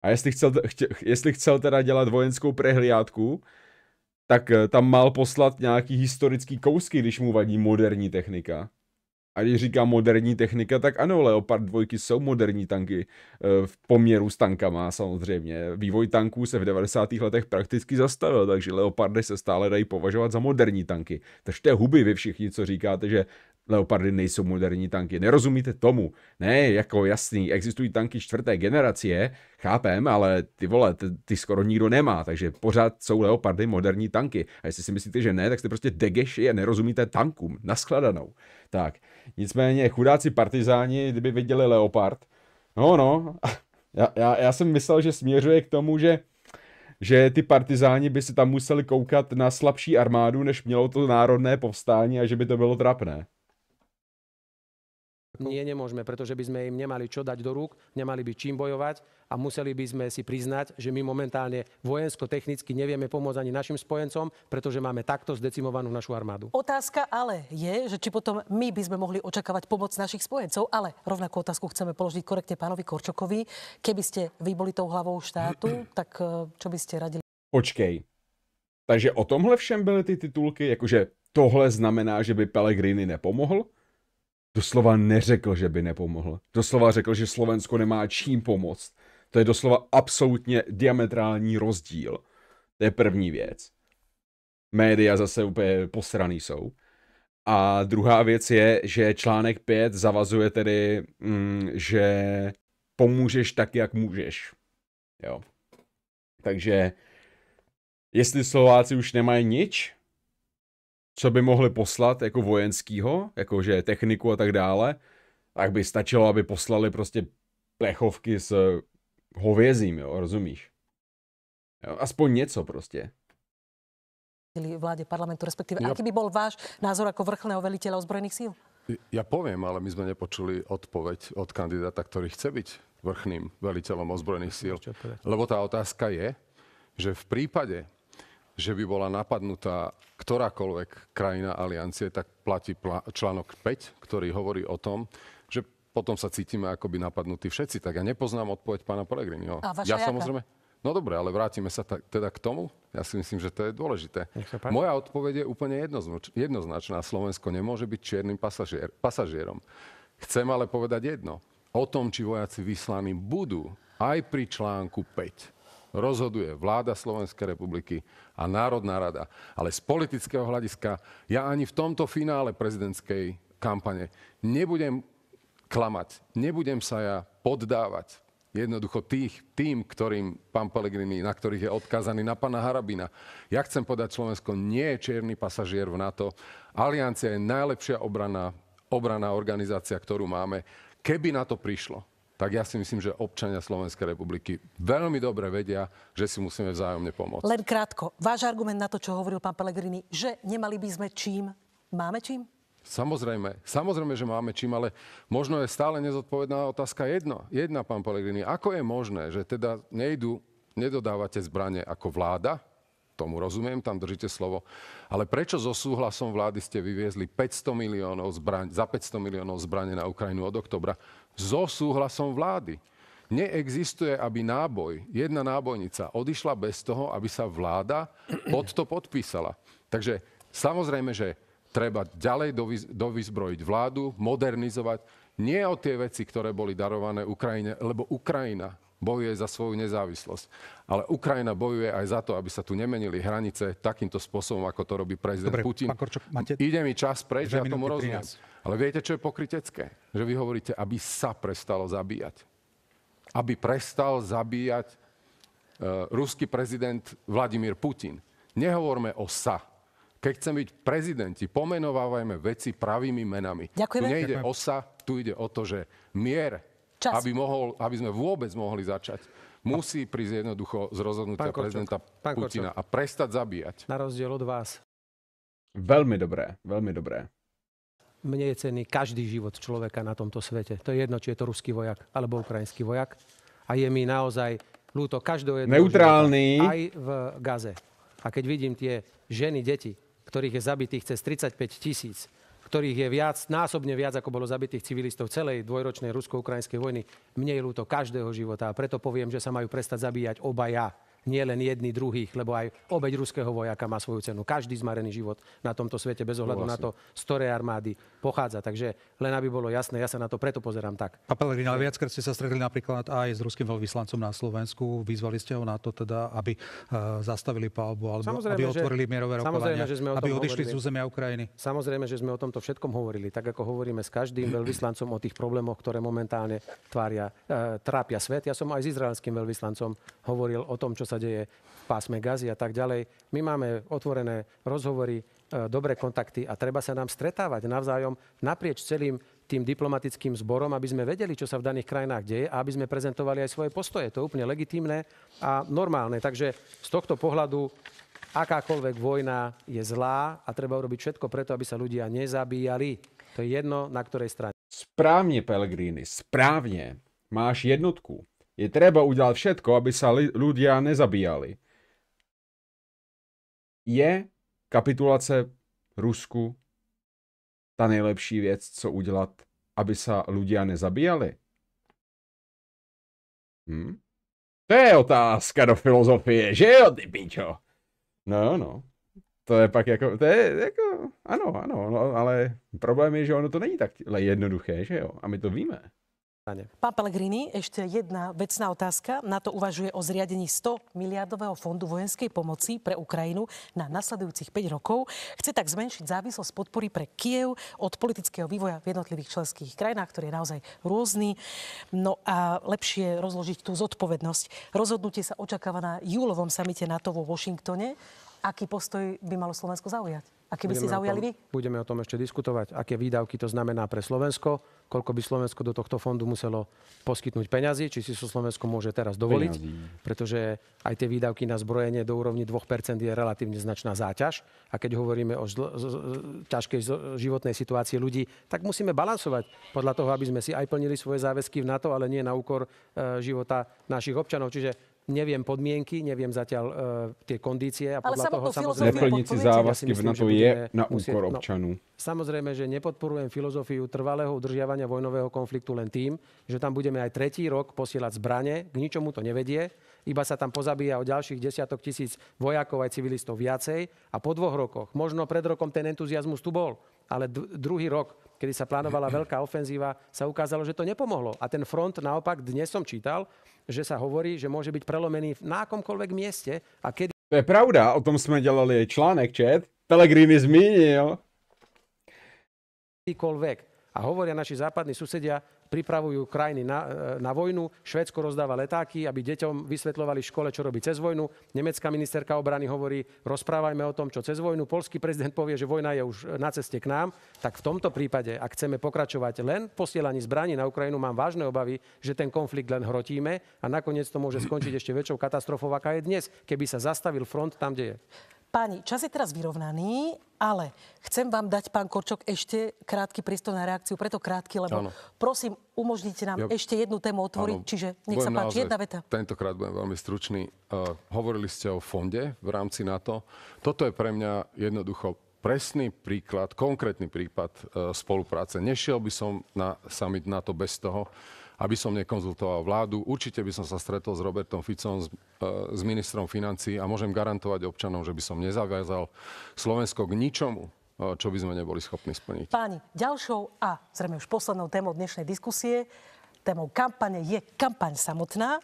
A jestli chcel, chtě, jestli chcel teda dělat vojenskou prehlídku, tak eh, tam mal poslat nějaký historický kousky, když mu vadí moderní technika. A když říká moderní technika, tak ano, Leopard dvojky jsou moderní tanky eh, v poměru s tankama samozřejmě. Vývoj tanků se v 90. letech prakticky zastavil, takže Leopardy se stále dají považovat za moderní tanky. Takže to je huby vy všichni, co říkáte, že Leopardy nejsou moderní tanky. Nerozumíte tomu. Ne, jako jasný, existují tanky čtvrté generace, chápem, ale ty vole, ty, ty skoro nikdo nemá, takže pořád jsou Leopardy moderní tanky. A jestli si myslíte, že ne, tak jste prostě degeši a nerozumíte tankům. Naschledanou. Tak, nicméně chudáci partizáni, kdyby viděli Leopard, no, no, já, já, já jsem myslel, že směřuje k tomu, že že ty partizáni by si tam museli koukat na slabší armádu, než mělo to národné povstání a že by to bylo trapné. Nie, nemôžeme, pretože by sme im nemali čo dať do rúk, nemali by čím bojovať a museli by sme si priznať, že my momentálne vojensko-technicky nevieme pomôcť ani našim spojencom, pretože máme takto zdecimovanú našu armádu. Otázka ale je, že či potom my by sme mohli očakávať pomoc našich spojencov, ale rovnakú otázku chceme položiť korektne pánovi Korčokovi. Keby ste vy boli tou hlavou štátu, tak eh, čo by ste radili? Počkej. Takže o tomhle všem byly ty titulky, jakože tohle znamená, že by Pellegrini nepomohl? doslova neřekl, že by nepomohl. Doslova řekl, že Slovensko nemá čím pomoct. To je doslova absolutně diametrální rozdíl. To je první věc. Média zase úplně posraný jsou. A druhá věc je, že článek 5 zavazuje tedy, mm, že pomůžeš tak, jak můžeš. Jo. Takže jestli Slováci už nemají nič, co by mohli poslat jako vojenskýho, jakože techniku a tak dále, tak by stačilo, aby poslali prostě plechovky s eh, hovězím, jo, rozumíš? Jo, aspoň něco prostě vláde parlamentu, respektíve ja... aký by bol váš názor ako vrchného veliteľa ozbrojených síl? Ja poviem, ale my sme nepočuli odpoveď od kandidáta, ktorý chce byť vrchným veliteľom ozbrojených síl. Lebo tá otázka je, že v prípade, že by bola napadnutá ktorákoľvek krajina aliancie, tak platí článok 5, ktorý hovorí o tom, že potom sa cítime ako by napadnutí všetci. Tak ja nepoznám odpoveď pána Pellegriniho. Ja jaka? samozrejme... No dobre, ale vrátime sa ta, teda k tomu. Ja si myslím, že to je dôležité. Moja odpoveď je úplne jednoznač, jednoznačná. Slovensko nemôže byť čiernym pasažier, pasažierom. Chcem ale povedať jedno. O tom, či vojaci vyslaní budú aj pri článku 5 rozhoduje vláda Slovenskej republiky a Národná rada. Ale z politického hľadiska ja ani v tomto finále prezidentskej kampane nebudem klamať, nebudem sa ja poddávať jednoducho tých, tým, ktorým pán Pelegrini, na ktorých je odkázaný na pána Harabina. Ja chcem podať, Slovensko nie je čierny pasažier v NATO. Aliancia je najlepšia obrana, obraná organizácia, ktorú máme. Keby na to prišlo, tak ja si myslím, že občania Slovenskej republiky veľmi dobre vedia, že si musíme vzájomne pomôcť. Len krátko, váš argument na to, čo hovoril pán Pelegrini, že nemali by sme čím, máme čím? Samozrejme, samozrejme, že máme čím, ale možno je stále nezodpovedná otázka jedno, jedna, pán Pelegrini, Ako je možné, že teda nejdu, nedodávate zbranie ako vláda, tomu rozumiem, tam držíte slovo. Ale prečo so súhlasom vlády ste vyviezli 500 miliónov zbraň, za 500 miliónov zbrane na Ukrajinu od oktobra? So súhlasom vlády. Neexistuje, aby náboj, jedna nábojnica odišla bez toho, aby sa vláda pod to podpísala. Takže samozrejme, že treba ďalej dovyzbrojiť vládu, modernizovať, nie o tie veci, ktoré boli darované Ukrajine, lebo Ukrajina bojuje za svoju nezávislosť. Ale Ukrajina bojuje aj za to, aby sa tu nemenili hranice takýmto spôsobom, ako to robí prezident Dobre, Putin. Korčok, máte... Ide mi čas preč, ja tomu rozumiem. 13. Ale viete, čo je pokrytecké? Že vy hovoríte, aby sa prestalo zabíjať. Aby prestal zabíjať uh, ruský prezident Vladimír Putin. Nehovorme o sa keď chcem byť prezidenti, pomenovávajme veci pravými menami. Ďakujeme. Tu nejde Ďakujem. o sa, tu ide o to, že mier Čas. Aby, mohol, aby sme vôbec mohli začať. Musí prísť jednoducho z rozhodnutia Pán prezidenta Pán Putina a prestať zabíjať. Na rozdiel od vás. Veľmi dobré, veľmi dobré. Mne je cený každý život človeka na tomto svete. To je jedno, či je to ruský vojak alebo ukrajinský vojak. A je mi naozaj ľúto každého jedného Neutrálny. Života, aj v Gaze. A keď vidím tie ženy, deti, ktorých je zabitých cez 35 tisíc, ktorých je viac, násobne viac, ako bolo zabitých civilistov celej dvojročnej rusko-ukrajinskej vojny. Mne je ľúto každého života a preto poviem, že sa majú prestať zabíjať obaja nie len jedni druhých, lebo aj obeď ruského vojaka má svoju cenu. Každý zmarený život na tomto svete, bez ohľadu no, na to, z ktorej armády pochádza. Takže len aby bolo jasné, ja sa na to preto pozerám tak. A Pelegrina, ale viackrát ste sa stretli napríklad aj s ruským veľvyslancom na Slovensku. Vyzvali ste ho na to teda, aby uh, zastavili palbu, alebo samozrejme, aby otvorili že, mierové rokovania, že sme aby odišli hovorili. z územia Ukrajiny. Samozrejme, že sme o tomto všetkom hovorili, tak ako hovoríme s každým veľvyslancom o tých problémoch, ktoré momentálne tvária, uh, trápia svet. Ja som aj s izraelským veľvyslancom hovoril o tom, čo sa sa deje v pásme gazy a tak ďalej. My máme otvorené rozhovory, e, dobré kontakty a treba sa nám stretávať navzájom naprieč celým tým diplomatickým zborom, aby sme vedeli, čo sa v daných krajinách deje a aby sme prezentovali aj svoje postoje. To je úplne legitímne a normálne. Takže z tohto pohľadu akákoľvek vojna je zlá a treba urobiť všetko preto, aby sa ľudia nezabíjali. To je jedno, na ktorej strane. Správne, Pelegrini, správne. Máš jednotku. Je treba udelať všetko, aby sa ľudia nezabíjali. Je kapitulace Rusku ta nejlepší věc, co udělat, aby sa ľudia nezabíjali? Hm? To je otázka do filozofie, že jo, ty pičo? No, no. To je pak jako, to je jako, ano, ano, no, ale problém je, že ono to není tak jednoduché, že jo? A my to víme. Pán Pellegrini, ešte jedna vecná otázka. Na to uvažuje o zriadení 100 miliardového fondu vojenskej pomoci pre Ukrajinu na nasledujúcich 5 rokov. Chce tak zmenšiť závislosť podpory pre Kiev od politického vývoja v jednotlivých členských krajinách, ktorý je naozaj rôzny. No a lepšie rozložiť tú zodpovednosť. Rozhodnutie sa očakáva na júlovom samite NATO vo Washingtone aký postoj by malo Slovensko zaujať? Aký by budeme si zaujali tom, vy? Budeme o tom ešte diskutovať, aké výdavky to znamená pre Slovensko, koľko by Slovensko do tohto fondu muselo poskytnúť peňazí, či si so Slovensko môže teraz dovoliť, peňazí. pretože aj tie výdavky na zbrojenie do úrovni 2% je relatívne značná záťaž. A keď hovoríme o zl- z- z- ťažkej z- životnej situácii ľudí, tak musíme balansovať podľa toho, aby sme si aj plnili svoje záväzky v NATO, ale nie na úkor e, života našich občanov. Čiže Neviem podmienky, neviem zatiaľ e, tie kondície a podľa Ale toho samozrejme... Neplniť si závazky ja myslím, v NATO je na úkor musieť, No, samozrejme, že nepodporujem filozofiu trvalého udržiavania vojnového konfliktu len tým, že tam budeme aj tretí rok posielať zbranie, k ničomu to nevedie, iba sa tam pozabíja o ďalších desiatok tisíc vojakov aj civilistov viacej a po dvoch rokoch, možno pred rokom ten entuziasmus tu bol, ale d- druhý rok, kedy sa plánovala veľká ofenzíva, sa ukázalo, že to nepomohlo. A ten front naopak, dnes som čítal, že sa hovorí, že môže byť prelomený na akomkoľvek mieste a kedy... To je pravda, o tom sme dělali článek, čet. Pellegrini zmínil. Kedykoľvek. A hovoria naši západní susedia, pripravujú krajiny na, e, na vojnu, Švédsko rozdáva letáky, aby deťom vysvetľovali v škole, čo robí cez vojnu, nemecká ministerka obrany hovorí, rozprávajme o tom, čo cez vojnu, polský prezident povie, že vojna je už na ceste k nám, tak v tomto prípade, ak chceme pokračovať len v posielaní zbraní na Ukrajinu, mám vážne obavy, že ten konflikt len hrotíme a nakoniec to môže skončiť ešte väčšou katastrofou, aká je dnes, keby sa zastavil front tam, kde je. Páni, čas je teraz vyrovnaný, ale chcem vám dať, pán Korčok, ešte krátky prístup na reakciu, preto krátky, lebo ano. prosím, umožnite nám ja, ešte jednu tému otvoriť, ano, čiže nech sa páči, naozaj, jedna veta. Tentokrát budem veľmi stručný. Uh, hovorili ste o fonde v rámci NATO. Toto je pre mňa jednoducho presný príklad, konkrétny prípad uh, spolupráce. Nešiel by som na summit NATO bez toho, aby som nekonzultoval vládu. Určite by som sa stretol s Robertom Ficom, s, e, s ministrom financí a môžem garantovať občanom, že by som nezaviazal Slovensko k ničomu, e, čo by sme neboli schopní splniť. Páni, ďalšou a zrejme už poslednou témou dnešnej diskusie, témou kampane je kampaň samotná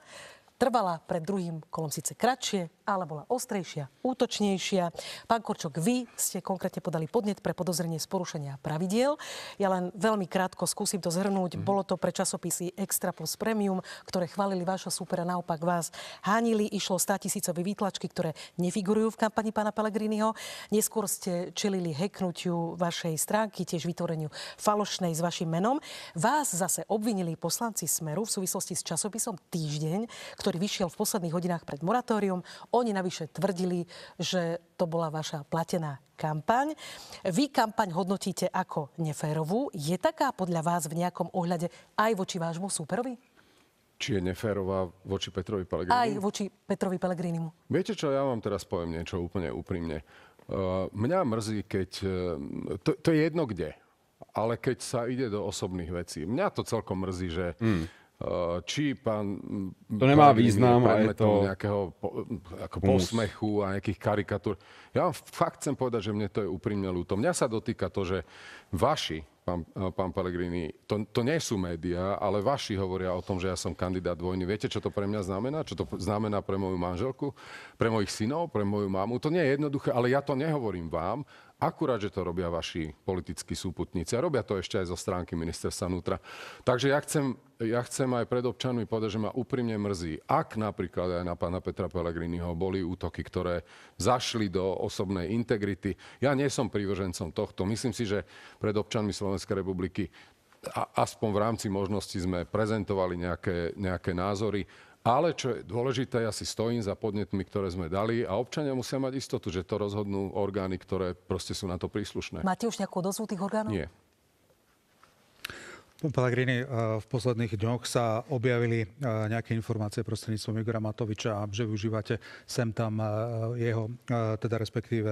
trvala pred druhým kolom síce kratšie, ale bola ostrejšia, útočnejšia. Pán Korčok, vy ste konkrétne podali podnet pre podozrenie z porušenia pravidiel. Ja len veľmi krátko skúsim to zhrnúť. Mm-hmm. Bolo to pre časopisy Extra plus Premium, ktoré chválili vášho súpera, naopak vás hánili. Išlo 100 tisícové výtlačky, ktoré nefigurujú v kampani pána Pellegriniho. Neskôr ste čelili heknutiu vašej stránky, tiež vytvoreniu falošnej s vašim menom. Vás zase obvinili poslanci Smeru v súvislosti s časopisom Týždeň, ktorý ktorý vyšiel v posledných hodinách pred moratórium. Oni navyše tvrdili, že to bola vaša platená kampaň. Vy kampaň hodnotíte ako neférovú. Je taká podľa vás v nejakom ohľade aj voči vášmu súperovi? Či je neférová voči Petrovi Pellegrinimu? Aj voči Petrovi Pellegrinimu. Viete čo, ja vám teraz poviem niečo úplne úprimne. Uh, mňa mrzí, keď... Uh, to, to je jedno kde ale keď sa ide do osobných vecí. Mňa to celkom mrzí, že mm či pán... To nemá význam a je to... nejakého po, ako posmechu a nejakých karikatúr. Ja vám fakt chcem povedať, že mne to je úprimne ľúto. Mňa sa dotýka to, že vaši, pán, e, pán Pellegrini, to, to nie sú médiá, ale vaši hovoria o tom, že ja som kandidát vojny. Viete, čo to pre mňa znamená? Čo to znamená pre moju manželku? Pre mojich synov? Pre moju mamu? To nie je jednoduché, ale ja to nehovorím vám, Akurát, že to robia vaši politickí súputníci a robia to ešte aj zo stránky ministerstva vnútra. Takže ja chcem, ja chcem aj pred občanmi povedať, že ma úprimne mrzí, ak napríklad aj na pána Petra Pellegriniho boli útoky, ktoré zašli do osobnej integrity. Ja nie som prívržencom tohto. Myslím si, že pred občanmi Slovenskej republiky a aspoň v rámci možnosti sme prezentovali nejaké, nejaké názory ale čo je dôležité, ja si stojím za podnetmi, ktoré sme dali a občania musia mať istotu, že to rozhodnú orgány, ktoré proste sú na to príslušné. Máte už nejakú odozvu tých orgánov? Nie. Pán Pellegrini, eh, v posledných dňoch sa objavili eh, nejaké informácie prostredníctvom Igora Matoviča, že využívate sem tam eh, jeho, teda respektíve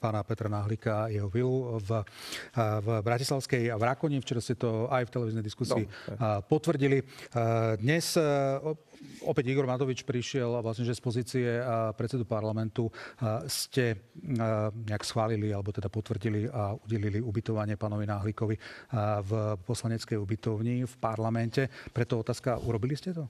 pána Petra a jeho vilu v, v Bratislavskej a v Rakoni. Včera ste to aj v televíznej diskusii no, potvrdili. Dnes opäť Igor Matovič prišiel vlastne, že z pozície eh, predsedu parlamentu eh, ste eh, nejak schválili, alebo teda potvrdili a udelili ubytovanie pánovi Náhlikovi v poslaneckej ubytovni v parlamente. Preto otázka, urobili ste to?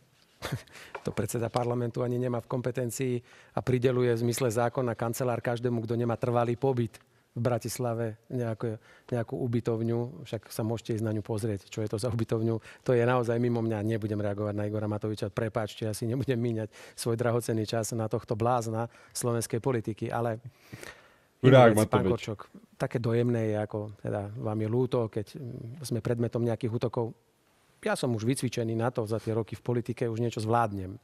to predseda parlamentu ani nemá v kompetencii a prideluje v zmysle zákona kancelár každému, kto nemá trvalý pobyt v Bratislave nejakú, nejakú ubytovňu, však sa môžete ísť na ňu pozrieť, čo je to za ubytovňu. To je naozaj mimo mňa, nebudem reagovať na Igora Matoviča, prepáčte, asi si nebudem míňať svoj drahocený čas na tohto blázna slovenskej politiky, ale... Hurák, Pán Korčok, také dojemné je, ako teda vám je lúto, keď sme predmetom nejakých útokov. Ja som už vycvičený na to za tie roky v politike, už niečo zvládnem.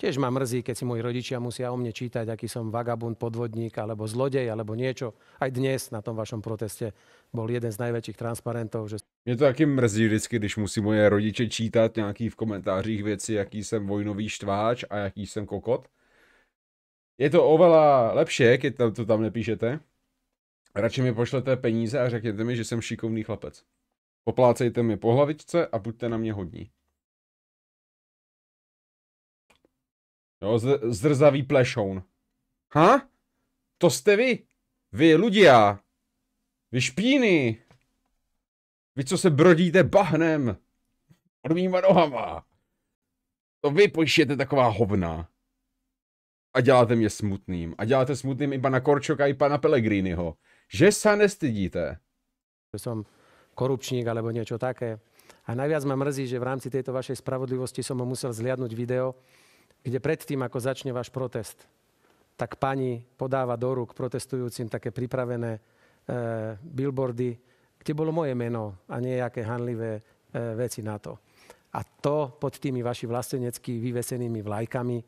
Tiež ma mrzí, keď si moji rodičia musia o mne čítať, aký som vagabund, podvodník alebo zlodej alebo niečo. Aj dnes na tom vašom proteste bol jeden z najväčších transparentov. Že... to taky mrzí vždycky, když musí moje rodiče čítat nějaký v komentářích věci, jaký jsem vojnový štváč a jaký jsem kokot. Je to oveľa lepšie, keď to tam nepíšete. Radšej mi pošlete peníze a řekněte mi, že jsem šikovný chlapec. Poplácejte mi po hlavičce a buďte na mě hodní. Jo, zr zrzavý plešoun. Ha? To jste vy. Vy, ľudia. Vy špíny. Vy, co se brodíte bahnem. Pod mýma nohama. To vy pojištěte taková hovna. A děláte mě smutným. A děláte smutným i pana Korčoka, i pana Pelegriniho. Že sa nestydíte. Že som korupčník alebo niečo také. A najviac ma mrzí, že v rámci tejto vašej spravodlivosti som ho musel zliadnúť video, kde predtým, ako začne váš protest, tak pani podáva do rúk protestujúcim také pripravené e, billboardy, kde bolo moje meno a nejaké hanlivé e, veci na to. A to pod tými vaši vlastenecky vyvesenými vlajkami,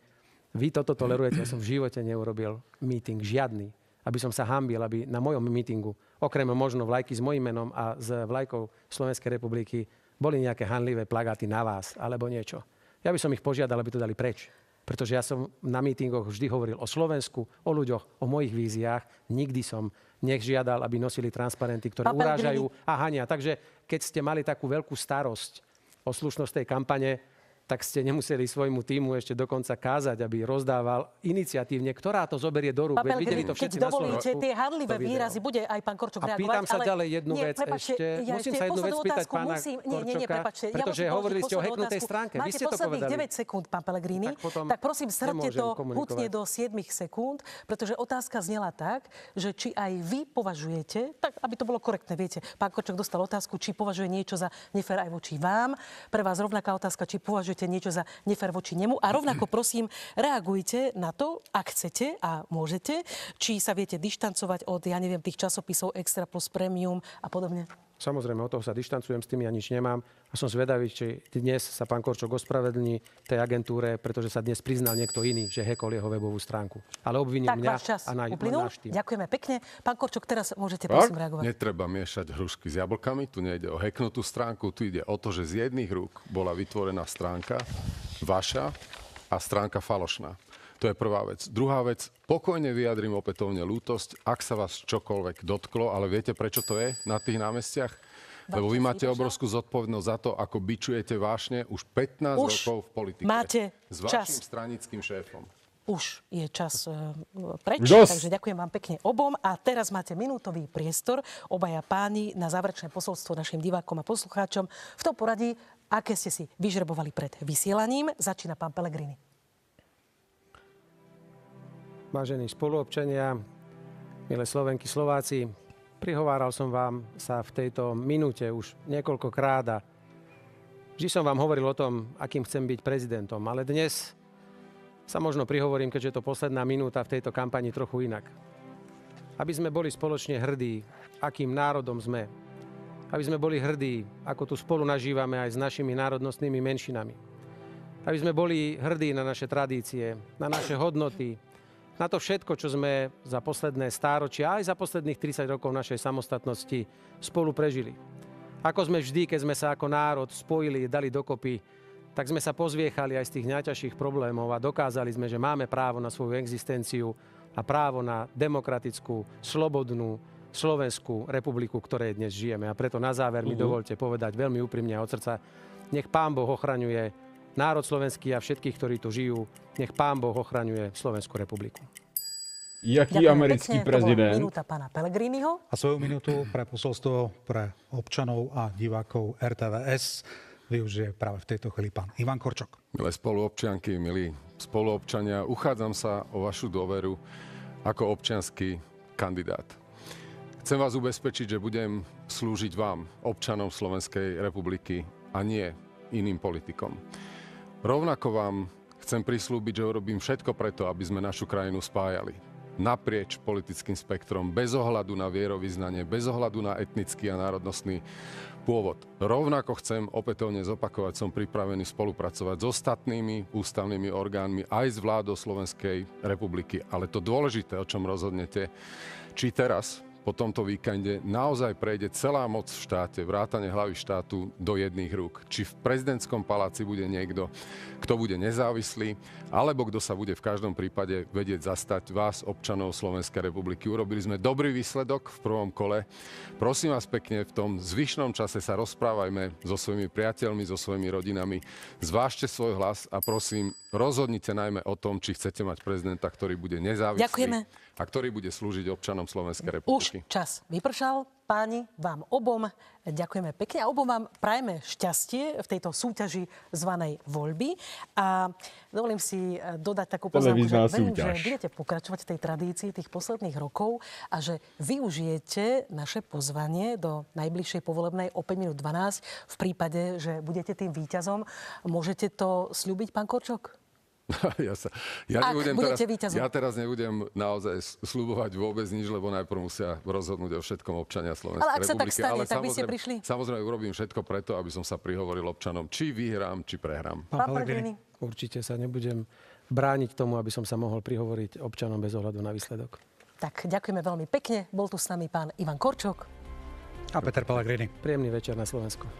vy toto tolerujete, ja som v živote neurobil meeting žiadny, aby som sa hambil, aby na mojom meetingu, okrem možno vlajky s mojim menom a s vlajkou Slovenskej republiky, boli nejaké hanlivé plagáty na vás alebo niečo. Ja by som ich požiadal, aby to dali preč. Pretože ja som na mítingoch vždy hovoril o Slovensku, o ľuďoch, o mojich víziách. Nikdy som nech žiadal, aby nosili transparenty, ktoré Papa urážajú a hania. Takže keď ste mali takú veľkú starosť o slušnosť tej kampane, tak ste nemuseli svojmu týmu ešte dokonca kázať, aby rozdával iniciatívne, ktorá to zoberie do rúk. Papel, videli to všetci keď dovolíte, tie hadlivé výrazy, bude aj pán Korčok reagovať. A pýtam sa ale... ďalej jednu nie, prepáčte, ešte. Ja musím sa jednu vec pýtať pána musím, nie, nie, nie, nie, pretože ja hovorili ste o heknutej stránke. Máte Vy ste to povedali. 9 sekúnd, pán Pelegrini. tak, tak prosím, srdte to hutne do 7 sekúnd, pretože otázka znela tak, že či aj vy považujete, tak aby to bolo korektné, viete, pán Korčok dostal otázku, či považuje niečo za nefer aj voči vám. Pre vás rovnaká otázka, či považujete považujete niečo za nefer voči nemu. A rovnako prosím, reagujte na to, ak chcete a môžete, či sa viete dištancovať od, ja neviem, tých časopisov Extra plus Premium a podobne. Samozrejme, od toho sa dištancujem, s tým ja nič nemám a som zvedavý, či dnes sa pán Korčok ospravedlní tej agentúre, pretože sa dnes priznal niekto iný, že hekol jeho webovú stránku. Ale obvinil tak, mňa čas a na, uplynul. náš tým. Ďakujeme pekne. Pán Korčok, teraz môžete prosím reagovať. Netreba miešať hrušky s jablkami, tu nejde o heknutú stránku, tu ide o to, že z jedných rúk bola vytvorená stránka vaša a stránka falošná. To je prvá vec. Druhá vec, pokojne vyjadrím opätovne lútosť, ak sa vás čokoľvek dotklo, ale viete, prečo to je na tých námestiach? Lebo vy máte obrovskú zodpovednosť za to, ako bičujete vášne už 15 už rokov v politike. máte S vašim čas. stranickým šéfom. Už je čas e, preč, Dosť. takže ďakujem vám pekne obom. A teraz máte minútový priestor, obaja páni, na záverečné posolstvo našim divákom a poslucháčom. V tom poradí, aké ste si vyžrebovali pred vysielaním. Začína pán Pelegrini. Vážení spoluobčania, milé Slovenky, Slováci, prihováral som vám sa v tejto minúte už niekoľkokrát a vždy som vám hovoril o tom, akým chcem byť prezidentom, ale dnes sa možno prihovorím, keďže je to posledná minúta v tejto kampani trochu inak. Aby sme boli spoločne hrdí, akým národom sme. Aby sme boli hrdí, ako tu spolu nažívame aj s našimi národnostnými menšinami. Aby sme boli hrdí na naše tradície, na naše hodnoty, na to všetko, čo sme za posledné stáročia aj za posledných 30 rokov našej samostatnosti spolu prežili. Ako sme vždy, keď sme sa ako národ spojili, dali dokopy, tak sme sa pozviechali aj z tých najťažších problémov a dokázali sme, že máme právo na svoju existenciu a právo na demokratickú, slobodnú Slovenskú republiku, ktorej dnes žijeme. A preto na záver mi uh-huh. dovolte povedať veľmi úprimne a od srdca, nech Pán Boh ochraňuje národ slovenský a všetkých, ktorí tu žijú. Nech pán Boh ochraňuje Slovensku republiku. Jaký Ďakujem americký pekne, prezident? minúta pána Pellegriniho. A svoju minútu pre posolstvo pre občanov a divákov RTVS využije práve v tejto chvíli pán Ivan Korčok. Milé spoluobčianky, milí spoluobčania, uchádzam sa o vašu dôveru ako občianský kandidát. Chcem vás ubezpečiť, že budem slúžiť vám, občanom Slovenskej republiky a nie iným politikom. Rovnako vám chcem prislúbiť, že urobím všetko preto, aby sme našu krajinu spájali. Naprieč politickým spektrom, bez ohľadu na vierovýznanie, bez ohľadu na etnický a národnostný pôvod. Rovnako chcem opätovne zopakovať, som pripravený spolupracovať s ostatnými ústavnými orgánmi, aj s vládou Slovenskej republiky. Ale to dôležité, o čom rozhodnete, či teraz po tomto víkende naozaj prejde celá moc v štáte, vrátane hlavy štátu do jedných rúk. Či v prezidentskom paláci bude niekto, kto bude nezávislý, alebo kto sa bude v každom prípade vedieť zastať vás, občanov Slovenskej republiky. Urobili sme dobrý výsledok v prvom kole. Prosím vás pekne, v tom zvyšnom čase sa rozprávajme so svojimi priateľmi, so svojimi rodinami. Zvážte svoj hlas a prosím, rozhodnite najmä o tom, či chcete mať prezidenta, ktorý bude nezávislý. Ďakujeme a ktorý bude slúžiť občanom Slovenskej republiky. Už čas vypršal. Páni, vám obom ďakujeme pekne a obom vám prajeme šťastie v tejto súťaži zvanej voľby. A dovolím si eh, dodať takú poznámku, že verím, súťaž. že budete pokračovať v tej tradícii tých posledných rokov a že využijete naše pozvanie do najbližšej povolebnej o 5 minút 12 v prípade, že budete tým víťazom. Môžete to slúbiť, pán Korčok? ja, sa, ja, Ak nebudem teraz, víťazom. ja teraz nebudem naozaj slubovať vôbec nič, lebo najprv musia rozhodnúť o všetkom občania Slovenskej Ale ak republiky. sa tak stane, Ale tak by ste prišli? Samozrejme, urobím všetko preto, aby som sa prihovoril občanom, či vyhrám, či prehrám. Pán Pellegrini. Určite sa nebudem brániť tomu, aby som sa mohol prihovoriť občanom bez ohľadu na výsledok. Tak, ďakujeme veľmi pekne. Bol tu s nami pán Ivan Korčok. A Peter Pellegrini. Príjemný večer na Slovensku.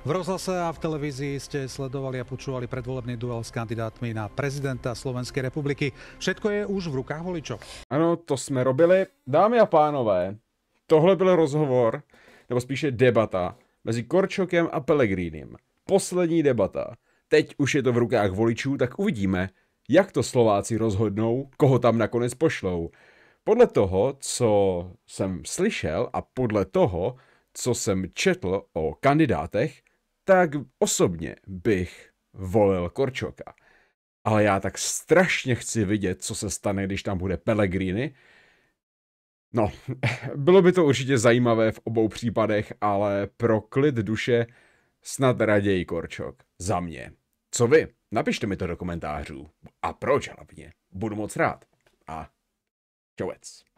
V rozhlase a v televízii ste sledovali a počúvali predvolebný duel s kandidátmi na prezidenta Slovenskej republiky. Všetko je už v rukách voličov. Ano, to jsme robili. Dámy a pánové, tohle byl rozhovor, nebo spíše debata, mezi Korčokem a Pelegrínim. Poslední debata. Teď už je to v rukách voličů, tak uvidíme, jak to Slováci rozhodnou, koho tam nakonec pošlou. Podle toho, co jsem slyšel a podle toho, co jsem četl o kandidátech, tak osobně bych volil Korčoka. Ale já tak strašně chci vidět, co se stane, když tam bude Pellegrini. No, bylo by to určitě zajímavé v obou případech, ale pro klid duše snad raději Korčok. Za mě. Co vy? Napište mi to do komentářů. A proč hlavně. Budu moc rád. A čovec.